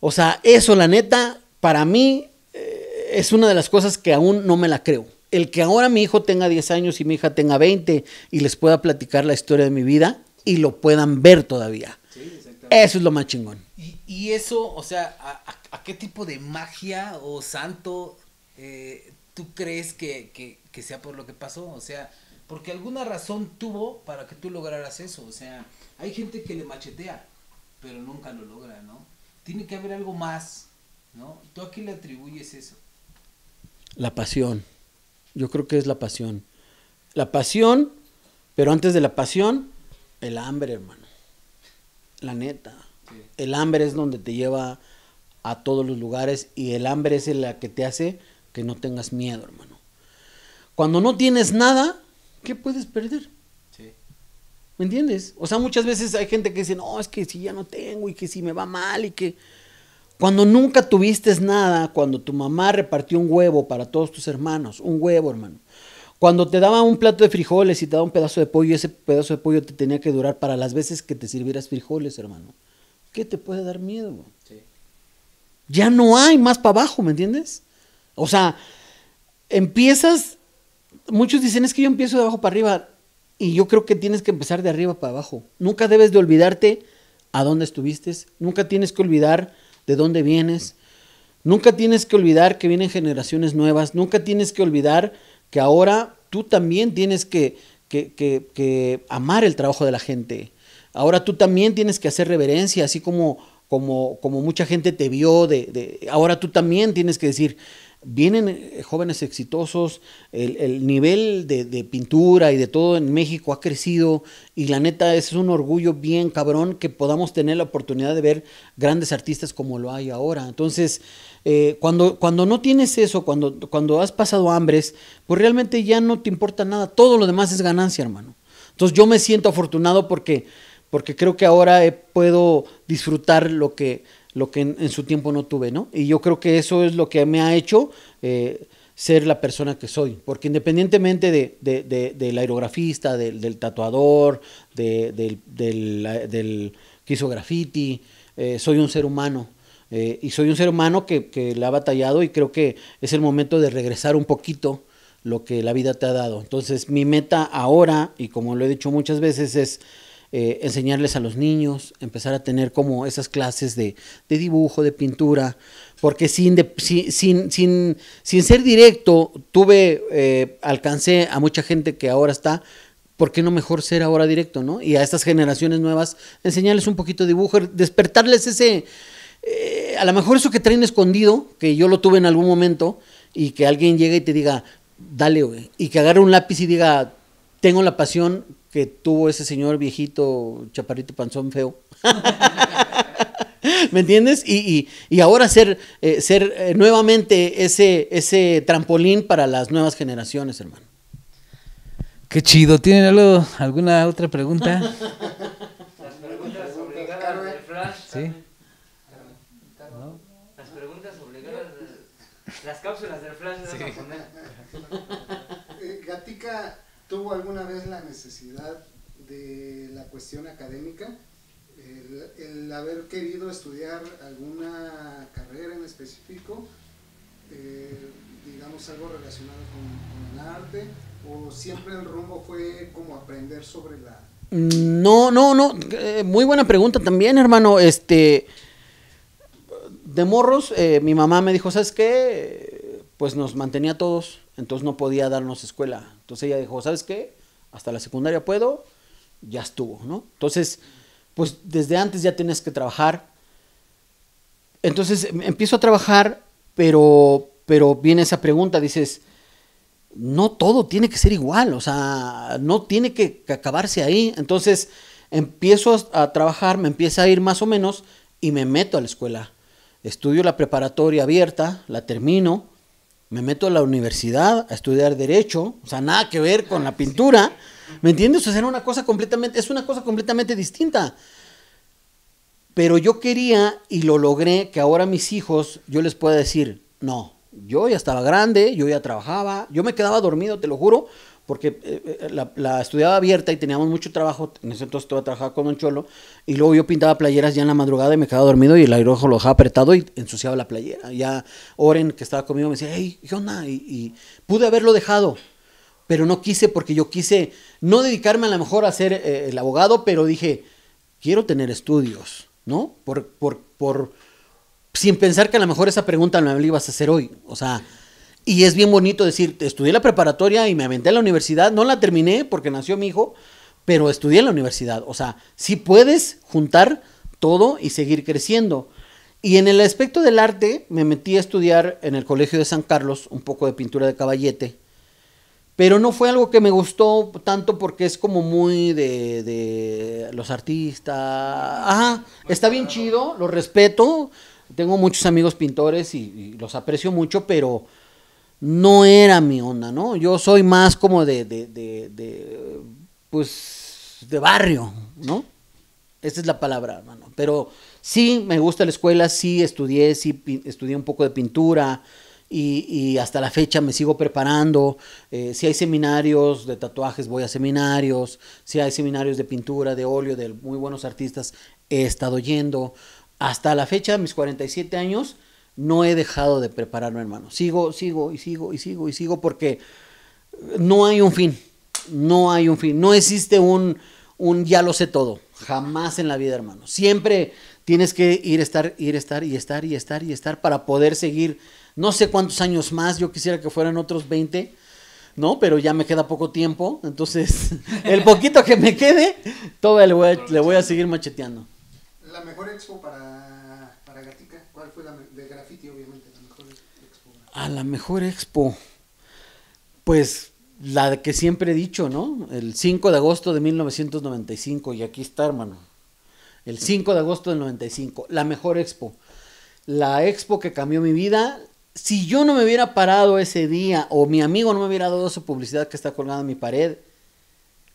O sea, eso la neta, para mí eh, es una de las cosas que aún no me la creo el que ahora mi hijo tenga 10 años y mi hija tenga 20 y les pueda platicar la historia de mi vida y lo puedan ver todavía. Sí, eso es lo más chingón. Y, eso, o sea, ¿a, qué tipo de magia o santo eh, tú crees que, sea por lo que pasó? O sea, porque alguna razón tuvo para que tú lograras eso. O sea, hay gente que le machetea, pero nunca lo logra, ¿no? Tiene que haber algo más, ¿no? ¿Tú a quién le atribuyes eso? La pasión. Yo creo que es la pasión. La pasión, pero antes de la pasión, el hambre, hermano. La neta. El hambre es donde te lleva a todos los lugares y el hambre es la que te hace que no tengas miedo, hermano. Cuando no tienes nada, ¿qué puedes perder? ¿Me entiendes? O sea, muchas veces hay gente que dice, no, es que si ya no tengo y que si me va mal y que... Cuando nunca tuviste nada, cuando tu mamá repartió un huevo para todos tus hermanos, un huevo, hermano. Cuando te daba un plato de frijoles y te daba un pedazo de pollo, ese pedazo de pollo te tenía que durar para las veces que te sirvieras frijoles, hermano. ¿Qué te puede dar miedo? Ya no hay más para abajo, ¿me entiendes? O sea, empiezas, muchos dicen es que yo empiezo de abajo para arriba y yo creo que tienes que empezar de arriba para abajo. Nunca debes de olvidarte a dónde estuviste, nunca tienes que olvidar de dónde vienes. Nunca tienes que olvidar que vienen generaciones nuevas, nunca tienes que olvidar que ahora tú también tienes que, que, que, amar el trabajo de la gente. Ahora tú también tienes que hacer reverencia, así como, como, como mucha gente te vio, de, de, ahora tú también tienes que decir, vienen eh, jóvenes exitosos, el, nivel de, pintura y de todo en México ha crecido y la neta es un orgullo bien cabrón que podamos tener la oportunidad de ver grandes artistas como lo hay ahora. Entonces, eh, cuando, cuando no tienes eso, cuando, cuando has pasado hambres, pues realmente ya no te importa nada, todo lo demás es ganancia, hermano. Entonces yo me siento afortunado porque, porque creo que ahora puedo disfrutar lo que lo que en, su tiempo no tuve, ¿no? Y yo creo que eso es lo que me ha hecho eh, ser la persona que soy, porque independientemente del aerografista, del, tatuador, del, del, que hizo graffiti, eh, soy un ser humano. Eh, y soy un ser humano que, que la ha batallado y creo que es el momento de regresar un poquito lo que la vida te ha dado. Entonces mi meta ahora, y como lo he dicho muchas veces, es eh, enseñarles a los niños, empezar a tener como esas clases de, de dibujo, de pintura, porque sin, sin, sin, sin, ser directo, tuve, eh, alcancé a mucha gente que ahora está ¿por qué no mejor ser ahora directo, no? Y a estas generaciones nuevas, enseñarles un poquito de dibujo, despertarles ese, eh, a lo mejor eso que traen escondido, que yo lo tuve en algún momento, y que alguien llegue y te diga, dale, güey, y que agarre un lápiz y diga, tengo la pasión que tuvo ese señor viejito, chaparrito, panzón feo. [LAUGHS] ¿Me entiendes? Y, ahora ser, eh, eh, nuevamente ese, trampolín para las nuevas generaciones, hermano. Qué chido. ¿Tienen algo, alguna otra pregunta? [LAUGHS] Las preguntas obligadas del Flash. Sí. Las preguntas obligadas, de, las cápsulas del Flash. Sí. De tuvo alguna vez la necesidad de la cuestión académica, el, haber querido estudiar alguna carrera en específico, eh, digamos algo relacionado con, el arte, o siempre el rumbo fue como aprender sobre la... No, no, no, eh, muy buena pregunta también, hermano, este... De morros, eh, mi mamá me dijo, ¿sabes qué? Pues nos mantenía todos, entonces no podía darnos escuela entonces ella dijo, ¿sabes qué? Hasta la secundaria puedo, ya estuvo, ¿no? Entonces, pues desde antes ya tienes que trabajar. Entonces em, empiezo a trabajar, pero, pero viene esa pregunta, dices, no todo tiene que ser igual, o sea, no tiene que, acabarse ahí. Entonces empiezo a, a, trabajar, me empieza a ir más o menos y me meto a la escuela. Estudio la preparatoria abierta, la termino, me meto a la universidad a estudiar derecho, o sea, nada que ver con la pintura, ¿me entiendes? una cosa completamente, es una cosa completamente distinta. Pero yo quería y lo logré que ahora mis hijos yo les pueda decir, no, yo ya estaba grande, yo ya trabajaba, yo me quedaba dormido, te lo juro, porque eh, eh, la, estudiaba abierta y teníamos mucho trabajo, en ese entonces estaba trabajando con un cholo, y luego yo pintaba playeras ya en la madrugada y me quedaba dormido y el aerojo lo dejaba apretado y ensuciaba la playera. Ya Oren, que estaba conmigo, me decía, hey, ¿qué onda? Y, pude haberlo dejado, pero no quise porque yo quise no dedicarme a lo mejor a ser eh, el abogado, pero dije, quiero tener estudios, ¿no? Por, por, sin pensar que a lo mejor esa pregunta me la ibas a hacer hoy, o sea... Y es bien bonito decir, estudié la preparatoria y me aventé a la universidad, no la terminé porque nació mi hijo, pero estudié en la universidad. O sea, sí puedes juntar todo y seguir creciendo. Y en el aspecto del arte, me metí a estudiar en el Colegio de San Carlos un poco de pintura de caballete. Pero no fue algo que me gustó tanto porque es como muy de, los artistas. Ajá, está bien chido, lo respeto. Tengo muchos amigos pintores y los aprecio mucho, pero no era mi onda, ¿no? Yo soy más como de, de, de, pues, de barrio, ¿no? Esa es la palabra, hermano. Pero sí, me gusta la escuela, sí estudié, sí estudié un poco de pintura y, hasta la fecha me sigo preparando. Eh, si hay seminarios de tatuajes, voy a seminarios. Si hay seminarios de pintura, de óleo, de muy buenos artistas, he estado yendo. Hasta la fecha, mis 47 años, no he dejado de prepararme, hermano. Sigo, sigo y sigo y sigo y sigo porque no hay un fin. No hay un fin. No existe un, un ya lo sé todo. Jamás en la vida, hermano. Siempre tienes que ir, estar, ir, estar y estar y estar y estar para poder seguir. No sé cuántos años más. Yo quisiera que fueran otros 20. ¿no? Pero ya me queda poco tiempo, entonces [LAUGHS] el poquito que me quede, todo el voy le voy a seguir macheteando. La mejor expo para A la mejor expo. Pues la que siempre he dicho, ¿no? El 5 de agosto de 1995. Y aquí está, hermano. El 5 de agosto del 95. La mejor expo. La expo que cambió mi vida. Si yo no me hubiera parado ese día o mi amigo no me hubiera dado su publicidad que está colgada en mi pared,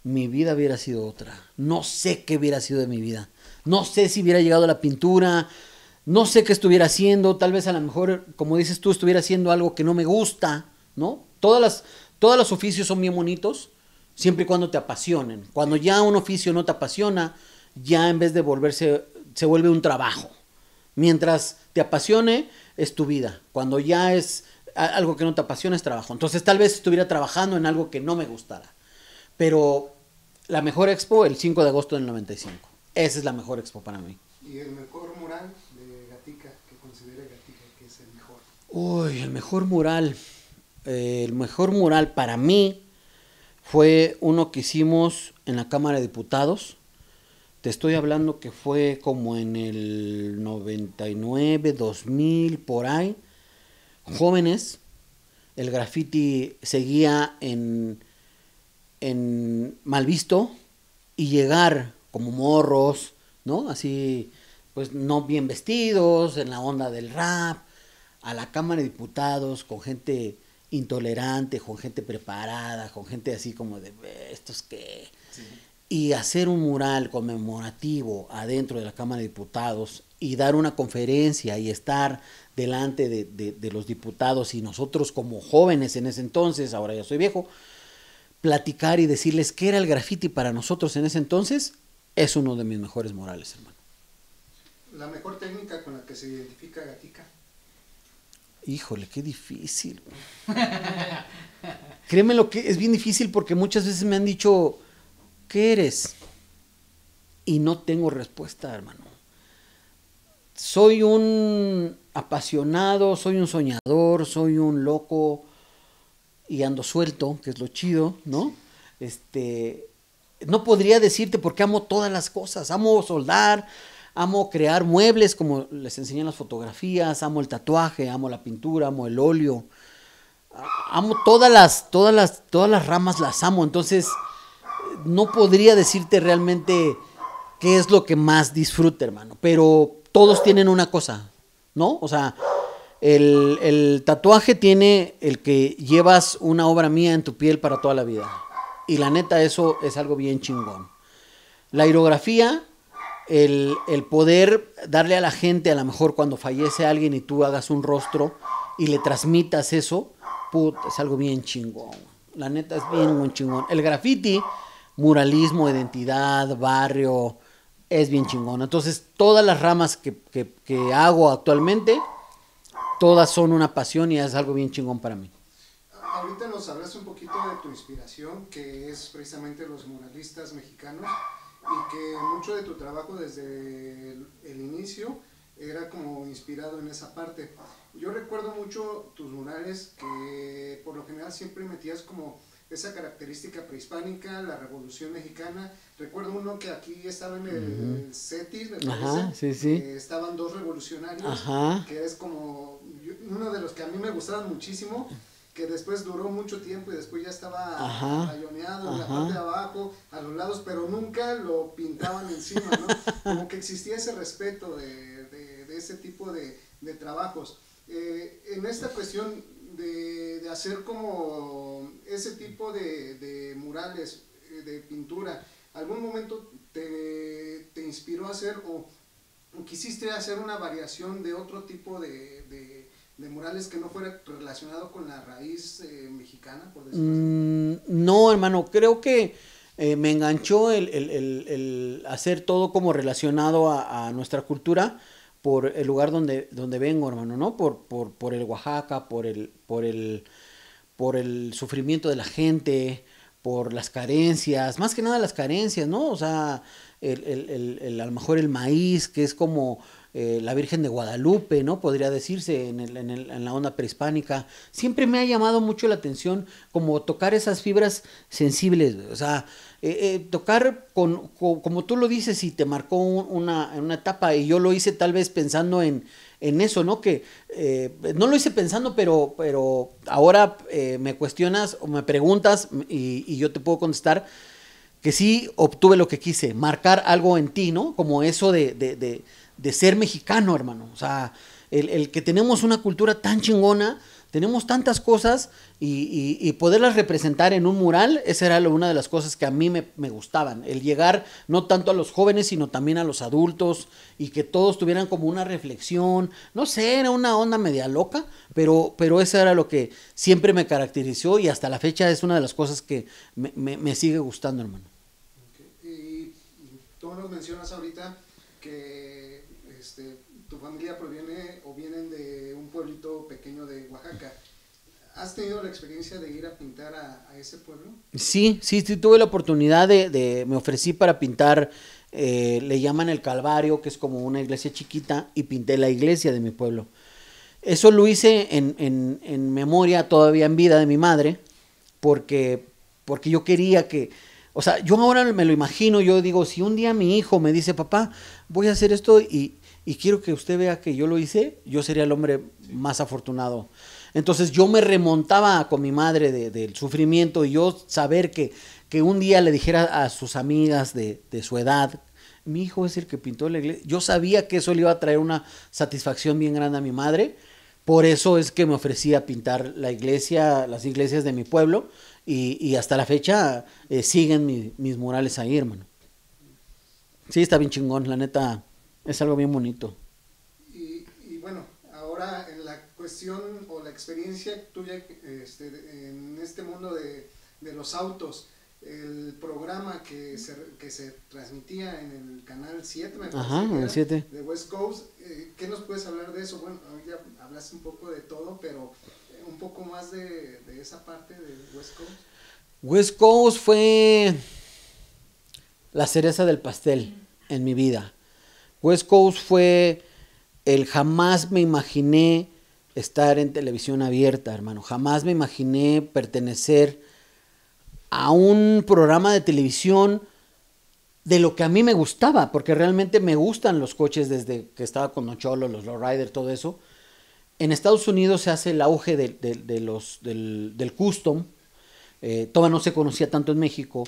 mi vida hubiera sido otra. No sé qué hubiera sido de mi vida. No sé si hubiera llegado la pintura, no sé qué estuviera haciendo, tal vez a lo mejor, como dices tú, estuviera haciendo algo que no me gusta, ¿no? Todas las, todos los oficios son bien bonitos, siempre y cuando te apasionen. Cuando ya un oficio no te apasiona, ya en vez de volverse, se vuelve un trabajo. Mientras te apasione, es tu vida. Cuando ya es algo que no te apasiona, es trabajo. Entonces tal vez estuviera trabajando en algo que no me gustara. Pero la mejor expo, el 5 de agosto del 95. Esa es la mejor expo para mí. Y el mejor Uy, el mejor mural. Eh, el mejor mural para mí fue uno que hicimos en la Cámara de Diputados. Te estoy hablando que fue como en el 99, 2000, por ahí. Jóvenes, el graffiti seguía en, en mal visto y llegar como morros, ¿no? Así, pues no bien vestidos, en la onda del rap, a la Cámara de Diputados con gente intolerante, con gente preparada, con gente así como de estos que... Y hacer un mural conmemorativo adentro de la Cámara de Diputados y dar una conferencia y estar delante de, los diputados y nosotros como jóvenes en ese entonces, ahora ya soy viejo, platicar y decirles qué era el graffiti para nosotros en ese entonces, es uno de mis mejores Morales hermano. La mejor técnica con la que se identifica Gatica. Híjole, qué difícil. Créeme lo que es bien difícil porque muchas veces me han dicho, ¿qué eres? Y no tengo respuesta, hermano. Soy un apasionado, soy un soñador, soy un loco y ando suelto, que es lo chido, ¿no? Este, no podría decirte porque amo todas las cosas, amo soldar, amo crear muebles como les enseñé en las fotografías, amo el tatuaje, amo la pintura, amo el óleo, amo todas las, todas las, todas las ramas las amo, entonces no podría decirte realmente qué es lo que más disfruta, hermano, pero todos tienen una cosa, ¿no? O sea, el, tatuaje tiene el que llevas una obra mía en tu piel para toda la vida. Y la neta, eso es algo bien chingón. La aerografía el, poder darle a la gente, a lo mejor cuando fallece alguien y tú hagas un rostro y le transmitas eso, put, es algo bien chingón. La neta es bien un chingón. El graffiti, muralismo, identidad, barrio, es bien chingón. Entonces, todas las ramas que, que, hago actualmente, todas son una pasión y es algo bien chingón para mí ahorita nos hablas un poquito de tu inspiración, que es precisamente los muralistas mexicanos y que mucho de tu trabajo desde el, inicio era como inspirado en esa parte. Yo recuerdo mucho tus murales que por lo general siempre metías como esa característica prehispánica, la revolución mexicana. Recuerdo uno que aquí estaba en el uh estaban dos revolucionarios, que es como uno de los que a mí me gustaban muchísimo, que después duró mucho tiempo y después ya estaba rayoneado la parte de abajo, a los lados, pero nunca lo pintaban encima, ¿no? [LAUGHS] Como que existía ese respeto de, de, de ese tipo de, de trabajos. Eh, en esta cuestión de, de, hacer como ese tipo de, de murales, eh, de pintura, ¿algún momento te, te inspiró a hacer o, o, quisiste hacer una variación de otro tipo de de murales que no fuera relacionado con la raíz eh, mexicana, por mm, No, hermano, creo que eh, me enganchó el, hacer todo como relacionado a, nuestra cultura por el lugar donde, donde vengo, hermano, ¿no? Por, por, por el Oaxaca, por el, por, el, por el sufrimiento de la gente, por las carencias, más que nada las carencias, ¿no? O sea, a lo mejor el maíz, que es como eh, la Virgen de Guadalupe, ¿no? Podría decirse en, en, la onda prehispánica. Siempre me ha llamado mucho la atención como tocar esas fibras sensibles, o sea, eh, eh, tocar con, como tú lo dices y te marcó una, etapa y yo lo hice tal vez pensando en, en eso, ¿no? Que no lo hice pensando, pero, pero ahora me cuestionas o me preguntas y, yo te puedo contestar que sí obtuve lo que quise, marcar algo en ti, ¿no? Como eso de, de ser mexicano, hermano. O sea, el, que tenemos una cultura tan chingona, tenemos tantas cosas y, poderlas representar en un mural, esa era una de las cosas que a mí me, gustaban, el llegar no tanto a los jóvenes, sino también a los adultos y que todos tuvieran como una reflexión, no sé, era una onda media loca, pero, pero eso era lo que siempre me caracterizó y hasta la fecha es una de las cosas que me, sigue gustando, hermano. Y tú nos mencionas ahorita que tu familia proviene o vienen de un pueblito pequeño de Oaxaca. ¿Has tenido la experiencia de ir a pintar a, ese pueblo? Sí, sí, sí, tuve la oportunidad de, me ofrecí para pintar, eh, le llaman el Calvario, que es como una iglesia chiquita, y pinté la iglesia de mi pueblo. Eso lo hice en, en memoria todavía en vida de mi madre, porque, porque yo quería que, o sea, yo ahora me lo imagino, yo digo, si un día mi hijo me dice, papá, voy a hacer esto y, y quiero que usted vea que yo lo hice, yo sería el hombre más afortunado. Entonces yo me remontaba con mi madre del sufrimiento y yo saber que, que, un día le dijera a sus amigas de, su edad, mi hijo es el que pintó la iglesia. Yo sabía que eso le iba a traer una satisfacción bien grande a mi madre. Por eso es que me ofrecía pintar la iglesia, las iglesias de mi pueblo. Y, hasta la fecha eh, siguen mis murales ahí, hermano. Sí, está bien chingón, la neta. Es algo bien bonito. Y, bueno, ahora en la cuestión o la experiencia tuya este, en este mundo de, los autos, el programa que se, transmitía en el canal 7, me Ajá, el 7. de West Coast. Eh, ¿Qué nos puedes hablar de eso? Bueno, ya hablaste un poco de todo, pero eh, un poco más de esa parte de West Coast. West Coast fue la cereza del pastel en mi vida. West Coast fue el jamás me imaginé estar en televisión abierta, hermano. Jamás me imaginé pertenecer a un programa de televisión de lo que a mí me gustaba, porque realmente me gustan los coches desde que estaba con Nocholo, los Lowrider, todo eso. En Estados Unidos se hace el auge de, los, del, custom, eh, Toma no se conocía tanto en México,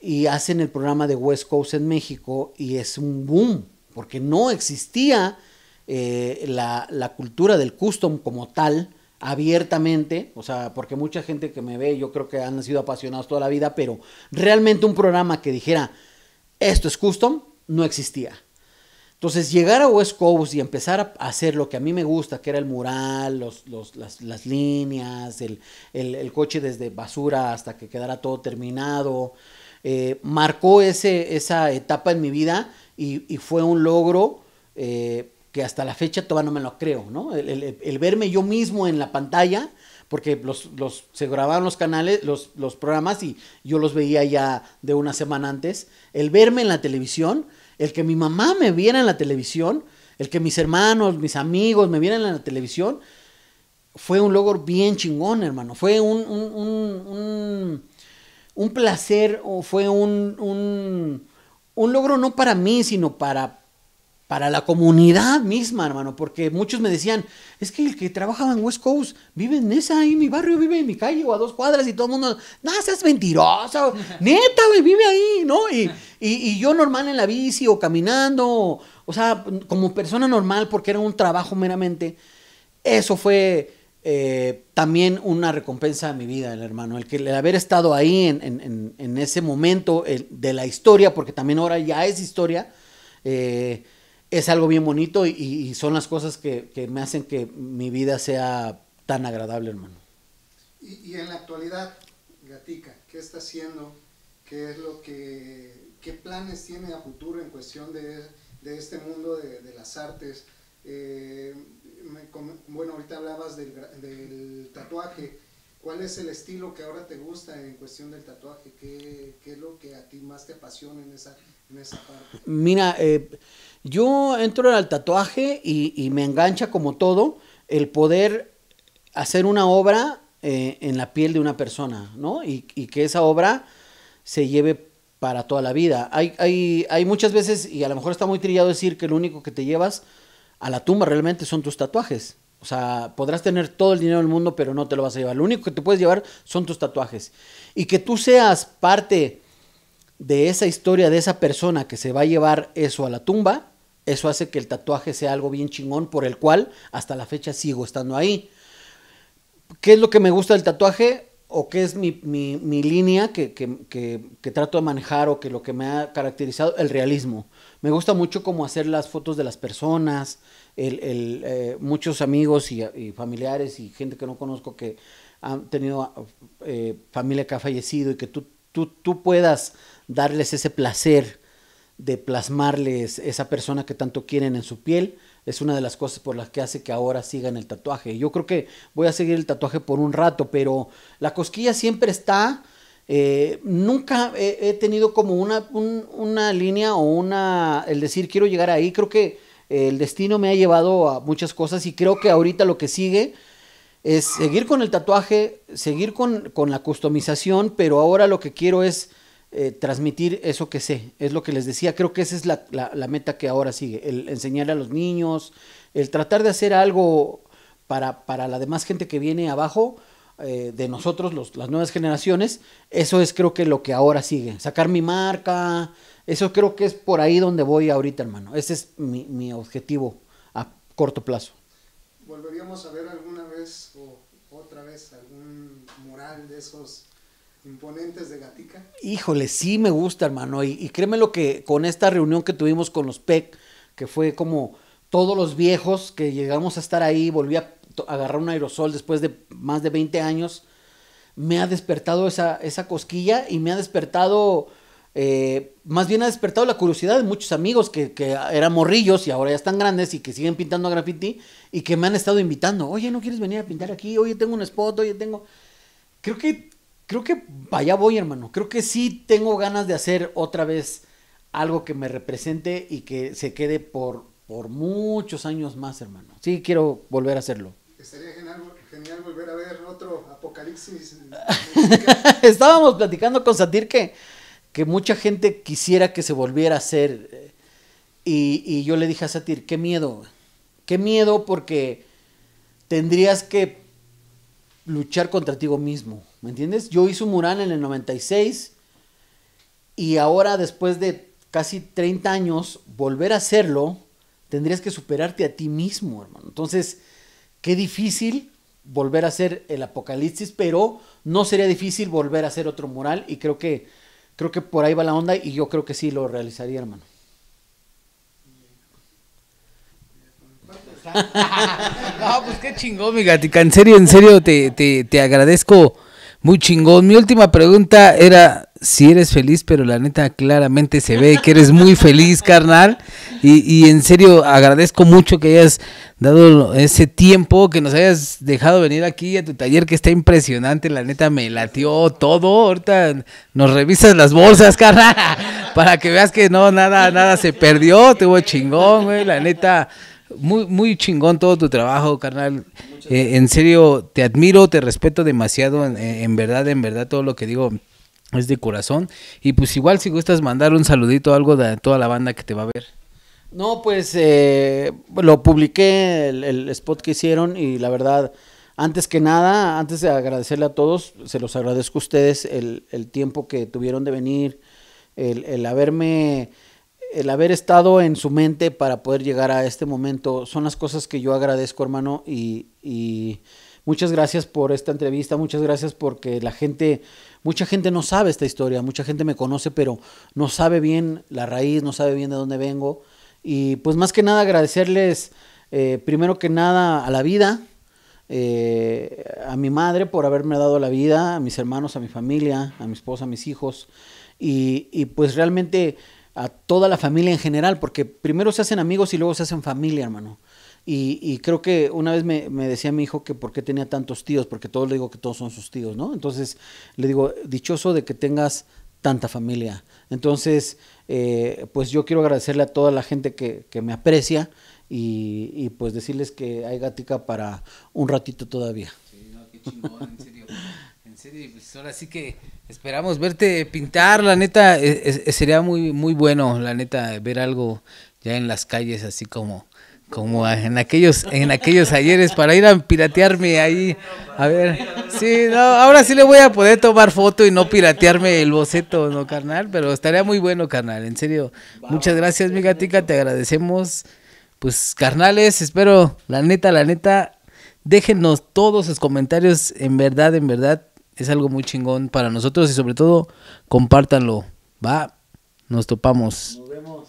y hacen el programa de West Coast en México y es un boom porque no existía eh, la, cultura del custom como tal abiertamente, o sea, porque mucha gente que me ve, yo creo que han sido apasionados toda la vida, pero realmente un programa que dijera, esto es custom, no existía. Entonces, llegar a West Coast y empezar a hacer lo que a mí me gusta, que era el mural, las, líneas, el, coche desde basura hasta que quedara todo terminado, eh, marcó esa etapa en mi vida y, fue un logro eh, que hasta la fecha todavía no me lo creo, ¿no? El, verme yo mismo en la pantalla, porque los, se grababan los canales, los, los programas y yo los veía ya de una semana antes, el verme en la televisión, el que mi mamá me viera en la televisión, el que mis hermanos, mis amigos me vieran en la televisión, fue un logro bien chingón, hermano. Fue un, un, un, un placer, o fue un, un logro no para mí, sino para, para la comunidad misma, hermano, porque muchos me decían, es que el que trabajaba en West Coast vive en esa, ahí mi barrio, vive en mi calle o a dos cuadras y todo el mundo, no, seas mentiroso, [LAUGHS] neta, güey, vive ahí, ¿no? Y, yo normal en la bici o caminando, o sea, como persona normal, porque era un trabajo meramente, eso fue eh, también una recompensa a mi vida, el hermano, el, que, haber estado ahí en, ese momento de la historia, porque también ahora ya es historia, eh, es algo bien bonito y, son las cosas que, me hacen que mi vida sea tan agradable, hermano. Y, en la actualidad, Gatica, ¿qué está haciendo? ¿Qué es lo que, qué planes tiene a futuro en cuestión de, este mundo de, de las artes? Eh, bueno, ahorita hablabas del, tatuaje. ¿Cuál es el estilo que ahora te gusta en cuestión del tatuaje? ¿Qué, es lo que a ti más te apasiona en esa, en esa parte? Mira, eh, yo entro al tatuaje y, me engancha como todo el poder hacer una obra eh, en la piel de una persona, ¿no? Y, que esa obra se lleve para toda la vida. Hay, hay, hay muchas veces, y a lo mejor está muy trillado decir que lo único que te llevas a la tumba realmente son tus tatuajes. O sea, podrás tener todo el dinero del mundo, pero no te lo vas a llevar. Lo único que te puedes llevar son tus tatuajes. Y que tú seas parte de esa historia, de esa persona que se va a llevar eso a la tumba, eso hace que el tatuaje sea algo bien chingón por el cual hasta la fecha sigo estando ahí. ¿Qué es lo que me gusta del tatuaje? ¿O qué es mi, línea que, trato de manejar o que lo que me ha caracterizado? El realismo. Me gusta mucho cómo hacer las fotos de las personas, el, eh, muchos amigos y, familiares y gente que no conozco que han tenido eh, familia que ha fallecido y que tú, tú, tú puedas darles ese placer de plasmarles esa persona que tanto quieren en su piel es una de las cosas por las que hace que ahora sigan el tatuaje. Yo creo que voy a seguir el tatuaje por un rato, pero la cosquilla siempre está eh, nunca he, tenido como una, línea o una, el decir quiero llegar ahí. Creo que eh, el destino me ha llevado a muchas cosas y creo que ahorita lo que sigue es seguir con el tatuaje, seguir con, la customización, pero ahora lo que quiero es eh, transmitir eso que sé. Es lo que les decía, creo que esa es la, meta que ahora sigue, el enseñar a los niños, el tratar de hacer algo para la demás gente que viene abajo eh, de nosotros, las nuevas generaciones, eso es creo que lo que ahora sigue. Sacar mi marca, eso creo que es por ahí donde voy ahorita, hermano. Ese es mi, objetivo a corto plazo. ¿Volveríamos a ver alguna vez o otra vez algún mural de esos imponentes de Gatica? Híjole, sí me gusta, hermano. Y, y créeme lo que con esta reunión que tuvimos con los PEC, que fue como todos los viejos que llegamos a estar ahí, volví a agarrar un aerosol después de más de 20 años, me ha despertado esa, esa cosquilla y me ha despertado, eh, más bien ha despertado la curiosidad de muchos amigos que, eran morrillos y ahora ya están grandes y que siguen pintando graffiti y que me han estado invitando, oye, ¿no quieres venir a pintar aquí? Oye, tengo un spot, oye, tengo... Creo que, creo que allá voy, hermano. Creo que sí tengo ganas de hacer otra vez algo que me represente y que se quede por, por muchos años más, hermano. Sí, quiero volver a hacerlo. Estaría genial, volver a ver otro apocalipsis. [LAUGHS] Estábamos platicando con Satir que, que mucha gente quisiera que se volviera a hacer. Eh, y, y yo le dije a Satir, qué miedo. Qué miedo porque tendrías que luchar contra ti mismo. ¿Me entiendes? Yo hice un mural en el 96 y ahora después de casi 30 años, volver a hacerlo, tendrías que superarte a ti mismo, hermano. Entonces, Qué difícil volver a hacer el apocalipsis, pero no sería difícil volver a hacer otro mural y creo que creo que por ahí va la onda y yo creo que sí lo realizaría, hermano. [LAUGHS] no, pues qué chingón, mi gatica. En serio, en serio, te, te agradezco muy chingón. Mi última pregunta era si eres feliz, pero la neta claramente se ve que eres muy feliz, carnal. Y, y, en serio, agradezco mucho que hayas dado ese tiempo, que nos hayas dejado venir aquí a tu taller, que está impresionante. La neta me latió todo. Ahorita nos revisas las bolsas, carnal, [LAUGHS] para que veas que no, nada, nada se perdió. Te voy chingón, güey. La neta. Muy, muy chingón todo tu trabajo, carnal. Eh, en serio, te admiro, te respeto demasiado, en verdad, en verdad, todo lo que digo es de corazón. Y pues igual si gustas mandar un saludito o algo de toda la banda que te va a ver. No, pues eh, lo publiqué el, spot que hicieron y la verdad, antes que nada, antes de agradecerle a todos, se los agradezco a ustedes el, tiempo que tuvieron de venir, el, haberme, el haber estado en su mente para poder llegar a este momento. Son las cosas que yo agradezco, hermano, y, y muchas gracias por esta entrevista, muchas gracias porque la gente Mucha gente no sabe esta historia, mucha gente me conoce, pero no sabe bien la raíz, no sabe bien de dónde vengo. Y pues más que nada agradecerles eh, primero que nada a la vida, eh, a mi madre por haberme dado la vida, a mis hermanos, a mi familia, a mi esposa, a mis hijos, y pues realmente a toda la familia en general, porque primero se hacen amigos y luego se hacen familia, hermano. Y, creo que una vez me, decía mi hijo que por qué tenía tantos tíos, porque todos le digo que todos son sus tíos, ¿no? Entonces le digo, dichoso de que tengas tanta familia. Entonces, eh, pues yo quiero agradecerle a toda la gente que, me aprecia y, pues decirles que hay gatica para un ratito todavía. Sí, no, qué chingón, en serio. En serio, pues ahora sí que esperamos verte pintar, la neta, e, e, sería muy, muy bueno, la neta, ver algo ya en las calles así como como en aquellos, en aquellos ayeres para ir a piratearme ahí. A ver, sí, no, ahora sí le voy a poder tomar foto y no piratearme el boceto, no carnal, pero estaría muy bueno, carnal, en serio. Muchas gracias, mi gatica, te agradecemos. Pues carnales, espero, la neta, la neta, déjenos todos sus comentarios, en verdad, en verdad, es algo muy chingón para nosotros y sobre todo, compártanlo, va, nos topamos. Nos vemos.